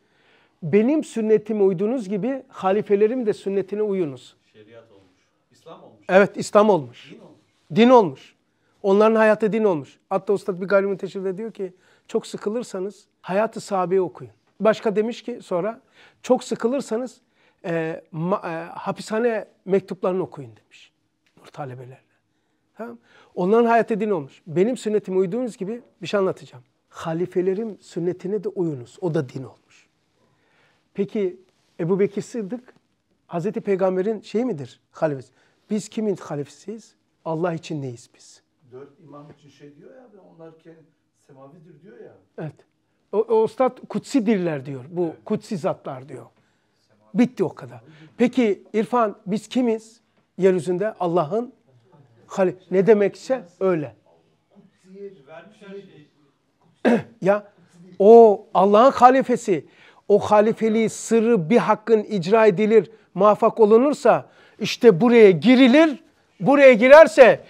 benim sünnetime uyduğunuz gibi halifelerim de sünnetine uyunuz. Şeriat olmuş. İslam olmuş. Evet İslam olmuş. Din olmuş. Din olmuş. Onların hayatı din olmuş. Hatta ustad bir gayrimin teşhirde diyor ki çok sıkılırsanız hayatı sahabeye okuyun. Başka demiş ki sonra çok sıkılırsanız e, ma, e, hapishane mektuplarını okuyun demiş. Nur talebeler. Onların hayatı din olmuş. Benim sünnetime uyduğunuz gibi bir şey anlatacağım. Halifelerim sünnetine de uyunuz. O da din olmuş. Peki Ebu Bekir Sıddık Hazreti Peygamber'in şeyi midir? Halifesi. Biz kimin halifesiyiz? Allah için neyiz biz? Dört imam için şey diyor ya onlar kendi semavidir diyor ya. Evet. O, o ustad kutsidirler diyor. Bu evet. kutsi zatlar diyor. Bitti o kadar. Peki İrfan biz kimiz? Yeryüzünde Allah'ın Halil ne demekse öyle. ya o Allah'ın halifesi o halifeliği sırrı bir hakkın icra edilir, muvaffak olunursa işte buraya girilir. Buraya girerse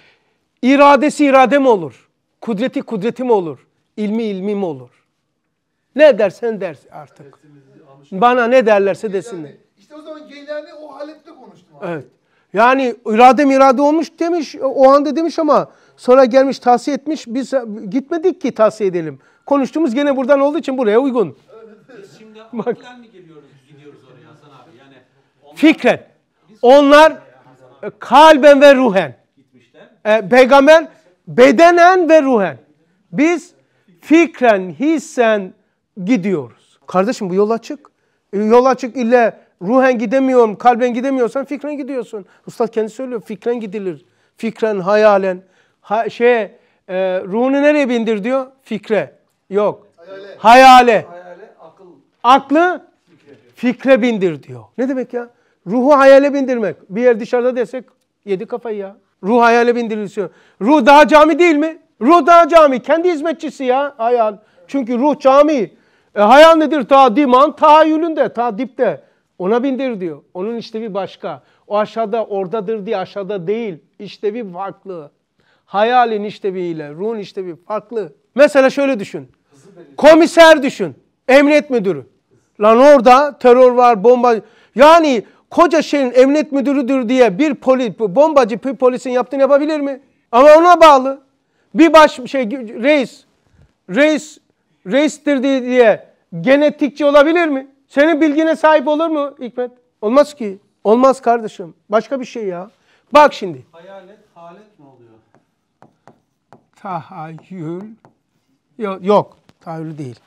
iradesi irade mi olur? Kudreti kudreti mi olur? İlmi ilmi mi olur? Ne dersen ders artık. Bana ne derlerse desinler. İşte o zaman Geylani o haletle konuştum. Abi. Evet. Yani irade mirade olmuş demiş o anda demiş ama sonra gelmiş tavsiye etmiş biz gitmedik ki tavsiye edelim. Konuştuğumuz gene buradan olduğu için buraya uygun. Biz şimdi Bak. geliyoruz gidiyoruz oraya Hasan abi yani. Onlar, Fikren. Onlar kalben ve ruhen. E, peygamber bedenen ve ruhen. Biz fikren, hissen gidiyoruz. Kardeşim bu yol açık. E, yol açık ile ruhen gidemiyorum, kalben gidemiyorsan fikren gidiyorsun. Ustad kendi söylüyor, fikren gidilir. Fikren, hayalen, ha, şey, e, ruhunu nereye bindir diyor? Fikre. Yok. Hayale. Hayale. hayale akıl. Aklı fikre. fikre bindir diyor. Ne demek ya? Ruhu hayale bindirmek. Bir yer dışarıda desek yedi kafayı ya. Ruh hayale bindiriliyor. Ruh daha cami değil mi? Ruh daha cami. Kendi hizmetçisi ya hayal. Çünkü ruh cami. E, hayal nedir? Ta diman, tahayyülünde, ta dipte. Ona bindir diyor. Onun işlevi başka. O aşağıda oradadır diye aşağıda değil. İşlevi farklı. Hayalin işleviyle ruhun işlevi farklı. Mesela şöyle düşün. Komiser düşün. Emniyet müdürü. Lan orada terör var, bomba. Yani koca şehrin emniyet müdürüdür diye bir polis, bombacı bir polisin yaptığını yapabilir mi? Ama ona bağlı. Bir baş şey reis, reis, reistir diye genetikçi olabilir mi? Senin bilgine sahip olur mu Hikmet? Olmaz ki. Olmaz kardeşim. Başka bir şey ya. Bak şimdi. Hayalet, halet mi oluyor? Tahayyül. Yok, yok. Tahayyül değil.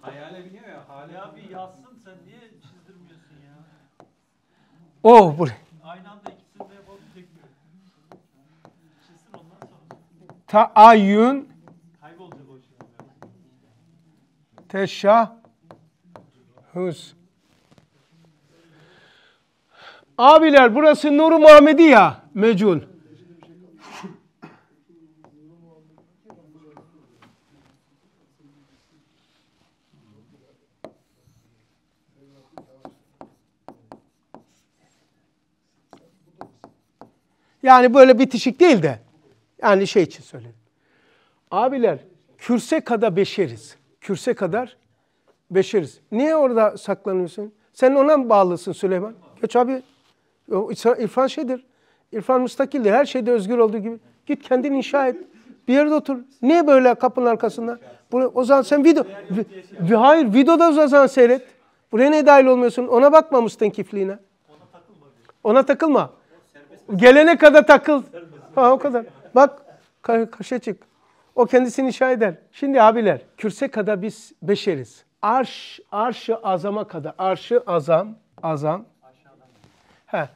Hayale biniyor ya. Hale abi yazsın sen niye çizdirmiyorsun ya? Oh buraya. Aynı anda ikisini de yapabilecek mi? Çizsin ondan sonra. Şey. Teşah. Hız. Abiler burası Nur-u Muhammedi ya mecul. Yani böyle bitişik değil de. Yani şey için söyledim. Abiler kürse kadar beşeriz. Kürse kadar beşeriz. Niye orada saklanıyorsun? Sen ona mı bağlısın Süleyman? Geç abi. İrfan şeydir. İrfan müstakildir. Her şeyde özgür olduğu gibi. Git kendin inşa et. Bir yerde otur. Niye böyle kapının arkasında? Buraya, o zaman sen video... Vi, hayır, videoda o zaman seyret. Buraya ne dahil olmuyorsun? Ona bakma müstenkifliğine. Ona takılma. Gelene kadar takıl. Ha o kadar. Bak kaşe çık. O kendisini inşa eder. Şimdi abiler kürse kadar biz beşeriz arş, arşı azama kadar, arşı azam, azam, he,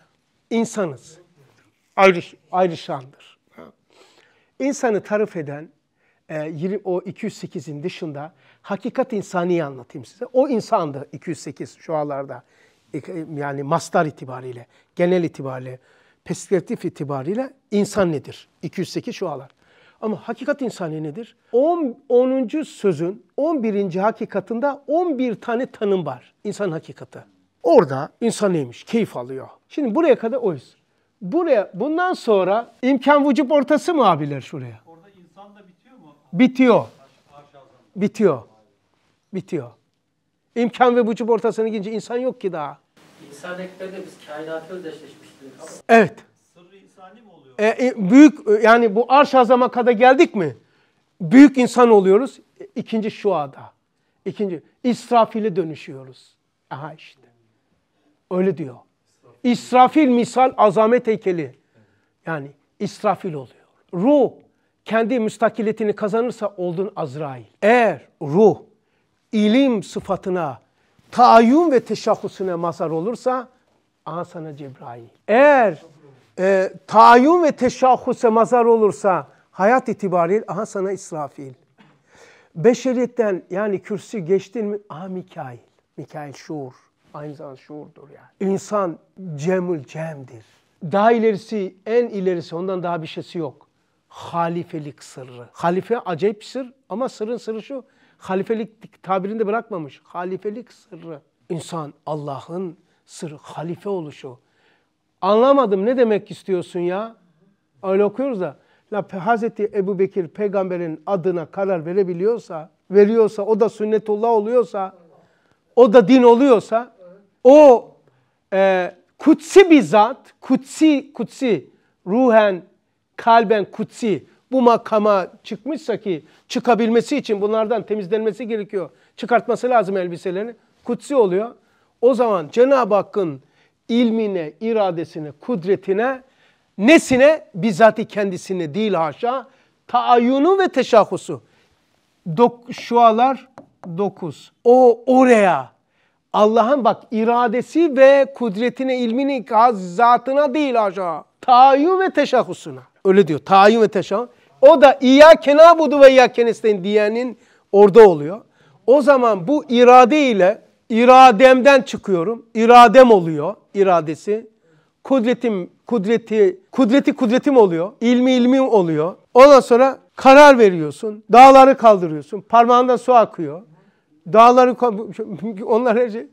insanız. Ayrış, ayrışandır. Ha. İnsanı tarif eden e, o 208'in dışında hakikat insaniyi anlatayım size. O insandı 208 şu anlarda e, e, yani mastar itibariyle, genel itibariyle, perspektif itibariyle insan nedir? 208 şu alar. Ama hakikat insani nedir? 10. 10. sözün 11. hakikatında 11 tane tanım var insan hakikati. Orada insan neymiş? Keyif alıyor. Şimdi buraya kadar oyuz. Buraya bundan sonra imkan vücub ortası mı abiler şuraya? Orada insan da bitiyor mu? Bitiyor. Bitiyor. Bitiyor. İmkan ve vücub ortasına girince insan yok ki daha. İnsan ekberde biz kainatı özdeşleşmiştik. Evet. E, e, büyük e, yani bu arş azama kadar geldik mi? Büyük insan oluyoruz. E, ikinci şuada. İkinci İsrafil'e dönüşüyoruz. Aha işte. Öyle diyor. İsrafil misal azamet heykeli. Yani İsrafil oluyor. Ruh kendi müstakilletini kazanırsa oldun Azrail. Eğer ruh ilim sıfatına, taayyun ve teşahhusuna mazhar olursa aha sana Cebrail. Eğer e, tayin ve teşahhuse mazar olursa hayat itibariyle aha sana İsrafil. Beşeriyetten yani kürsü geçtin mi? Aha Mikail. Mikail şuur. Aynı zamanda şuurdur yani. İnsan cemül cemdir. Daha ilerisi, en ilerisi ondan daha bir şeysi yok. Halifelik sırrı. Halife acayip sır ama sırrın sırrı şu. Halifelik tabirini de bırakmamış. Halifelik sırrı. İnsan Allah'ın sırrı, halife oluşu. Anlamadım ne demek istiyorsun ya? Öyle okuyoruz da. La Hazreti Ebu Bekir peygamberin adına karar verebiliyorsa, veriyorsa, o da sünnetullah oluyorsa, o da din oluyorsa, o e, kutsi bir zat, kutsi, kutsi, ruhen, kalben kutsi, bu makama çıkmışsa ki çıkabilmesi için bunlardan temizlenmesi gerekiyor. Çıkartması lazım elbiselerini. Kutsi oluyor. O zaman Cenab-ı Hakk'ın ilmine, iradesine, kudretine, nesine? Bizzati kendisine değil haşa. Taayyunu ve teşahhusu. Dok şualar 9. O oraya. Allah'ın bak iradesi ve kudretine, ilmini, zatına değil haşa. Taayyun ve teşahhusuna. Öyle diyor. Taayyun ve teşahhus. O da İyyâke nâbudu ve İyyâke nesteyn diyenin orada oluyor. O zaman bu irade ile irademden çıkıyorum. İradem oluyor iradesi. Kudretim, kudreti, kudreti kudretim oluyor. İlmi ilmim oluyor. Ondan sonra karar veriyorsun. Dağları kaldırıyorsun. parmağında su akıyor. Dağları onlar her şey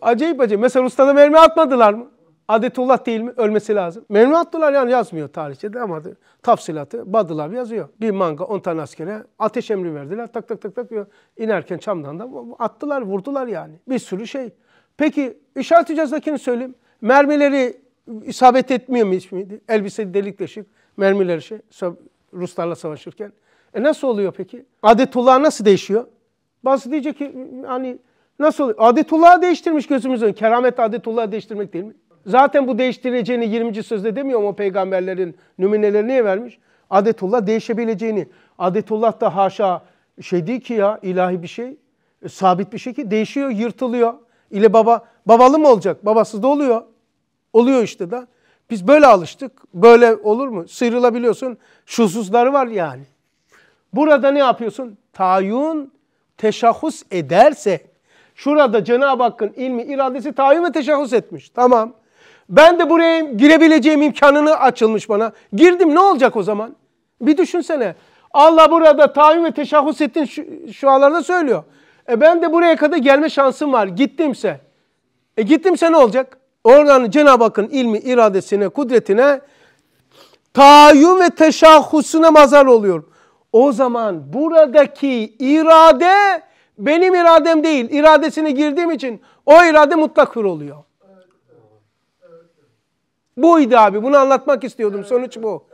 acayip acayip. Mesela ustada mermi atmadılar mı? Adetullah değil mi? Ölmesi lazım. Memnuatlılar yani yazmıyor tarihçede ama tafsilatı Badılar yazıyor. Bir manga 10 tane askere ateş emri verdiler. Tak tak tak tak inerken çamdan da attılar vurdular yani. Bir sürü şey. Peki işaret cezakini söyleyeyim. Mermileri isabet etmiyor mu hiç miydi? Elbise delik deşik mermileri şey Ruslarla savaşırken. E nasıl oluyor peki? Adetullah nasıl değişiyor? Bazı diyecek ki hani nasıl oluyor? Adetullah değiştirmiş gözümüzün. Keramet adetullah değiştirmek değil mi? Zaten bu değiştireceğini 20. sözde demiyor mu peygamberlerin nümineleri niye vermiş? Adetullah değişebileceğini. Adetullah da haşa şey değil ki ya ilahi bir şey. E, sabit bir şey ki değişiyor, yırtılıyor. İle baba, babalı mı olacak? Babasız da oluyor. Oluyor işte da. Biz böyle alıştık. Böyle olur mu? Sıyrılabiliyorsun. Şusuzları var yani. Burada ne yapıyorsun? Tayyun teşahhus ederse şurada Cenab-ı Hakk'ın ilmi iradesi tayyun ve teşahhus etmiş. Tamam. Ben de buraya girebileceğim imkanını açılmış bana. Girdim ne olacak o zaman? Bir düşünsene. Allah burada tayin ve teşahhus ettin şu, şu anlarda söylüyor. E ben de buraya kadar gelme şansım var. Gittimse. E gittimse ne olacak? Oradan Cenab-ı Hakk'ın ilmi, iradesine, kudretine tayin ve teşahhusuna mazar oluyor O zaman buradaki irade benim iradem değil. İradesine girdiğim için o irade mutlak hür oluyor. Buydu abi bunu anlatmak istiyordum sonuç bu.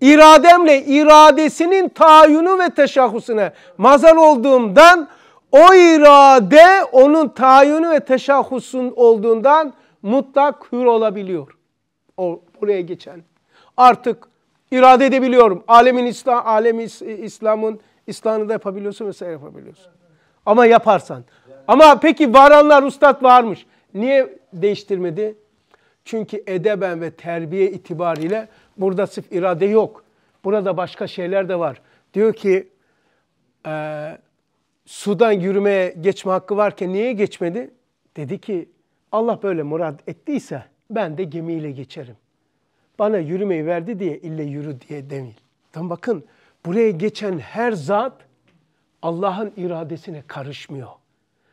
İrademle iradesinin tayyunu ve teşahhusuna mazal olduğumdan o irade onun tayyunu ve teşahhusun olduğundan mutlak hür olabiliyor. O buraya geçen. Artık irade edebiliyorum. Alemin İslam, alemi İslam'ın İslam'ı da yapabiliyorsun vesaire yapabiliyorsun. Ama yaparsan. Ama peki varanlar ustad varmış. Niye değiştirmedi? Çünkü edeben ve terbiye itibariyle burada sırf irade yok. Burada başka şeyler de var. Diyor ki e, sudan yürümeye geçme hakkı varken niye geçmedi? Dedi ki Allah böyle murad ettiyse ben de gemiyle geçerim. Bana yürümeyi verdi diye ille yürü diye demeyin. Tam bakın buraya geçen her zat Allah'ın iradesine karışmıyor.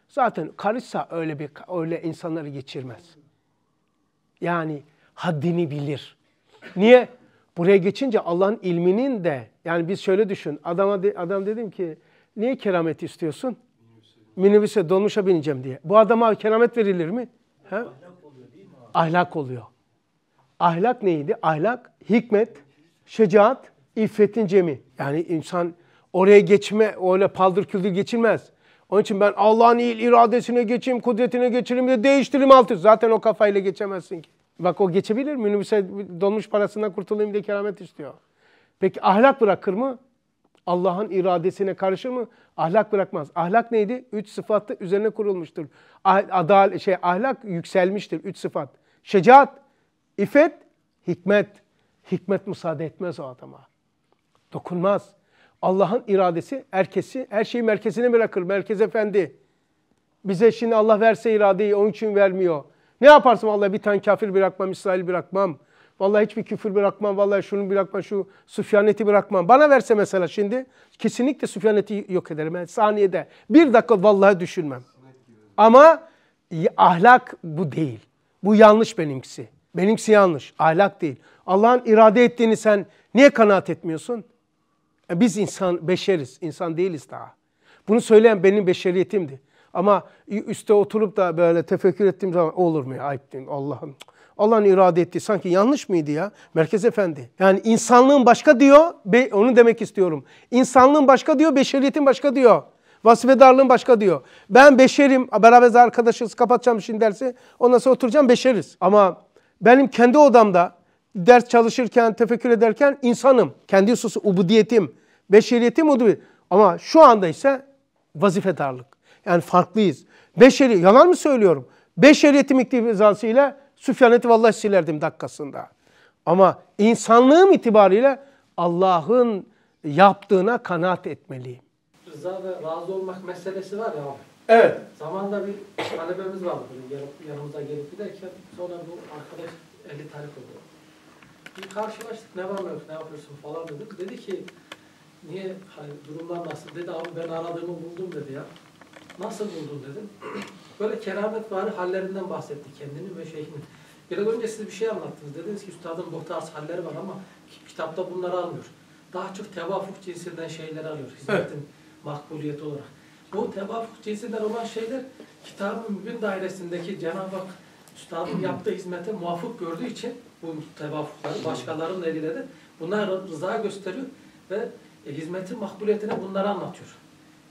Zaten karışsa öyle bir öyle insanları geçirmez. Yani haddini bilir. Niye? Buraya geçince Allah'ın ilminin de yani biz şöyle düşün. Adama de, adam dedim ki niye keramet istiyorsun? Minibüse donmuşa bineceğim diye. Bu adama keramet verilir mi? He? Ahlak oluyor Ahlak oluyor. Ahlak neydi? Ahlak, hikmet, şecaat, iffetin cemi. Yani insan oraya geçme, öyle paldır küldür geçilmez. Onun için ben Allah'ın iyi iradesine geçeyim, kudretine geçelim de değiştireyim altı. Zaten o kafayla geçemezsin ki. Bak o geçebilir minibüse donmuş parasından kurtulayım diye keramet istiyor. Peki ahlak bırakır mı? Allah'ın iradesine karşı mı? Ahlak bırakmaz. Ahlak neydi? Üç sıfatta üzerine kurulmuştur. Ah, adal, şey, ahlak yükselmiştir. Üç sıfat. Şecaat, ifet, hikmet. Hikmet müsaade etmez o adama. Dokunmaz. Allah'ın iradesi herkesi, her şeyi merkezine bırakır. Merkez efendi. Bize şimdi Allah verse iradeyi onun için vermiyor. Ne yaparsın vallahi bir tane kafir bırakmam, İsrail bırakmam. Vallahi hiçbir küfür bırakmam, vallahi şunu bırakmam, şu sufyaneti bırakmam. Bana verse mesela şimdi kesinlikle sufyaneti yok ederim. Yani saniyede bir dakika vallahi düşünmem. Ama ahlak bu değil. Bu yanlış benimkisi. Benimkisi yanlış. Ahlak değil. Allah'ın irade ettiğini sen niye kanaat etmiyorsun? E, biz insan, beşeriz. insan değiliz daha. Bunu söyleyen benim beşeriyetimdi. Ama üste oturup da böyle tefekkür ettiğim zaman olur mu ya ayıp değil Allah'ın irade ettiği sanki yanlış mıydı ya? Merkez Efendi. Yani insanlığın başka diyor, be, onu demek istiyorum. İnsanlığın başka diyor, beşeriyetin başka diyor. Vasfedarlığın başka diyor. Ben beşerim, beraber arkadaşız, kapatacağım şimdi dersi. Ondan sonra oturacağım beşeriz. Ama benim kendi odamda Ders çalışırken, tefekkür ederken insanım. Kendi hususu ubudiyetim, beşeriyetim ubudiyet. Ama şu anda ise vazifedarlık. Yani farklıyız. Beşeri, yalan mı söylüyorum? Beşeriyetim iktibazasıyla Süfyaneti vallahi silerdim dakikasında. Ama insanlığım itibariyle Allah'ın yaptığına kanaat etmeliyim. Rıza ve razı olmak meselesi var ya abi. Evet. Zamanında bir talebemiz vardı böyle yanımıza gelip giderken sonra bu arkadaş eli tarif oldu. Bir karşılaştık ne var ne yok ne yapıyorsun falan dedik. Dedi ki niye hani durumdan nasıl? Dedi abi ben aradığımı buldum dedi ya. Nasıl buldun dedim. Böyle keramet vari hallerinden bahsetti kendini ve şeyini. Biraz önce siz bir şey anlattınız. Dediniz ki üstadın bu tarz halleri var ama kitapta bunları almıyor. Daha çok tevafuk cinsinden şeyler alıyor hizmetin evet. makbuliyeti olarak. Bu tevafuk cinsinden olan şeyler kitabın ı dairesindeki Cenab-ı Hak üstadın yaptığı hizmete muvafık gördüğü için bu tevafuklar başkalarının eliyle de bunlar rıza gösteriyor ve e, hizmetin makbuliyetine bunları anlatıyor.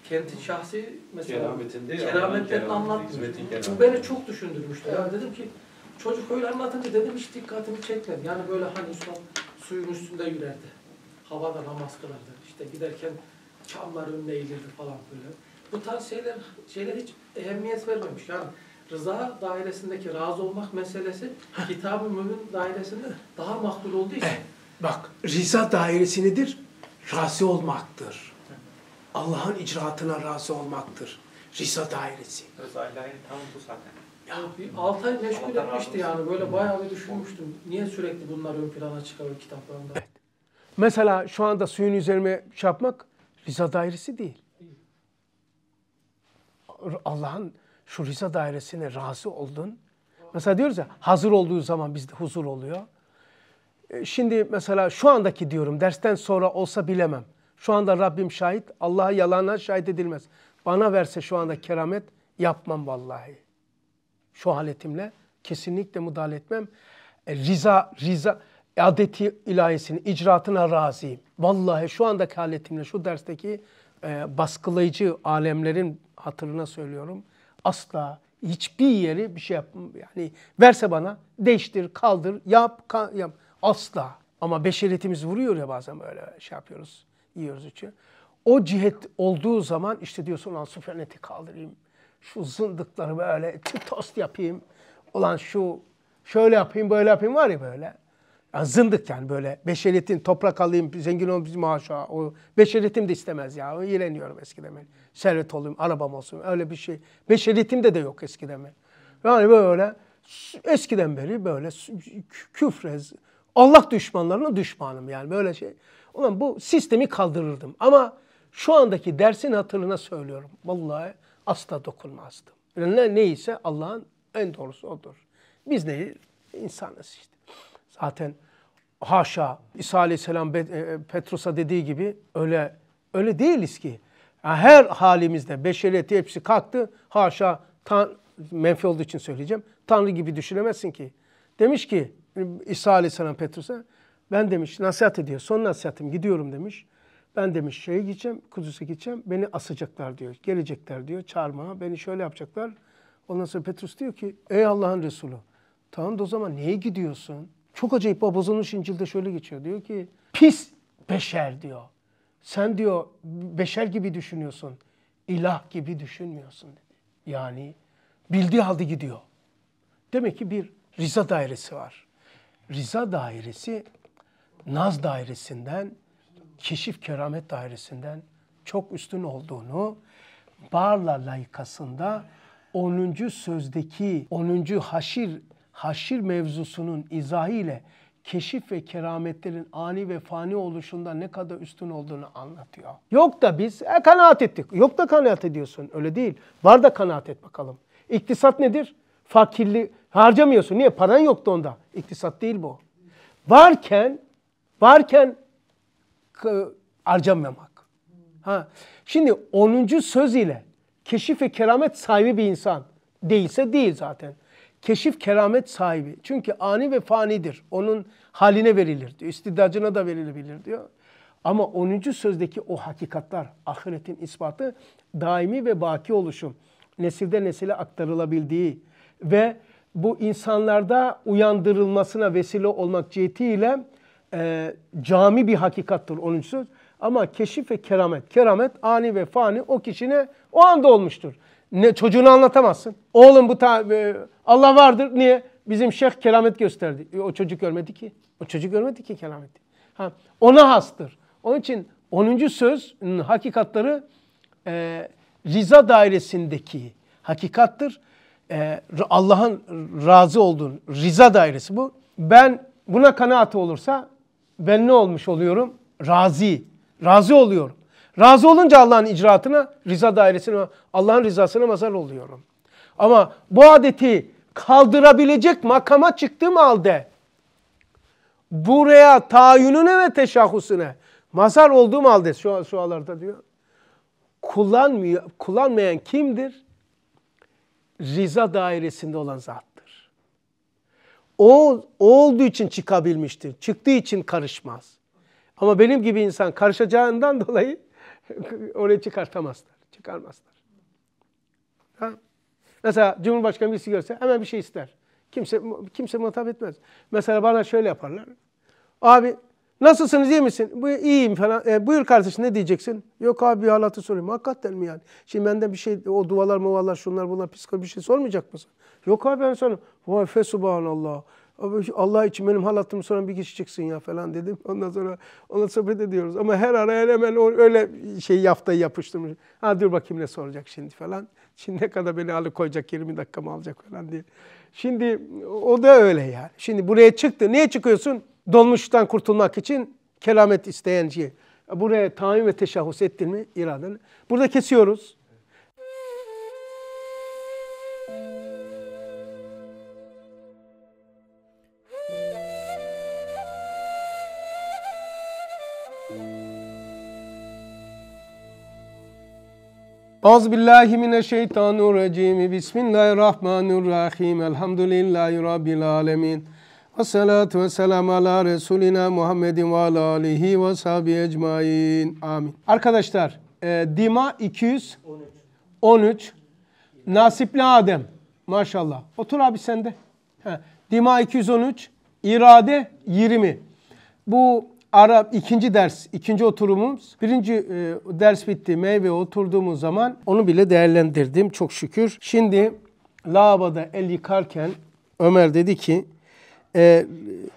Kentin şahsi mesela kerametinde kerametlerini anlatmıyor. Bu beni çok düşündürmüştü. Evet. Yani dedim ki çocuk öyle anlatınca dedim hiç dikkatimi çekmedi. Yani böyle hani Osman suyun üstünde yürerdi. Havada namaz kılardı. İşte giderken çamlar önüne eğilirdi falan böyle. Bu tarz şeyler, şeyler hiç ehemmiyet vermemiş. Yani rıza dairesindeki razı olmak meselesi kitab-ı mümin dairesinde daha makbul olduğu için. Eh, bak rıza dairesi nedir? Razı olmaktır. Allah'ın icraatına razı olmaktır. Rıza dairesi. Rıza dairesi tam bu zaten. Ya bir 6 ay meşgul etmişti yani. Böyle hmm. bayağı bir düşünmüştüm. Niye sürekli bunlar ön plana çıkarıyor kitaplarında? Evet. Mesela şu anda suyun üzerine şey yapmak Rıza dairesi değil. Allah'ın şu Rıza dairesine razı oldun. Mesela diyoruz ya hazır olduğu zaman bizde huzur oluyor. E, şimdi mesela şu andaki diyorum dersten sonra olsa bilemem. Şu anda Rabbim şahit. Allah'a yalana şahit edilmez. Bana verse şu anda keramet yapmam vallahi. Şu haletimle kesinlikle müdahale etmem. E, riza, riza adeti ilahisini, icraatına razıyım. Vallahi şu andaki haletimle, şu dersteki e, baskılayıcı alemlerin hatırına söylüyorum asla hiçbir yeri bir şey yapmam yani verse bana değiştir, kaldır, yap, ka yap asla. Ama beşeritimiz vuruyor ya bazen böyle şey yapıyoruz, yiyoruz içi. O cihet olduğu zaman işte diyorsun lan süfyaneti kaldırayım. Şu zındıkları böyle tost yapayım. Ulan şu şöyle yapayım böyle yapayım var ya böyle. Yani zındık yani böyle. Beşeriyetin toprak alayım, zengin olayım, maşa. O beşeriyetim de istemez ya. O eskiden ben. Servet olayım, arabam olsun. Öyle bir şey. Beşeriyetimde de de yok eskiden ben. Yani böyle eskiden beri böyle küfrez, Allah düşmanlarına düşmanım yani böyle şey. Ulan bu sistemi kaldırırdım ama şu andaki dersin hatırına söylüyorum. Vallahi asla dokunmazdım. Ne, neyse Allah'ın en doğrusu odur. Biz neyiz? insanız işte. Zaten Haşa İsa Aleyhisselam e, e, Petrus'a dediği gibi öyle öyle değiliz ki. Yani her halimizde beşeriyeti hepsi kalktı. Haşa tan menfi olduğu için söyleyeceğim. Tanrı gibi düşünemezsin ki. Demiş ki İsa Aleyhisselam Petrus'a ben demiş nasihat ediyor. Son nasihatim gidiyorum demiş. Ben demiş şeye gideceğim, Kudüs'e gideceğim. Beni asacaklar diyor. Gelecekler diyor çağırmaya. Beni şöyle yapacaklar. Ondan sonra Petrus diyor ki ey Allah'ın Resulü. Tamam da o zaman niye gidiyorsun? Çok acayip babozonun İncil'de şöyle geçiyor. Diyor ki pis beşer diyor. Sen diyor beşer gibi düşünüyorsun. İlah gibi düşünmüyorsun dedi. Yani bildiği halde gidiyor. Demek ki bir Riza dairesi var. Riza dairesi Naz dairesinden, Keşif Keramet dairesinden çok üstün olduğunu Barla layıkasında 10. sözdeki 10. haşir haşir mevzusunun izahiyle keşif ve kerametlerin ani ve fani oluşunda ne kadar üstün olduğunu anlatıyor. Yok da biz e, kanaat ettik. Yok da kanaat ediyorsun. Öyle değil. Var da kanaat et bakalım. İktisat nedir? Fakirli harcamıyorsun. Niye? Paran yoktu onda. İktisat değil bu. Varken varken harcamamak. Ha. Şimdi 10. söz ile keşif ve keramet sahibi bir insan değilse değil zaten keşif keramet sahibi. Çünkü ani ve fanidir. Onun haline verilir diyor. İstidacına da verilebilir diyor. Ama 10. sözdeki o hakikatlar, ahiretin ispatı daimi ve baki oluşum, nesilde nesile aktarılabildiği ve bu insanlarda uyandırılmasına vesile olmak cihetiyle e, cami bir hakikattır 10. söz. Ama keşif ve keramet, keramet ani ve fani o kişine o anda olmuştur ne çocuğunu anlatamazsın. Oğlum bu ta e, Allah vardır. Niye? Bizim şeyh keramet gösterdi. E, o çocuk görmedi ki. O çocuk görmedi ki kerameti. Ha, ona hastır. Onun için 10. söz hakikatları e, riza dairesindeki hakikattır. E, Allah'ın razı olduğu riza dairesi bu. Ben buna kanaat olursa ben ne olmuş oluyorum? Razi. Razı oluyorum. Razı olunca Allah'ın icraatına, rıza dairesine, Allah'ın rızasına mazhar oluyorum. Ama bu adeti kaldırabilecek makama çıktığım halde buraya tayyününe ve teşahhusuna mazhar olduğum halde şu sualarda diyor. Kullanmıyor, kullanmayan kimdir? Rıza dairesinde olan zattır. O, o olduğu için çıkabilmiştir. Çıktığı için karışmaz. Ama benim gibi insan karışacağından dolayı oraya çıkartamazlar. Çıkarmazlar. Ha? Mesela Cumhurbaşkanı birisi görse hemen bir şey ister. Kimse kimse muhatap etmez. Mesela bana şöyle yaparlar. Abi nasılsınız iyi misin? Bu iyiyim falan. E, buyur kardeşim ne diyeceksin? Yok abi bir halatı sorayım. Hakikaten mi yani? Şimdi benden bir şey o dualar muvalar şunlar bunlar psikolojik bir şey sormayacak mısın? Yok abi ben sorarım. Vay fe subhanallah. Allah için benim halatımı soran bir kişi çıksın ya falan dedim. Ondan sonra ona sohbet ediyoruz. Ama her araya hemen öyle şey yaftayı yapıştırmış. Ha dur bakayım ne soracak şimdi falan. Şimdi ne kadar beni alıkoyacak 20 dakika mı alacak falan diye. Şimdi o da öyle ya. Şimdi buraya çıktı. Niye çıkıyorsun? Dolmuştan kurtulmak için keramet isteyenci. Şey. Buraya tayin ve teşahhus ettin mi iraden? Burada kesiyoruz. Auzu billahi mineşşeytanirracim. Bismillahirrahmanirrahim. Elhamdülillahi rabbil alamin. Ve salatu ve selam ala Resulina Muhammedin ve ala alihi ve sahbihi ecmain. Amin. Arkadaşlar, e, Dima 213 13 Nasipli Adem. Maşallah. Otur abi sen de. He. Dima 213, irade 20. Bu ara ikinci ders, ikinci oturumumuz. Birinci e, ders bitti. Meyve oturduğumuz zaman onu bile değerlendirdim çok şükür. Şimdi lavabada el yıkarken Ömer dedi ki e,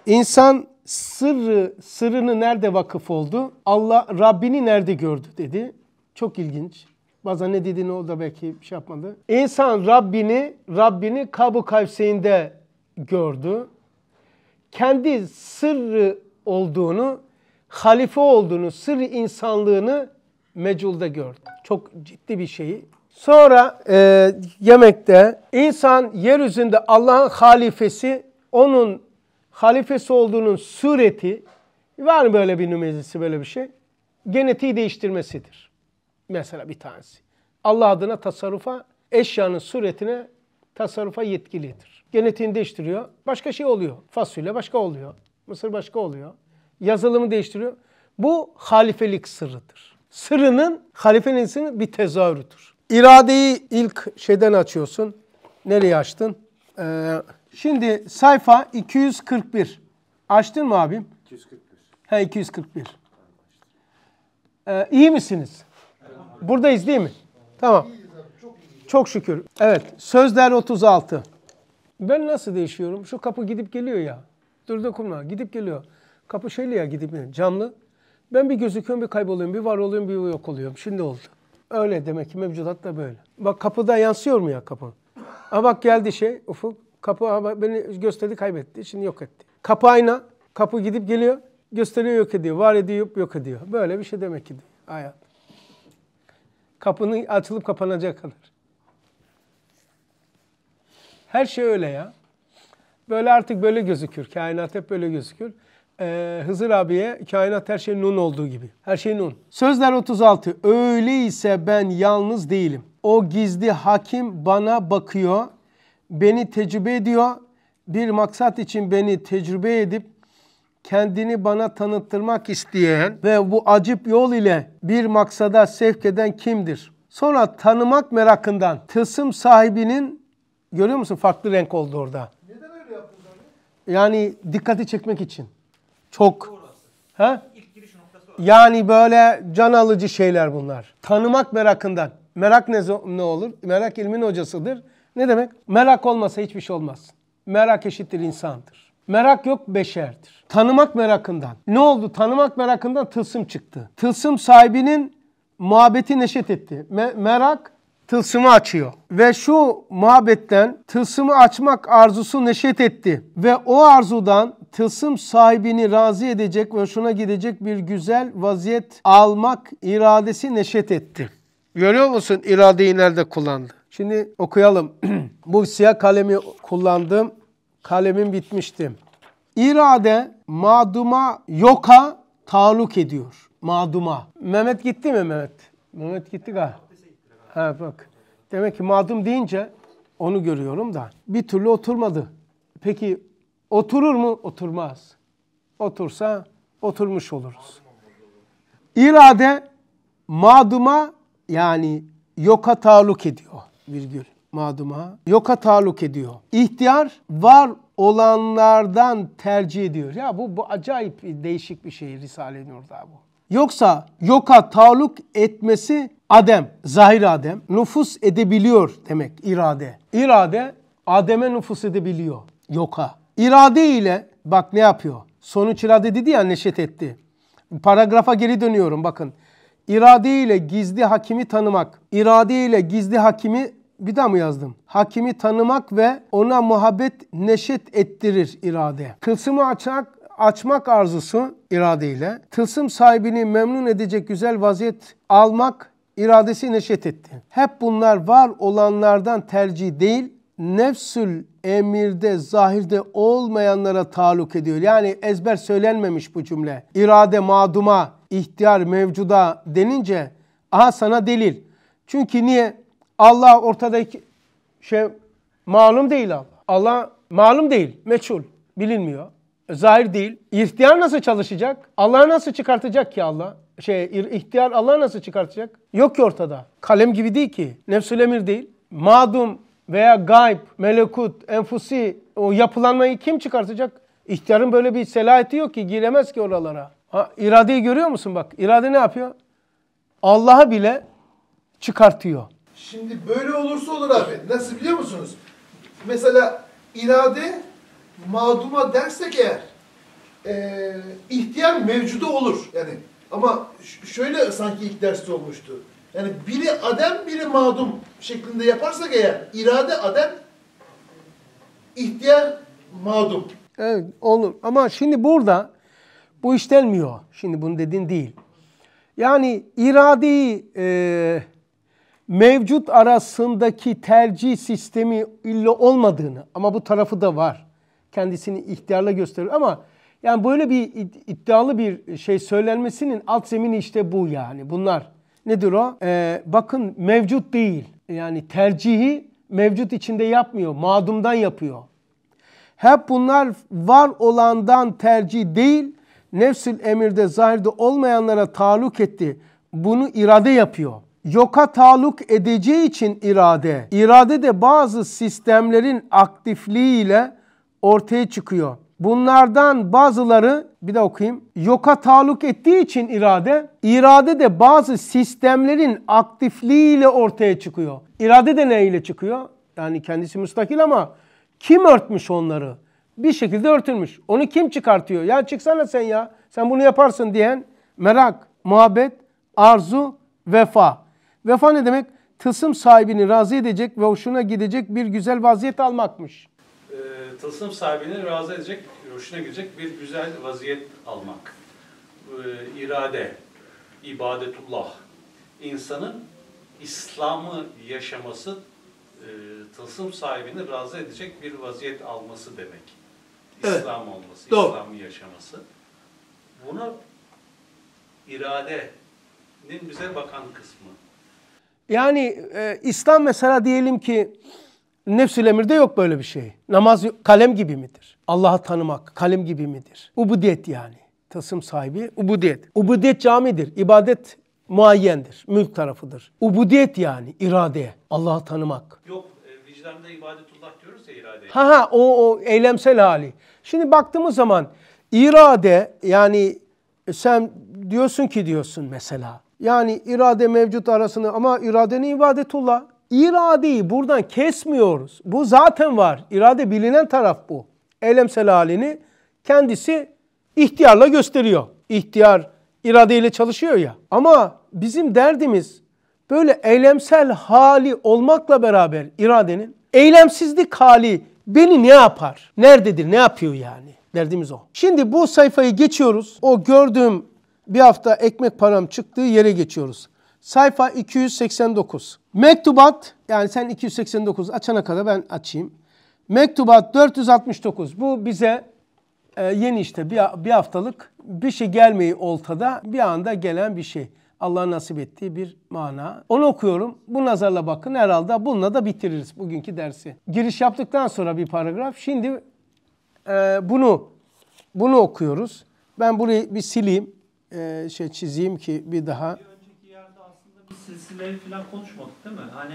insan sırrı sırrını nerede vakıf oldu? Allah Rabbini nerede gördü dedi. Çok ilginç. Bazen ne dediğini o da belki bir şey yapmadı. İnsan Rabbini Rabbini Kabu Kavseyn'de gördü. Kendi sırrı olduğunu halife olduğunu, sır insanlığını Mecul'da gördü. Çok ciddi bir şeyi. Sonra e, yemekte insan yeryüzünde Allah'ın halifesi, onun halifesi olduğunun sureti, var mı böyle bir nümezisi böyle bir şey? Genetiği değiştirmesidir. Mesela bir tanesi. Allah adına tasarrufa, eşyanın suretine tasarrufa yetkilidir. Genetiğini değiştiriyor. Başka şey oluyor. Fasulye başka oluyor. Mısır başka oluyor. Yazılımı değiştiriyor. Bu halifelik sırrıdır. Sırrının, halifenin sırrı bir tezahürüdür. İradeyi ilk şeyden açıyorsun. Nereye açtın? Ee, şimdi sayfa 241. Açtın mı abim? 241. He 241. Ee, iyi misiniz? Buradayız değil mi? Tamam. Çok şükür. Evet. Sözler 36. Ben nasıl değişiyorum? Şu kapı gidip geliyor ya. Dur dokunma. Gidip geliyor. Kapışelya'ya gideyim yani canlı. Ben bir gözüküyorum, bir kayboluyorum, bir var oluyorum, bir yok oluyorum. Şimdi oldu. Öyle demek ki mevcudat da böyle. Bak kapıda yansıyor mu ya kapı? Ha bak geldi şey ufuk. Kapı ama beni gösterdi kaybetti. Şimdi yok etti. Kapı ayna. Kapı gidip geliyor. Gösteriyor yok ediyor. Var ediyor yok ediyor. Böyle bir şey demek ki hayat. Kapının açılıp kapanacak kadar. Her şey öyle ya. Böyle artık böyle gözükür. Kainat hep böyle gözükür e, Hızır abiye kainat her şey nun olduğu gibi. Her şey nun. Sözler 36. Öyleyse ben yalnız değilim. O gizli hakim bana bakıyor. Beni tecrübe ediyor. Bir maksat için beni tecrübe edip kendini bana tanıttırmak isteyen ve bu acip yol ile bir maksada sevk eden kimdir? Sonra tanımak merakından tılsım sahibinin görüyor musun farklı renk oldu orada. Neden öyle yaptın? Yani dikkati çekmek için. Çok. He? Yani böyle can alıcı şeyler bunlar. Tanımak merakından. Merak ne, ne olur? Merak ilmin hocasıdır. Ne demek? Merak olmasa hiçbir şey olmaz. Merak eşittir insandır. Merak yok beşerdir. Tanımak merakından. Ne oldu? Tanımak merakından tılsım çıktı. Tılsım sahibinin muhabbeti neşet etti. Me merak tılsımı açıyor. Ve şu muhabbetten tılsımı açmak arzusu neşet etti. Ve o arzudan tılsım sahibini razı edecek ve hoşuna gidecek bir güzel vaziyet almak iradesi neşet etti. Görüyor musun iradeyi nerede kullandı? Şimdi okuyalım. Bu siyah kalemi kullandım. Kalemim bitmişti. İrade maduma yoka taluk ediyor. Maduma. Mehmet gitti mi Mehmet? Mehmet gitti galiba. Ha bak. Demek ki madum deyince onu görüyorum da bir türlü oturmadı. Peki Oturur mu? Oturmaz. Otursa oturmuş oluruz. İrade maduma yani yoka taluk ediyor virgül maduma yoka taluk ediyor. İhtiyar var olanlardan tercih ediyor. Ya bu, bu acayip değişik bir şey Risale-i Nur'da bu. Yoksa yoka taluk etmesi adem, zahir adem nüfus edebiliyor demek irade. İrade ademe nüfus edebiliyor yoka irade ile bak ne yapıyor? Sonuç irade dedi ya neşet etti. Paragrafa geri dönüyorum bakın. İrade ile gizli hakimi tanımak. İrade ile gizli hakimi bir daha mı yazdım? Hakimi tanımak ve ona muhabbet neşet ettirir irade. Kılsımı açmak, açmak arzusu iradeyle. Tılsım sahibini memnun edecek güzel vaziyet almak iradesi neşet etti. Hep bunlar var olanlardan tercih değil, nefsül emirde, zahirde olmayanlara taluk ediyor. Yani ezber söylenmemiş bu cümle. İrade maduma, ihtiyar mevcuda denince aha sana delil. Çünkü niye? Allah ortadaki şey malum değil Allah. Allah malum değil, meçhul, bilinmiyor. Zahir değil. İhtiyar nasıl çalışacak? Allah nasıl çıkartacak ki Allah? Şey, ihtiyar Allah nasıl çıkartacak? Yok ki ortada. Kalem gibi değil ki. Nefsül emir değil. Madum veya gayb, melekut, enfusi o yapılanmayı kim çıkartacak? İhtiyarın böyle bir selaheti yok ki giremez ki oralara. Ha, iradeyi görüyor musun bak? İrade ne yapıyor? Allah'a bile çıkartıyor. Şimdi böyle olursa olur abi. Nasıl biliyor musunuz? Mesela irade mağduma dersek eğer e, ihtiyar mevcudu olur. Yani ama şöyle sanki ilk derste olmuştu. Yani biri adem, biri madum şeklinde yaparsak eğer, irade adem, ihtiyar madum. Evet, olur. Ama şimdi burada bu işlenmiyor. Şimdi bunu dedin değil. Yani iradi e, mevcut arasındaki tercih sistemi illa olmadığını ama bu tarafı da var. Kendisini ihtiyarla gösterir ama yani böyle bir iddialı bir şey söylenmesinin alt zemini işte bu yani bunlar. Nedir o? Ee, bakın mevcut değil. Yani tercihi mevcut içinde yapmıyor. Madumdan yapıyor. Hep bunlar var olandan tercih değil, nefsül emirde zahirde olmayanlara taluk etti. Bunu irade yapıyor. Yoka taluk edeceği için irade. İrade de bazı sistemlerin aktifliğiyle ortaya çıkıyor. Bunlardan bazıları bir de okuyayım. Yoka taluk ettiği için irade, irade de bazı sistemlerin aktifliğiyle ortaya çıkıyor. İrade de neyle çıkıyor? Yani kendisi müstakil ama kim örtmüş onları? Bir şekilde örtülmüş. Onu kim çıkartıyor? Ya çıksana sen ya. Sen bunu yaparsın diyen merak, muhabbet, arzu, vefa. Vefa ne demek? Tılsım sahibini razı edecek ve hoşuna gidecek bir güzel vaziyet almakmış tılsım sahibini razı edecek, hoşuna gidecek bir güzel vaziyet almak. Ee, irade, ibadetullah. insanın İslam'ı yaşaması e, tılsım sahibini razı edecek bir vaziyet alması demek. Evet. İslam olması, İslam'ı yaşaması. Buna iradenin bize bakan kısmı. Yani e, İslam mesela diyelim ki Nefsül emirde yok böyle bir şey. Namaz kalem gibi midir? Allah'ı tanımak kalem gibi midir? Ubudiyet yani. Tasım sahibi ubudiyet. Ubudiyet camidir. İbadet muayyendir. Mülk tarafıdır. Ubudiyet yani irade. Allah'ı tanımak. Yok e, vicdanda ibadetullah diyoruz ya irade. Ha ha o, o eylemsel hali. Şimdi baktığımız zaman irade yani e, sen diyorsun ki diyorsun mesela. Yani irade mevcut arasında ama iradenin ibadetullah. İradeyi buradan kesmiyoruz. Bu zaten var. İrade bilinen taraf bu. Eylemsel halini kendisi ihtiyarla gösteriyor. İhtiyar iradeyle çalışıyor ya. Ama bizim derdimiz böyle eylemsel hali olmakla beraber iradenin eylemsizlik hali beni ne yapar? Nerededir? Ne yapıyor yani? Derdimiz o. Şimdi bu sayfayı geçiyoruz. O gördüğüm bir hafta ekmek param çıktığı yere geçiyoruz. Sayfa 289. Mektubat yani sen 289 açana kadar ben açayım. Mektubat 469. Bu bize e, yeni işte bir, bir haftalık bir şey gelmeyi oltada bir anda gelen bir şey. Allah nasip ettiği bir mana. Onu okuyorum. Bu nazarla bakın herhalde bununla da bitiririz bugünkü dersi. Giriş yaptıktan sonra bir paragraf. Şimdi e, bunu bunu okuyoruz. Ben burayı bir sileyim, e, şey çizeyim ki bir daha silsileyi falan konuşmadık değil mi? Hani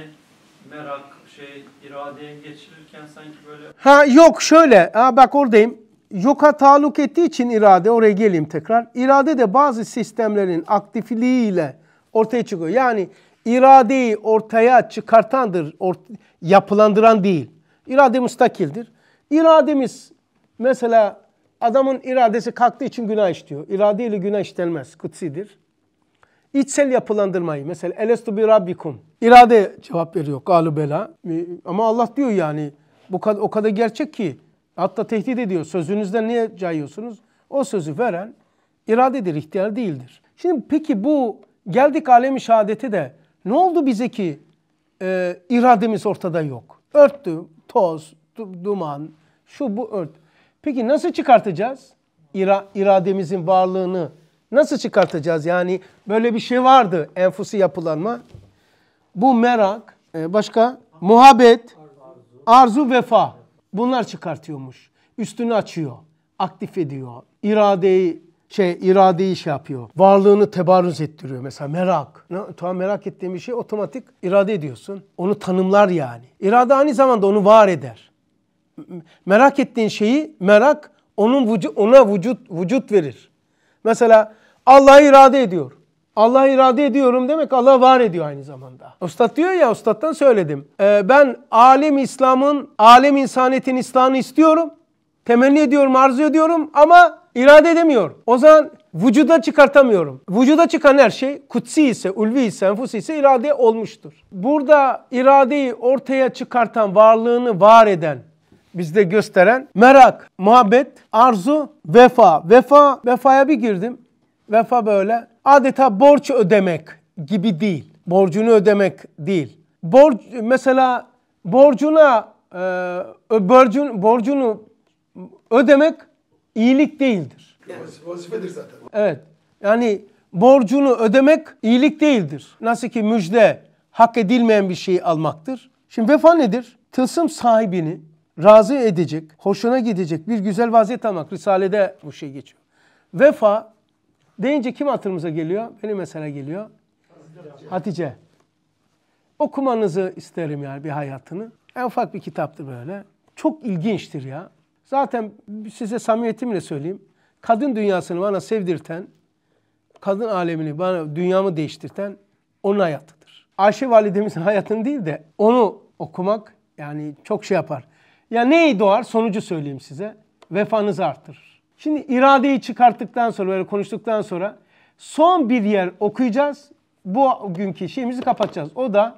merak, şey, iradeye geçirirken sanki böyle... Ha yok şöyle, ha bak oradayım. Yoka taluk ettiği için irade, oraya geleyim tekrar. İrade de bazı sistemlerin aktifliğiyle ortaya çıkıyor. Yani iradeyi ortaya çıkartandır, or yapılandıran değil. İrade müstakildir. İrademiz mesela adamın iradesi kalktığı için günah işliyor. İradeyle günah işlenmez, kutsidir içsel yapılandırmayı mesela elestu bi rabbikum irade cevap veriyor galu ama Allah diyor yani bu kadar, o kadar gerçek ki hatta tehdit ediyor sözünüzden niye cayıyorsunuz o sözü veren iradedir ihtiyar değildir. Şimdi peki bu geldik alemi şehadete de ne oldu bize ki e, irademiz ortada yok örttü toz duman şu bu ört peki nasıl çıkartacağız İra, irademizin varlığını Nasıl çıkartacağız? Yani böyle bir şey vardı enfusi yapılanma. Bu merak, e, başka muhabbet, arzu, vefa. Bunlar çıkartıyormuş. Üstünü açıyor, aktif ediyor. İradeyi şey iradeyi şey yapıyor. Varlığını tebarruz ettiriyor mesela merak. Ne, tamam merak ettiğin bir şey otomatik irade ediyorsun. Onu tanımlar yani. İrade aynı zamanda onu var eder. Merak ettiğin şeyi merak onun vuc ona vücut vücut verir. Mesela Allah irade ediyor. Allah irade ediyorum demek Allah var ediyor aynı zamanda. Ustad diyor ya ustadtan söyledim. Ee, ben alem İslam'ın, alem insaniyetin İslam'ını istiyorum. Temenni ediyorum, arzu ediyorum ama irade edemiyorum. O zaman vücuda çıkartamıyorum. Vücuda çıkan her şey kutsi ise, ulvi ise, enfusi ise irade olmuştur. Burada iradeyi ortaya çıkartan, varlığını var eden, bizde gösteren merak, muhabbet, arzu, vefa. Vefa, vefaya bir girdim. Vefa böyle adeta borç ödemek gibi değil. Borcunu ödemek değil. Borç mesela borcuna e, borcun, borcunu ödemek iyilik değildir. Yani, vazifedir zaten. Evet. Yani borcunu ödemek iyilik değildir. Nasıl ki müjde hak edilmeyen bir şeyi almaktır. Şimdi vefa nedir? Tılsım sahibini razı edecek, hoşuna gidecek bir güzel vaziyet almak. Risalede bu şey geçiyor. Vefa deyince kim hatırımıza geliyor? Benim mesela geliyor. Hatice. Hatice. Okumanızı isterim yani bir hayatını. En ufak bir kitaptır böyle. Çok ilginçtir ya. Zaten size samimiyetimle söyleyeyim. Kadın dünyasını bana sevdirten, kadın alemini bana dünyamı değiştirten onun hayatıdır. Ayşe validemizin hayatını değil de onu okumak yani çok şey yapar. Ya neyi doğar? Sonucu söyleyeyim size. Vefanızı artırır. Şimdi iradeyi çıkarttıktan sonra böyle konuştuktan sonra son bir yer okuyacağız. Bu günkü şeyimizi kapatacağız. O da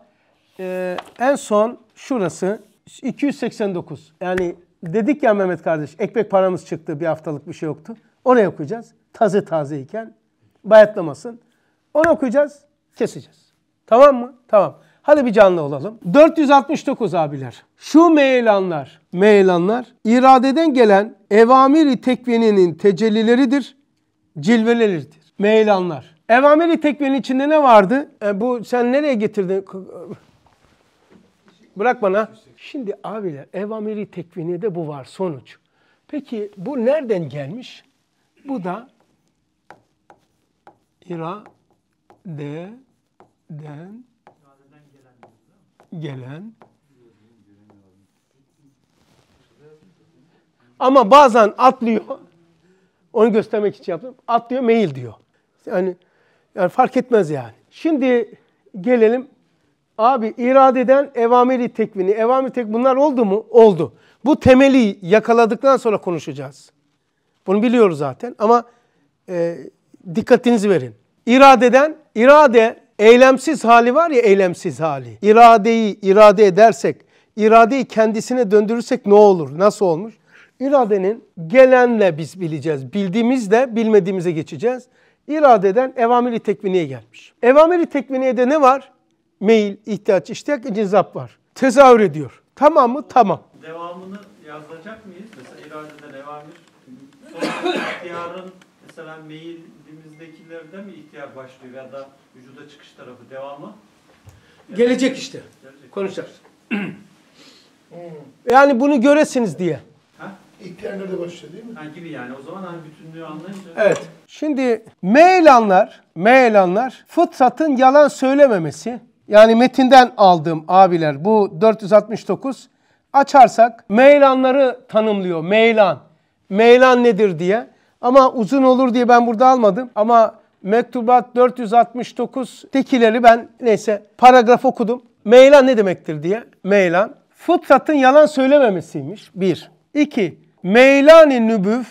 e, en son şurası 289. Yani dedik ya Mehmet kardeş ekmek paramız çıktı bir haftalık bir şey yoktu. Oraya okuyacağız. Taze taze iken bayatlamasın. Onu okuyacağız keseceğiz. Tamam mı? Tamam. Hadi bir canlı olalım. 469 abiler. Şu meylanlar, meylanlar iradeden gelen evamiri tekveninin tecellileridir, cilveleridir. Meylanlar. Evamiri tekvenin içinde ne vardı? E, bu sen nereye getirdin? Bırak bana. Şimdi abiler evamiri de bu var sonuç. Peki bu nereden gelmiş? Bu da iradeden gelen. Ama bazen atlıyor. Onu göstermek için yaptım. Atlıyor mail diyor. Yani, yani fark etmez yani. Şimdi gelelim. Abi iradeden evameli tekvini. Evamiri tek bunlar oldu mu? Oldu. Bu temeli yakaladıktan sonra konuşacağız. Bunu biliyoruz zaten ama e, dikkatinizi verin. İradeden, irade Eylemsiz hali var ya eylemsiz hali. İradeyi irade edersek, iradeyi kendisine döndürürsek ne olur? Nasıl olmuş? İradenin gelenle biz bileceğiz. Bildiğimizle bilmediğimize geçeceğiz. İradeden evamiri tekviniye gelmiş. Evamiri tekviniyede ne var? Meyil, ihtiyaç, iştiyak, cizap var. Tezahür ediyor. Tamam mı? Tamam. Devamını yazacak mıyız? Mesela iradeden evamir. Sonra ihtiyarın mesela meyil, sizdekilerde mi ihtiyar başlıyor ya da vücuda çıkış tarafı devamı? Yani Gelecek işte. Gelecek. Konuşacağız. Hmm. yani bunu göresiniz diye. İhtiyarlar da başlıyor değil mi? Ha, gibi yani o zaman hani bütünlüğü anlayınca. Evet. Şimdi meylanlar, meylanlar fıtratın yalan söylememesi. Yani metinden aldığım abiler bu 469 açarsak meylanları tanımlıyor. Meylan. Meylan nedir diye. Ama uzun olur diye ben burada almadım. Ama mektubat 469 tekileri ben neyse paragraf okudum. Meylan ne demektir diye. Meylan. Fıtratın yalan söylememesiymiş. Bir. İki. Meylani nübüv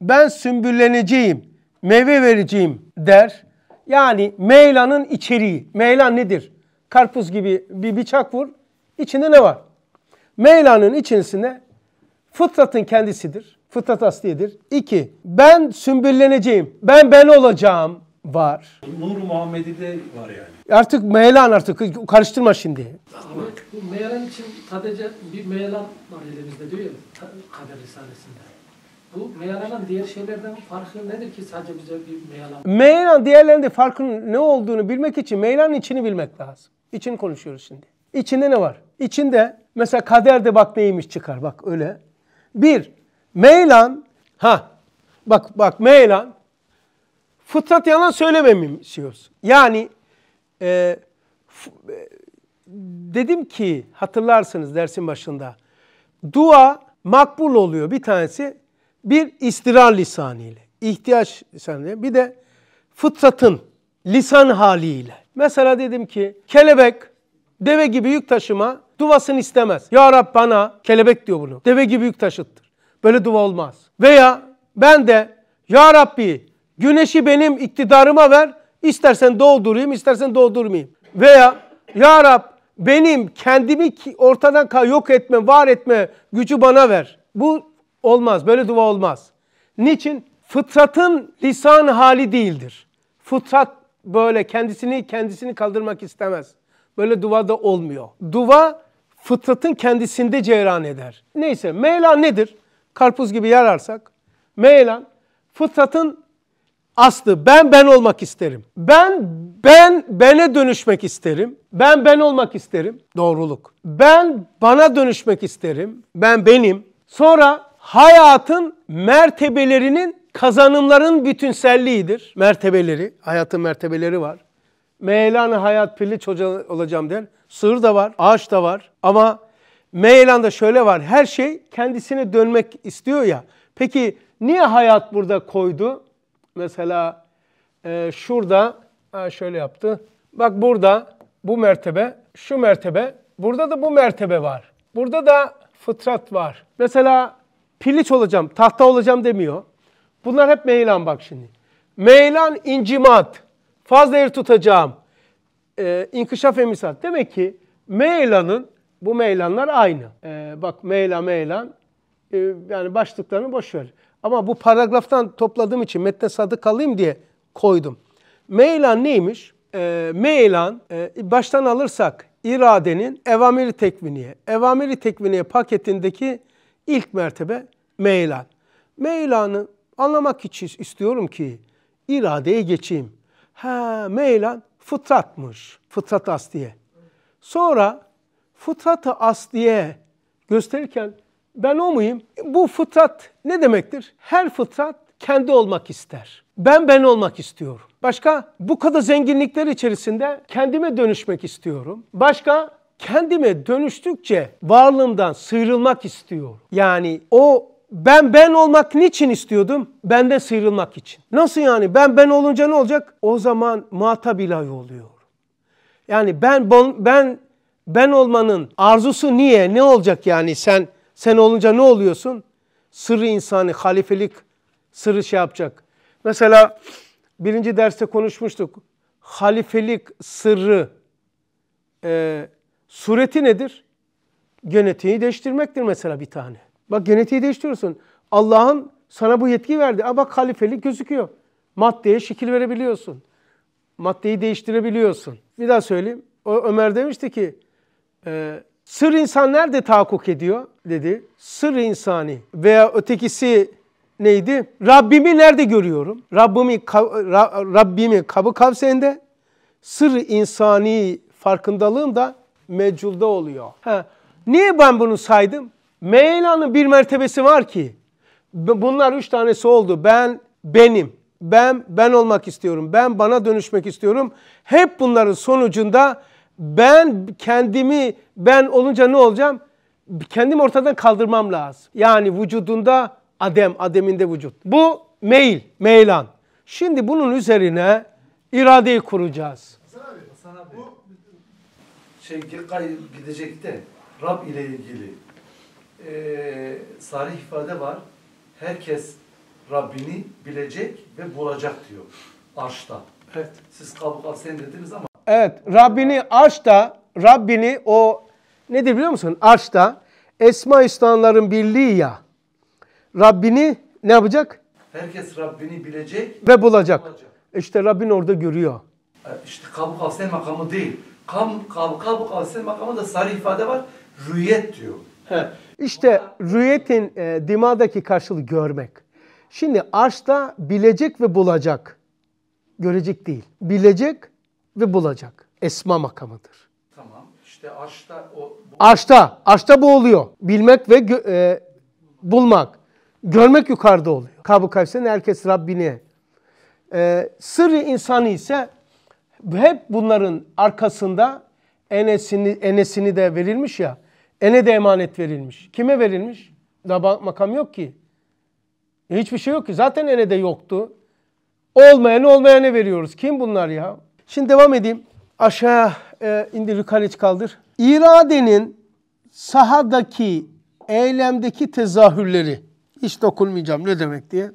ben sümbülleneceğim, meyve vereceğim der. Yani meylanın içeriği. Meylan nedir? Karpuz gibi bir bıçak vur. İçinde ne var? Meylanın içerisinde fıtratın kendisidir. Fıtrat asliyedir. İki, ben sümbülleneceğim. Ben ben olacağım var. Nur Muhammed'i de var yani. Artık meyelan artık karıştırma şimdi. Ama bu meyelan için sadece bir meyelan var elimizde diyor ya Kader Risalesi'nde. Bu meyalanın diğer şeylerden farkı nedir ki sadece bize bir meyalan? Meyalan diğerlerinde farkın ne olduğunu bilmek için meyalanın içini bilmek lazım. İçini konuşuyoruz şimdi. İçinde ne var? İçinde mesela kaderde bak neymiş çıkar bak öyle. Bir, Meylan, ha bak bak meylan fıtrat yalan söylememişiyoruz. Yani e, f, e, dedim ki hatırlarsınız dersin başında. Dua makbul oluyor bir tanesi. Bir istirar lisanıyla, ihtiyaç lisanıyla bir de fıtratın lisan haliyle. Mesela dedim ki kelebek deve gibi yük taşıma duvasını istemez. Ya Rab bana kelebek diyor bunu. Deve gibi yük taşıttır böyle dua olmaz. Veya ben de Ya Rabbi güneşi benim iktidarıma ver. istersen doğdurayım, istersen doğdurmayayım. Veya Ya Rab benim kendimi ortadan yok etme, var etme gücü bana ver. Bu olmaz, böyle dua olmaz. Niçin? Fıtratın lisan hali değildir. Fıtrat böyle kendisini kendisini kaldırmak istemez. Böyle dua da olmuyor. Dua fıtratın kendisinde cereyan eder. Neyse Mevla nedir? karpuz gibi yararsak meylen fıtratın aslı ben ben olmak isterim. Ben ben bene dönüşmek isterim. Ben ben olmak isterim. Doğruluk. Ben bana dönüşmek isterim. Ben benim. Sonra hayatın mertebelerinin kazanımların bütünselliğidir. Mertebeleri, hayatın mertebeleri var. Meylanı hayat piliç hoca olacağım der. Sığır da var, ağaç da var ama Meyelan'da şöyle var. Her şey kendisine dönmek istiyor ya. Peki niye hayat burada koydu? Mesela e, şurada ha şöyle yaptı. Bak burada bu mertebe, şu mertebe, burada da bu mertebe var. Burada da fıtrat var. Mesela piliç olacağım, tahta olacağım demiyor. Bunlar hep meylan bak şimdi. Meylan incimat, fazla yer tutacağım, e, inkişaf emisat. Demek ki meylanın bu meylanlar aynı. Ee, bak meyla meylan e, yani başlıklarını boş ver. Ama bu paragraftan topladığım için metne sadık kalayım diye koydum. Meylan neymiş? Ee, meylan e, baştan alırsak iradenin evamiri tekviniye. Evamiri tekviniye paketindeki ilk mertebe meylan. Meylanı anlamak için istiyorum ki iradeye geçeyim. Ha meylan fıtratmış. Fıtrat diye. Sonra fıtratı asliye gösterirken ben o muyum? Bu fıtrat ne demektir? Her fıtrat kendi olmak ister. Ben ben olmak istiyorum. Başka bu kadar zenginlikler içerisinde kendime dönüşmek istiyorum. Başka kendime dönüştükçe varlığımdan sıyrılmak istiyorum. Yani o ben ben olmak niçin istiyordum? Benden sıyrılmak için. Nasıl yani? Ben ben olunca ne olacak? O zaman muhatap ilahi oluyor. Yani ben ben ben olmanın arzusu niye? Ne olacak yani sen sen olunca ne oluyorsun? Sırrı insani, halifelik sırrı şey yapacak. Mesela birinci derste konuşmuştuk. Halifelik sırrı e, sureti nedir? Genetiği değiştirmektir mesela bir tane. Bak genetiği değiştiriyorsun. Allah'ın sana bu yetki verdi. Aa bak halifelik gözüküyor. Maddeye şekil verebiliyorsun. Maddeyi değiştirebiliyorsun. Bir daha söyleyeyim. O Ömer demişti ki e, sır insan nerede tahakkuk ediyor dedi. Sır insani veya ötekisi neydi? Rabbimi nerede görüyorum? Rabbimi, Rabbimi kabı kavsende sır insani farkındalığım da mecculda oluyor. Ha, niye ben bunu saydım? Meylanın bir mertebesi var ki. Bunlar üç tanesi oldu. Ben, benim. Ben, ben olmak istiyorum. Ben, bana dönüşmek istiyorum. Hep bunların sonucunda ben kendimi ben olunca ne olacağım? Kendimi ortadan kaldırmam lazım. Yani vücudunda adem, ademinde vücut. Bu meyil, meylan. Şimdi bunun üzerine iradeyi kuracağız. Hasan abi, Hasan abi. Bu şey gidecek de Rab ile ilgili e, sarih ifade var. Herkes Rabbini bilecek ve bulacak diyor. Arşta. Evet. Siz kabuk sen dediniz ama Evet Rabbini arşta Rabbini o nedir biliyor musun? Arşta Esma İslamların birliği ya. Rabbini ne yapacak? Herkes Rabbini bilecek ve bulacak. bulacak. İşte Rabbin orada görüyor. İşte kabuk kavsen makamı değil. Kam, kab, kabuk kavsen makamı da sarı ifade var. Rüyet diyor. He. İşte rüyetin e, dimadaki karşılığı görmek. Şimdi arşta bilecek ve bulacak. Görecek değil. Bilecek ve bulacak. Esma makamıdır. Tamam. İşte arşta o... Bu... Arşta. bu oluyor. Bilmek ve e, bulmak. Görmek yukarıda oluyor. Kabul Kavse'nin herkes Rabbini. E, sırrı insanı ise hep bunların arkasında enesini, enesini de verilmiş ya. Ene de emanet verilmiş. Kime verilmiş? Daha makam yok ki. hiçbir şey yok ki. Zaten ene de yoktu. Olmayanı olmayana veriyoruz. Kim bunlar ya? Şimdi devam edeyim. aşağıya e, indir yukarı hiç kaldır. İradenin sahadaki eylemdeki tezahürleri hiç dokunmayacağım ne demek diye.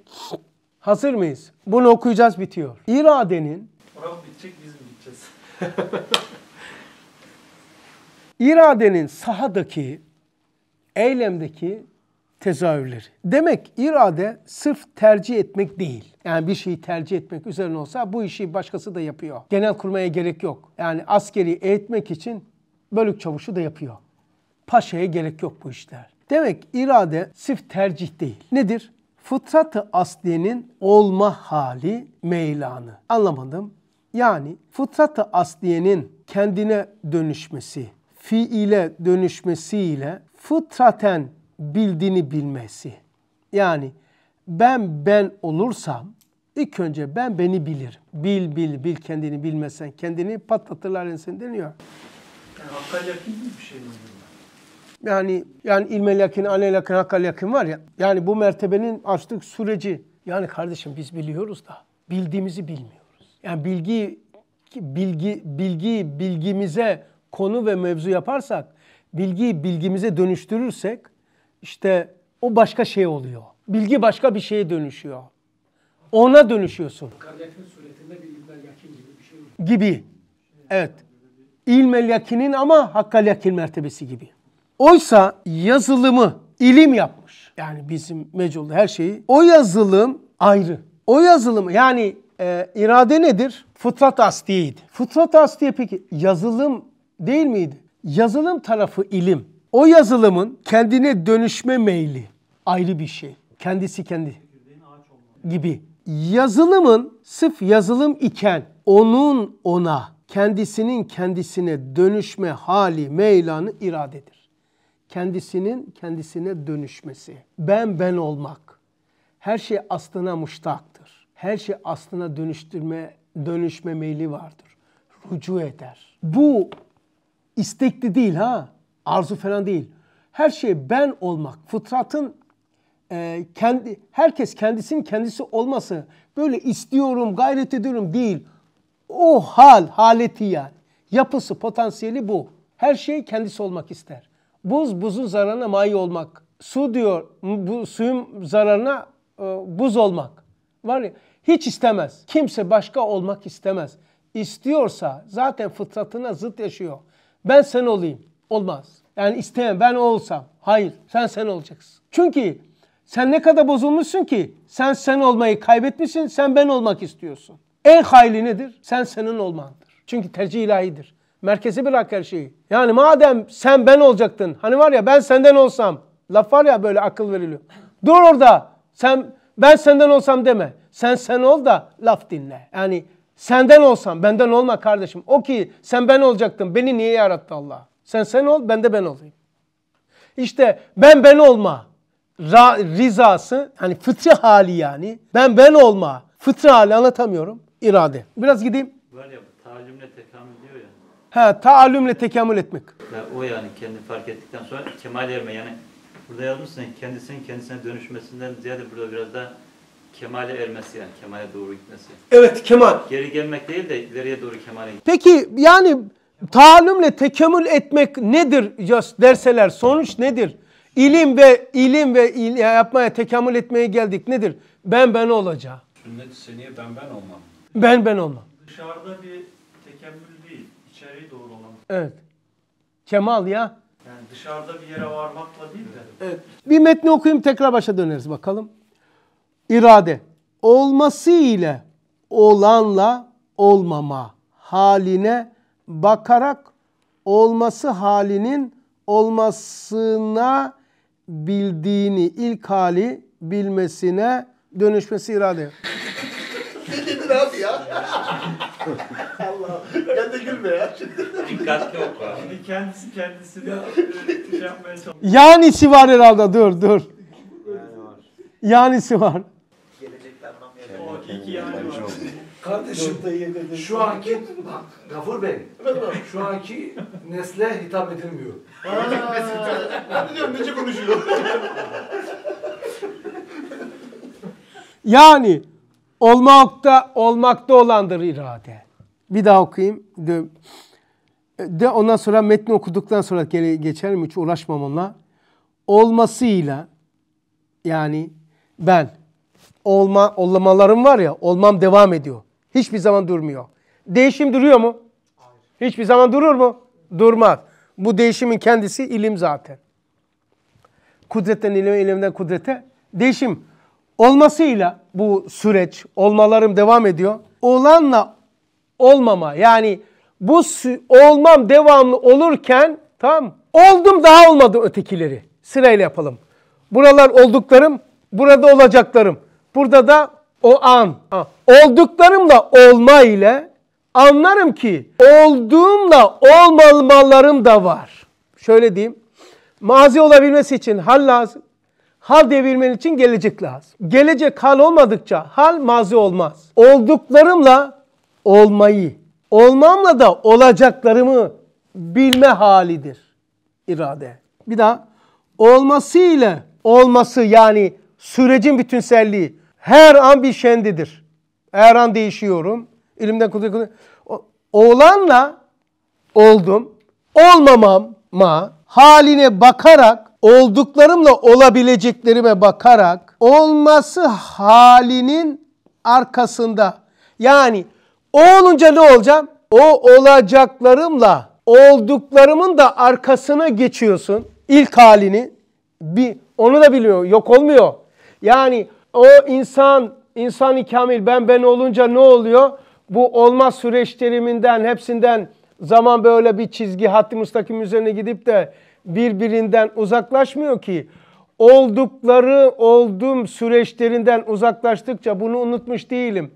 Hazır mıyız? Bunu okuyacağız bitiyor. İradenin Oral bitecek biz mi biteceğiz? İradenin sahadaki eylemdeki tezahürleri. Demek irade sırf tercih etmek değil. Yani bir şeyi tercih etmek üzerine olsa bu işi başkası da yapıyor. Genel kurmaya gerek yok. Yani askeri eğitmek için bölük çavuşu da yapıyor. Paşa'ya gerek yok bu işler. Demek irade sırf tercih değil. Nedir? Fıtratı asliyenin olma hali meylanı. Anlamadım. Yani fıtratı asliyenin kendine dönüşmesi, fiile dönüşmesiyle fıtraten bildiğini bilmesi. Yani ben ben olursam ilk önce ben beni bilir Bil bil bil kendini bilmesen kendini patlatırlar insan deniyor. Yani hakka yakın bir şey mi? Yani yani ilmel yakın, anel yakın, hakkal yakın var ya. Yani bu mertebenin açlık süreci. Yani kardeşim biz biliyoruz da bildiğimizi bilmiyoruz. Yani bilgi bilgi bilgi bilgimize konu ve mevzu yaparsak, bilgiyi bilgimize dönüştürürsek işte o başka şey oluyor. Bilgi başka bir şeye dönüşüyor. Ona dönüşüyorsun. Gayretin suretinde bir ilmel gibi bir şey mi? Gibi. Evet. İlmel yakinin ama hakkal yakin mertebesi gibi. Oysa yazılımı ilim yapmış. Yani bizim meculda her şeyi. O yazılım ayrı. O yazılım yani e, irade nedir? Fıtrat asliyeydi. Fıtrat asliye peki yazılım değil miydi? Yazılım tarafı ilim. O yazılımın kendine dönüşme meyli ayrı bir şey. Kendisi kendi gibi. Yazılımın sıf yazılım iken onun ona, kendisinin kendisine dönüşme hali meylanı iradedir. Kendisinin kendisine dönüşmesi. Ben ben olmak. Her şey aslına muştaktır. Her şey aslına dönüştürme, dönüşme meyli vardır. Rucu eder. Bu istekli değil ha arzu falan değil. Her şey ben olmak, fıtratın e, kendi herkes kendisinin kendisi olması böyle istiyorum, gayret ediyorum değil. O hal, haleti yani. Yapısı, potansiyeli bu. Her şey kendisi olmak ister. Buz buzun zararına mayi olmak. Su diyor, bu suyun zararına e, buz olmak. Var ya, hiç istemez. Kimse başka olmak istemez. İstiyorsa zaten fıtratına zıt yaşıyor. Ben sen olayım. Olmaz. Yani istemem ben olsam. Hayır sen sen olacaksın. Çünkü sen ne kadar bozulmuşsun ki sen sen olmayı kaybetmişsin sen ben olmak istiyorsun. En hayli nedir? Sen senin olmandır. Çünkü tercih ilahidir. Merkezi bırak her şeyi. Yani madem sen ben olacaktın. Hani var ya ben senden olsam. Laf var ya böyle akıl veriliyor. Dur orada. Sen ben senden olsam deme. Sen sen ol da laf dinle. Yani senden olsam benden olma kardeşim. O ki sen ben olacaktın. Beni niye yarattı Allah? Sen sen ol, ben de ben olayım. İşte ben ben olma ra, rizası, hani fıtri hali yani. Ben ben olma fıtri hali anlatamıyorum. İrade. Biraz gideyim. Var ya talimle tekamül diyor ya. He, taallümle tekamül etmek. Ya, o yani kendini fark ettikten sonra kemal erme yani burada yazmışsın kendisinin kendisine dönüşmesinden ziyade burada biraz da kemale ermesi yani kemale doğru gitmesi. Evet kemal. Geri gelmek değil de ileriye doğru kemale gitmek. Peki yani Talimle tekemmül etmek nedir derseler sonuç nedir? İlim ve ilim ve il, yapmaya tekemmül etmeye geldik nedir? Ben ben olacağı. Sünnet seniye ben ben olmam. Ben ben olmam. Dışarıda bir tekemmül değil, içeriği doğru olan. Evet. Kemal ya. Yani dışarıda bir yere varmakla değil de. Evet. Bir metni okuyayım tekrar başa döneriz bakalım. İrade olması ile olanla olmama haline bakarak olması halinin olmasına bildiğini, ilk hali bilmesine dönüşmesi irade. ne dedin abi ya? Allah ben de gülme ya. Dikkatli oku Şimdi kendisi kendisini şey yapmaya çalışıyor. Yanisi var herhalde dur dur. Yani var. Yanisi var. Gelecekten anlamayacağım. O iki yani var. Kardeşim şu anki bak Gafur Bey şu anki nesle hitap edilmiyor. ben de diyorum nece konuşuyor. yani olmakta olmakta olandır irade. Bir daha okuyayım. De, de ondan sonra metni okuduktan sonra geri geçerim hiç uğraşmam onunla. Olmasıyla yani ben olma olmalarım var ya olmam devam ediyor. Hiçbir zaman durmuyor. Değişim duruyor mu? Hiçbir zaman durur mu? Durmaz. Bu değişimin kendisi ilim zaten. Kudretten ilime, ilimden kudrete. Değişim olmasıyla bu süreç, olmalarım devam ediyor. Olanla olmama yani bu olmam devamlı olurken tam oldum daha olmadı ötekileri. Sırayla yapalım. Buralar olduklarım, burada olacaklarım. Burada da o an. Olduklarımla olma ile anlarım ki olduğumla olmamalarım da var. Şöyle diyeyim. Mazi olabilmesi için hal lazım. Hal diyebilmen için gelecek lazım. Gelecek hal olmadıkça hal mazi olmaz. Olduklarımla olmayı, olmamla da olacaklarımı bilme halidir irade. Bir daha olması ile olması yani sürecin bütünselliği, her an bir şendidir. Her an değişiyorum. Elimden kudret kudret. Oğlanla oldum. ma haline bakarak olduklarımla olabileceklerime bakarak olması halinin arkasında yani o olunca ne olacağım? O olacaklarımla olduklarımın da arkasına geçiyorsun ilk halini. Bir onu da biliyor. Yok olmuyor. Yani o insan, insan-ı kamil ben ben olunca ne oluyor? Bu olma süreçleriminden hepsinden zaman böyle bir çizgi hattı müstakim üzerine gidip de birbirinden uzaklaşmıyor ki. Oldukları oldum süreçlerinden uzaklaştıkça bunu unutmuş değilim.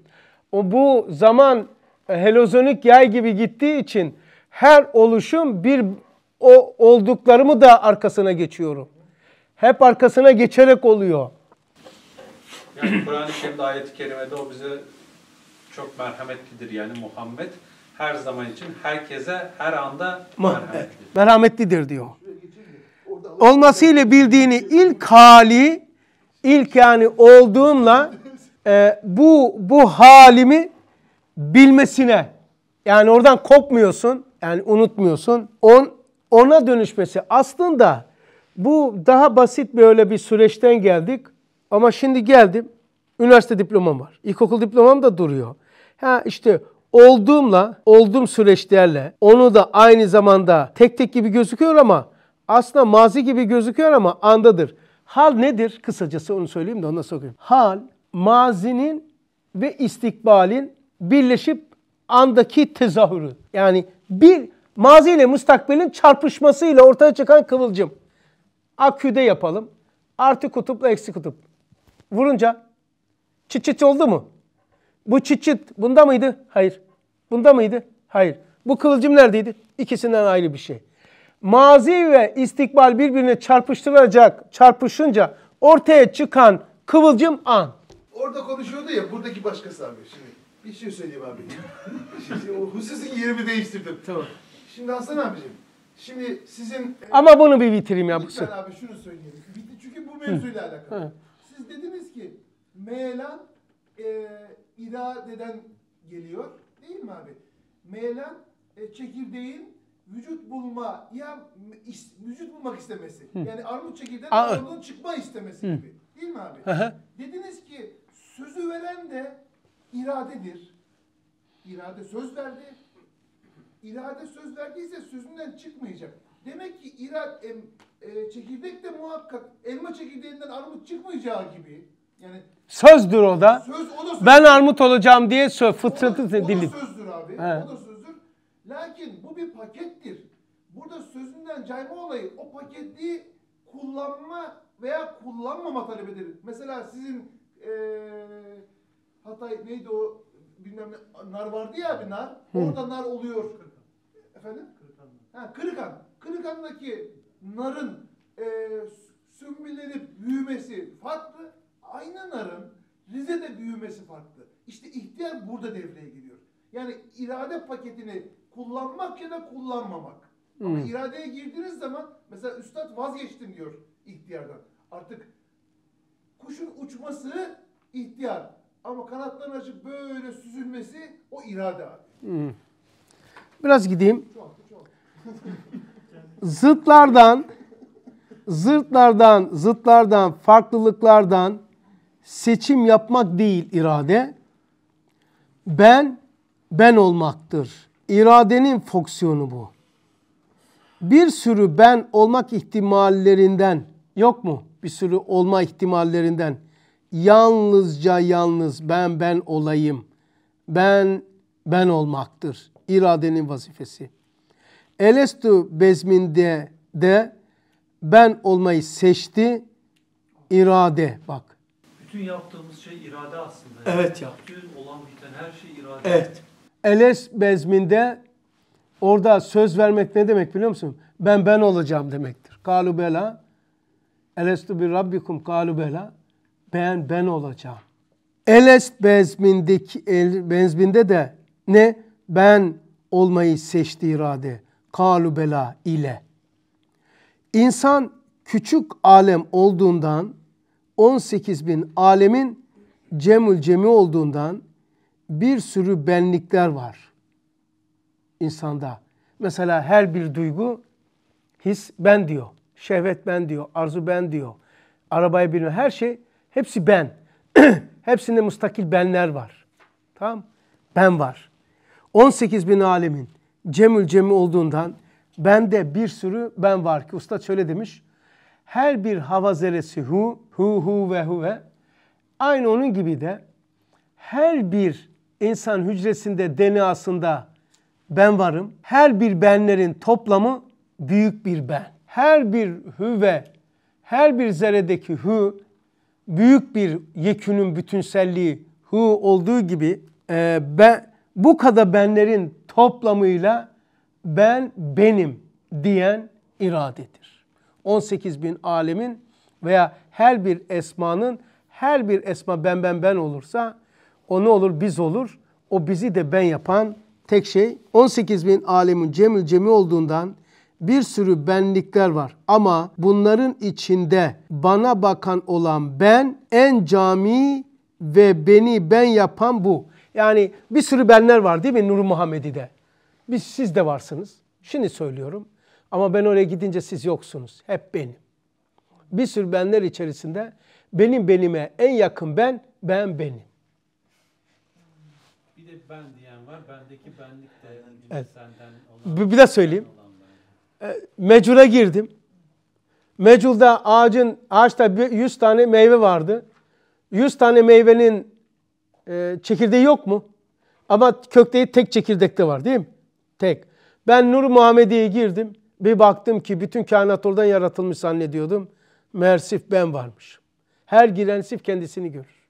O bu zaman e, helozonik yay gibi gittiği için her oluşum bir o olduklarımı da arkasına geçiyorum. Hep arkasına geçerek oluyor. Yani Kur'an-ı Kerim'de ayet-i kerimede o bize çok merhametlidir yani Muhammed. Her zaman için herkese her anda merhametlidir. merhametlidir diyor. Olması ile bildiğini ilk hali, ilk yani olduğumla e, bu bu halimi bilmesine yani oradan kopmuyorsun yani unutmuyorsun on ona dönüşmesi aslında bu daha basit böyle bir süreçten geldik ama şimdi geldim, üniversite diplomam var. İlkokul diplomam da duruyor. Ha işte olduğumla, olduğum süreçlerle onu da aynı zamanda tek tek gibi gözüküyor ama aslında mazi gibi gözüküyor ama andadır. Hal nedir? Kısacası onu söyleyeyim de ondan sonra Hal, mazinin ve istikbalin birleşip andaki tezahürü. Yani bir mazi ile müstakbelin çarpışmasıyla ortaya çıkan kıvılcım. Aküde yapalım. Artı kutupla eksi kutup vurunca çıt çıt oldu mu? Bu çıt çıt bunda mıydı? Hayır. Bunda mıydı? Hayır. Bu kılıcım neredeydi? İkisinden ayrı bir şey. Mazi ve istikbal birbirine çarpıştıracak, çarpışınca ortaya çıkan kıvılcım an. Orada konuşuyordu ya, buradaki başkası abi. Şimdi bir şey söyleyeyim abi. o hususun yerimi değiştirdim. Tamam. Şimdi Hasan abicim, şimdi sizin... Ama bunu bir bitireyim ya. Lütfen abi şunu söyleyeyim. Çünkü bu mevzuyla alakalı. Hı siz dediniz ki meelen e, iradeden geliyor. Değil mi abi? Meelen e, çekirdeğin vücut bulma ya is, vücut bulmak istemesi. Hı. Yani armut çekirdeğin armutun çıkma istemesi Hı. gibi. Değil mi abi? Hı hı. Dediniz ki sözü veren de iradedir. İrade söz verdi. İrade söz verdiyse sözünden çıkmayacak. Demek ki irat e, çekirdek de muhakkak elma çekirdeğinden armut çıkmayacağı gibi. Yani sözdür o da. Söz, o da Ben armut olacağım diye söz fıtratı dili. O da sözdür abi. He. O da sözdür. Lakin bu bir pakettir. Burada sözünden cayma olayı o paketi kullanma veya kullanmama talep edilir. Mesela sizin e, Hatay neydi o bilmem nar vardı ya bir nar. Hı. Orada nar oluyor. Efendim? Kırıkan. Ha, kırıkan. Kırıkan'daki narın e, sümbüllenip büyümesi farklı. Aynı narın Rize'de büyümesi farklı. İşte ihtiyar burada devreye giriyor. Yani irade paketini kullanmak ya da kullanmamak. Hmm. Ama iradeye girdiğiniz zaman mesela üstad vazgeçtim diyor ihtiyardan. Artık kuşun uçması ihtiyar ama kanatlarını açıp böyle süzülmesi o irade abi. Hmm. Biraz gideyim. Çok, çok. zıtlardan zıtlardan zıtlardan farklılıklardan seçim yapmak değil irade. Ben ben olmaktır. İradenin fonksiyonu bu. Bir sürü ben olmak ihtimallerinden yok mu? Bir sürü olma ihtimallerinden yalnızca yalnız ben ben olayım. Ben ben olmaktır. İradenin vazifesi. Elestu bezminde de ben olmayı seçti irade bak. Bütün yaptığımız şey irade aslında. Evet ya. Bütün olan biten her şey irade. Evet. Eles bezminde orada söz vermek ne demek biliyor musun? Ben ben olacağım demektir. Kalu bela. Elestu bir rabbikum kalu bela. Ben ben olacağım. Eles bezmindeki el, bezminde de ne? Ben olmayı seçti irade kalu bela ile. İnsan küçük alem olduğundan 18 bin alemin cemül cemi olduğundan bir sürü benlikler var insanda. Mesela her bir duygu his ben diyor. Şehvet ben diyor. Arzu ben diyor. Arabayı bilmiyor. Her şey hepsi ben. Hepsinde mustakil benler var. Tamam Ben var. 18 bin alemin Cemül Cemi olduğundan bende bir sürü ben var ki. Usta şöyle demiş. Her bir hava zerresi hu, hu hu ve huve. Aynı onun gibi de her bir insan hücresinde DNA'sında ben varım. Her bir benlerin toplamı büyük bir ben. Her bir hu ve her bir zeredeki hu büyük bir yekünün bütünselliği hu olduğu gibi e, ben bu kadar benlerin toplamıyla ben benim diyen iradedir. 18 bin alemin veya her bir esmanın her bir esma ben ben ben olursa o ne olur biz olur. O bizi de ben yapan tek şey 18 bin alemin cemil cemi olduğundan bir sürü benlikler var ama bunların içinde bana bakan olan ben en cami ve beni ben yapan bu. Yani bir sürü benler var değil mi Nur Muhammedi'de? Biz, siz de varsınız. Şimdi söylüyorum. Ama ben oraya gidince siz yoksunuz. Hep benim. Bir sürü benler içerisinde benim benime en yakın ben, ben benim. Bir de ben diyen var. Bendeki benlik de evet. senden olan. Bir de söyleyeyim. E, mecura girdim. Meculda ağacın, ağaçta 100 tane meyve vardı. 100 tane meyvenin e, çekirdeği yok mu? Ama kökteği tek çekirdekte var değil mi? Tek. Ben Nur Muhammedi'ye girdim. Bir baktım ki bütün kainat oradan yaratılmış zannediyordum. Meğer sif ben varmış. Her giren sif kendisini görür.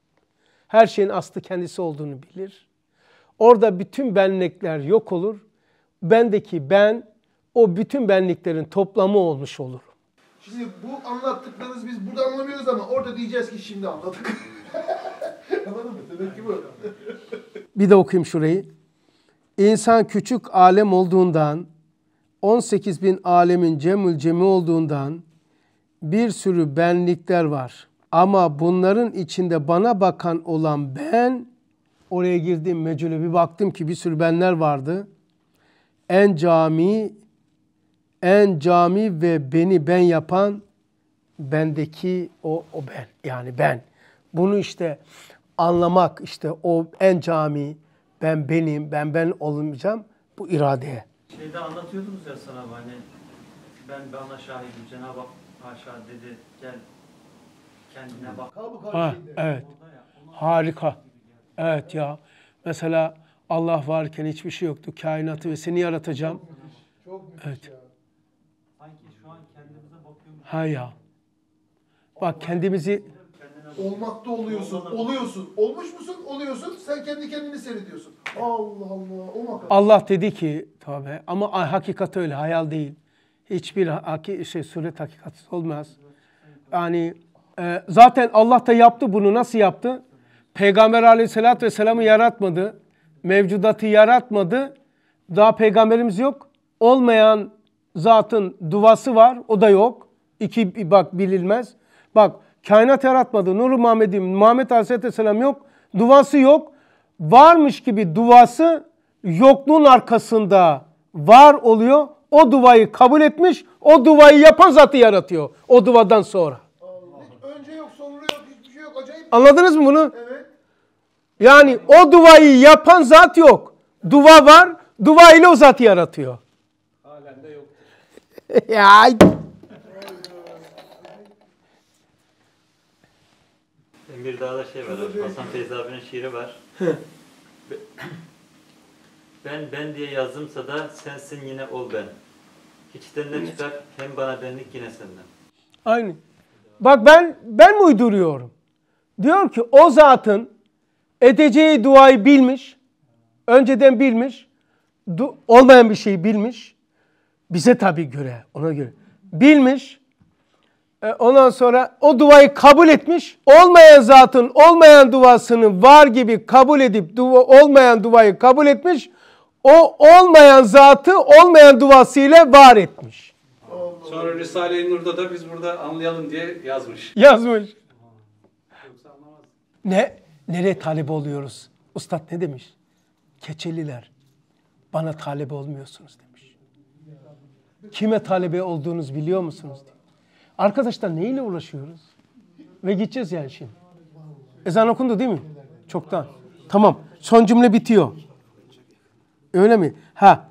Her şeyin aslı kendisi olduğunu bilir. Orada bütün benlikler yok olur. Bendeki ben o bütün benliklerin toplamı olmuş olur. Şimdi bu anlattıklarınız biz burada anlamıyoruz ama orada diyeceğiz ki şimdi anladık. Anladın mı? Demek ki bu. Bir de okuyayım şurayı. İnsan küçük alem olduğundan, 18 bin alemin cemül cemi olduğundan bir sürü benlikler var. Ama bunların içinde bana bakan olan ben, oraya girdim mecule bir baktım ki bir sürü benler vardı. En cami, en cami ve beni ben yapan bendeki o, o ben yani ben. Bunu işte anlamak işte o en cami ben benim ben ben olmayacağım bu iradeye. Şeyde anlatıyordunuz ya sana hani ben bana şahidim Cenab-ı Hak haşa dedi gel kendine bak. Ha, evet. Harika. Şey evet ya. Mesela Allah varken hiçbir şey yoktu. Kainatı ve seni yaratacağım. Evet. Sanki şu an kendimize bakıyoruz. Ha ya. Bak kendimizi Olmakta oluyorsun, oluyorsun. Olmuş musun? Oluyorsun. Sen kendi kendini seyrediyorsun. Allah Allah. O makam. Allah dedi ki tabi ama hakikat öyle hayal değil. Hiçbir haki, şey suret hakikatsiz olmaz. Yani e, zaten Allah da yaptı bunu. Nasıl yaptı? Peygamber aleyhissalatü vesselam'ı yaratmadı. Mevcudatı yaratmadı. Daha peygamberimiz yok. Olmayan zatın duvası var. O da yok. İki bak bilinmez. Bak Kainat yaratmadı. Nuru Muhammed'i, Muhammed Aleyhisselam yok. duvası yok. Varmış gibi duvası yokluğun arkasında var oluyor. O duayı kabul etmiş. O duayı yapan zatı yaratıyor. O duvadan sonra. Önce yok, sonra yok, hiçbir şey yok. Acayip. Anladınız mı bunu? Evet. Yani o duayı yapan zat yok. Duva var. duva ile o zatı yaratıyor. Halen de yok. ya bir daha da şey var, Hasan Feyzi abinin şiiri var. ben ben diye yazdımsa da sensin yine ol ben. Hiçten ne çıkar hem bana benlik yine senden. Aynı. Bak ben ben mi uyduruyorum? Diyor ki o zatın edeceği duayı bilmiş. Önceden bilmiş. Du olmayan bir şeyi bilmiş. Bize tabii göre, ona göre. Bilmiş. E, ondan sonra o duayı kabul etmiş. Olmayan zatın olmayan duasını var gibi kabul edip dua, olmayan duayı kabul etmiş. O olmayan zatı olmayan duasıyla var etmiş. Sonra Risale-i Nur'da da biz burada anlayalım diye yazmış. Yazmış. Ne? Nereye talip oluyoruz? Ustad ne demiş? Keçeliler bana talebe olmuyorsunuz demiş. Kime talebe olduğunuz biliyor musunuz? Diye. Arkadaşlar neyle uğraşıyoruz? Ve gideceğiz yani şimdi. Ezan okundu değil mi? Çoktan. Tamam. Son cümle bitiyor. Öyle mi? Ha.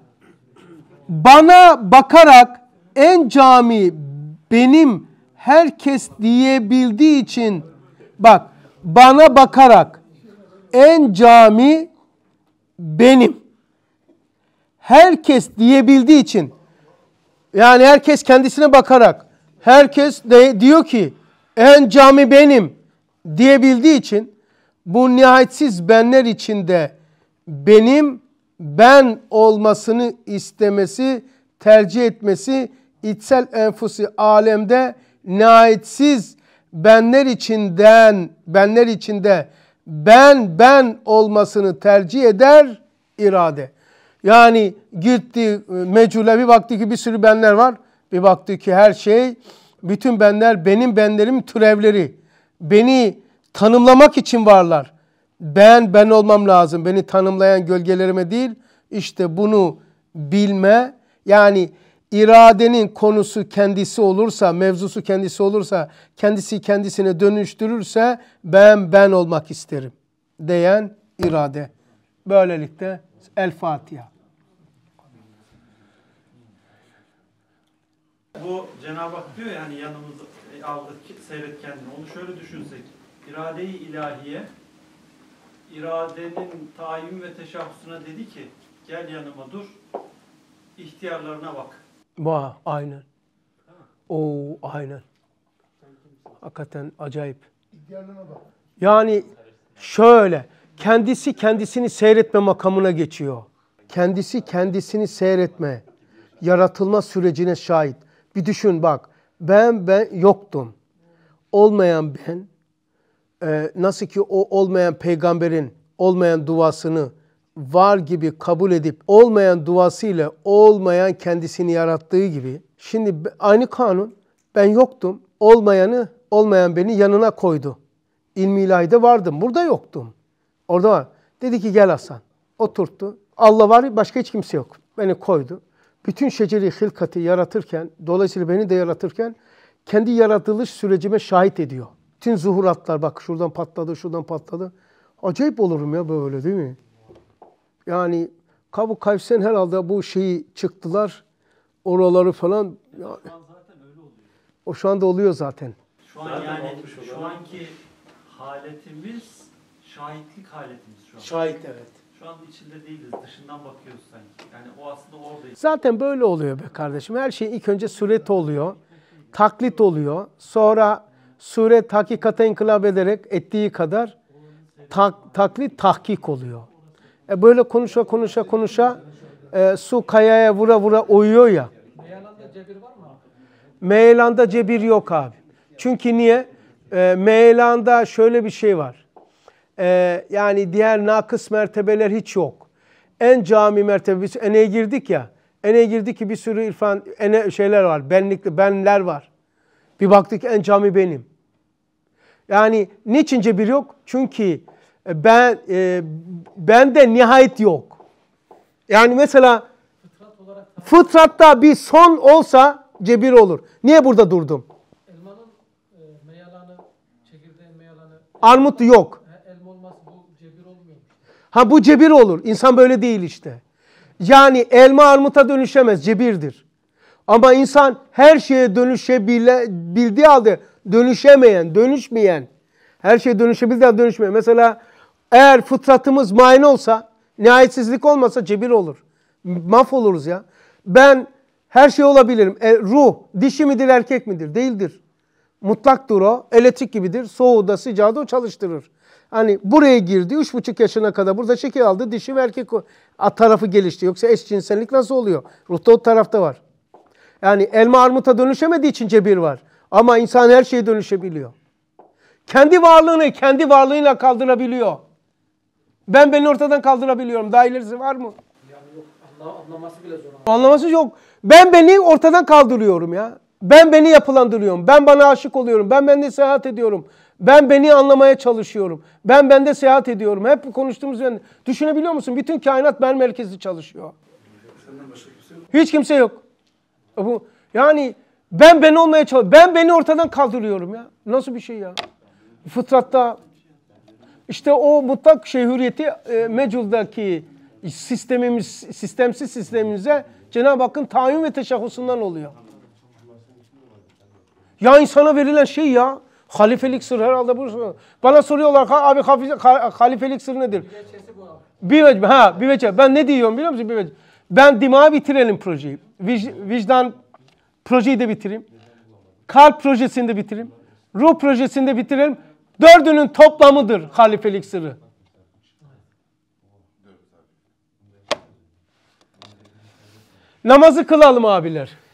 Bana bakarak en cami benim herkes diyebildiği için bak bana bakarak en cami benim. Herkes diyebildiği için yani herkes kendisine bakarak herkes de diyor ki en cami benim diyebildiği için bu nihayetsiz benler içinde benim ben olmasını istemesi, tercih etmesi içsel enfusi alemde nihayetsiz benler içinden benler içinde ben ben olmasını tercih eder irade. Yani gitti e, mecule bir baktı ki bir sürü benler var. Bir baktı ki her şey, bütün benler benim benlerim türevleri. Beni tanımlamak için varlar. Ben, ben olmam lazım. Beni tanımlayan gölgelerime değil. İşte bunu bilme, yani iradenin konusu kendisi olursa, mevzusu kendisi olursa, kendisi kendisine dönüştürürse ben ben olmak isterim diyen irade. Böylelikle El Fatiha. bu Cenab-ı Hak diyor yani ya, e, aldık, aldı, seyret kendini. Onu şöyle düşünsek. İrade-i ilahiye iradenin tayin ve teşahhusuna dedi ki gel yanıma dur, ihtiyarlarına bak. Vah, aynen. O aynen. Hakikaten acayip. İhtiyarlarına bak. Yani şöyle, kendisi kendisini seyretme makamına geçiyor. Kendisi kendisini seyretme, yaratılma sürecine şahit. Bir düşün bak. Ben ben yoktum. Olmayan ben e, nasıl ki o olmayan peygamberin olmayan duasını var gibi kabul edip olmayan duasıyla olmayan kendisini yarattığı gibi şimdi aynı kanun ben yoktum olmayanı olmayan beni yanına koydu. İlmi ilahide vardım. Burada yoktum. Orada var. Dedi ki gel Hasan. Oturttu. Allah var başka hiç kimse yok. Beni koydu bütün şeceri hilkati yaratırken, dolayısıyla beni de yaratırken kendi yaratılış sürecime şahit ediyor. Tüm zuhuratlar bak şuradan patladı, şuradan patladı. Acayip olurum ya böyle değil mi? Yani Kabu Kayfsen herhalde bu şeyi çıktılar. Oraları falan. Ya, o şu anda oluyor zaten. Şu an zaten yani şu anki haletimiz şahitlik haletimiz şu an. Şahit evet. Şu an içinde değiliz. Dışından bakıyoruz sanki. Yani o aslında orada. Zaten böyle oluyor be kardeşim. Her şey ilk önce suret oluyor. Taklit oluyor. Sonra suret hakikate inkılap ederek ettiği kadar tak, taklit tahkik oluyor. E böyle konuşa konuşa konuşa e, su kayaya vura vura oyuyor ya. Meyelanda cebir var mı? Meyelanda cebir yok abi. Çünkü niye? E, Meyelanda şöyle bir şey var e, yani diğer nakıs mertebeler hiç yok. En cami mertebe, biz eneye girdik ya, eneye girdik ki bir sürü irfan, ene şeyler var, benlikli, benler var. Bir baktık en cami benim. Yani niçin cebir yok? Çünkü e, ben e, bende nihayet yok. Yani mesela fıtratta bir son olsa cebir olur. Niye burada durdum? Elmanın e, meyalanı, çekirdeğin meyalanı... Armut yok. Ha bu cebir olur. İnsan böyle değil işte. Yani elma armuta dönüşemez. Cebirdir. Ama insan her şeye dönüşebildiği halde dönüşemeyen, dönüşmeyen, her şeye dönüşebildiği halde dönüşmeyen. Mesela eğer fıtratımız main olsa, nihayetsizlik olmasa cebir olur. Maf oluruz ya. Ben her şey olabilirim. E, ruh, dişi midir, erkek midir? Değildir. Mutlaktır o. Elektrik gibidir. Soğuğu da sıcağı da o çalıştırır. Hani buraya girdi, üç buçuk yaşına kadar burada şekil aldı, dişi ve erkek tarafı gelişti. Yoksa eşcinsellik nasıl oluyor? Ruhta o tarafta var. Yani elma armuta dönüşemediği için cebir var. Ama insan her şeye dönüşebiliyor. Kendi varlığını kendi varlığıyla kaldırabiliyor. Ben beni ortadan kaldırabiliyorum. Daha ilerisi var mı? anlaması bile zor. Anlaması yok. Ben beni ortadan kaldırıyorum ya. Ben beni yapılandırıyorum. Ben bana aşık oluyorum. Ben beni seyahat ediyorum. Ben beni anlamaya çalışıyorum. Ben bende seyahat ediyorum. Hep konuştuğumuz yönde. Düşünebiliyor musun? Bütün kainat ben merkezli çalışıyor. Hiç kimse yok. E bu yani ben beni olmaya çalışıyorum. Ben beni ortadan kaldırıyorum ya. Nasıl bir şey ya? Fıtratta işte o mutlak şey hürriyeti e, meculdaki sistemimiz, sistemsiz sistemimize Cenab-ı Hakk'ın tayin ve teşahhusundan oluyor. Ya insana verilen şey ya. Halifelik sır herhalde bu. Bana soruyorlar abi halifelik sır nedir? Bir vecbe. Ha bir vecbe. Ben ne diyorum biliyor musun? Bir vecbe. Ben dimağı bitirelim projeyi. Vic, vicdan projeyi de bitireyim. Kalp projesini de bitireyim. Ruh projesini de bitirelim. Dördünün toplamıdır halifelik sırrı. Namazı kılalım abiler.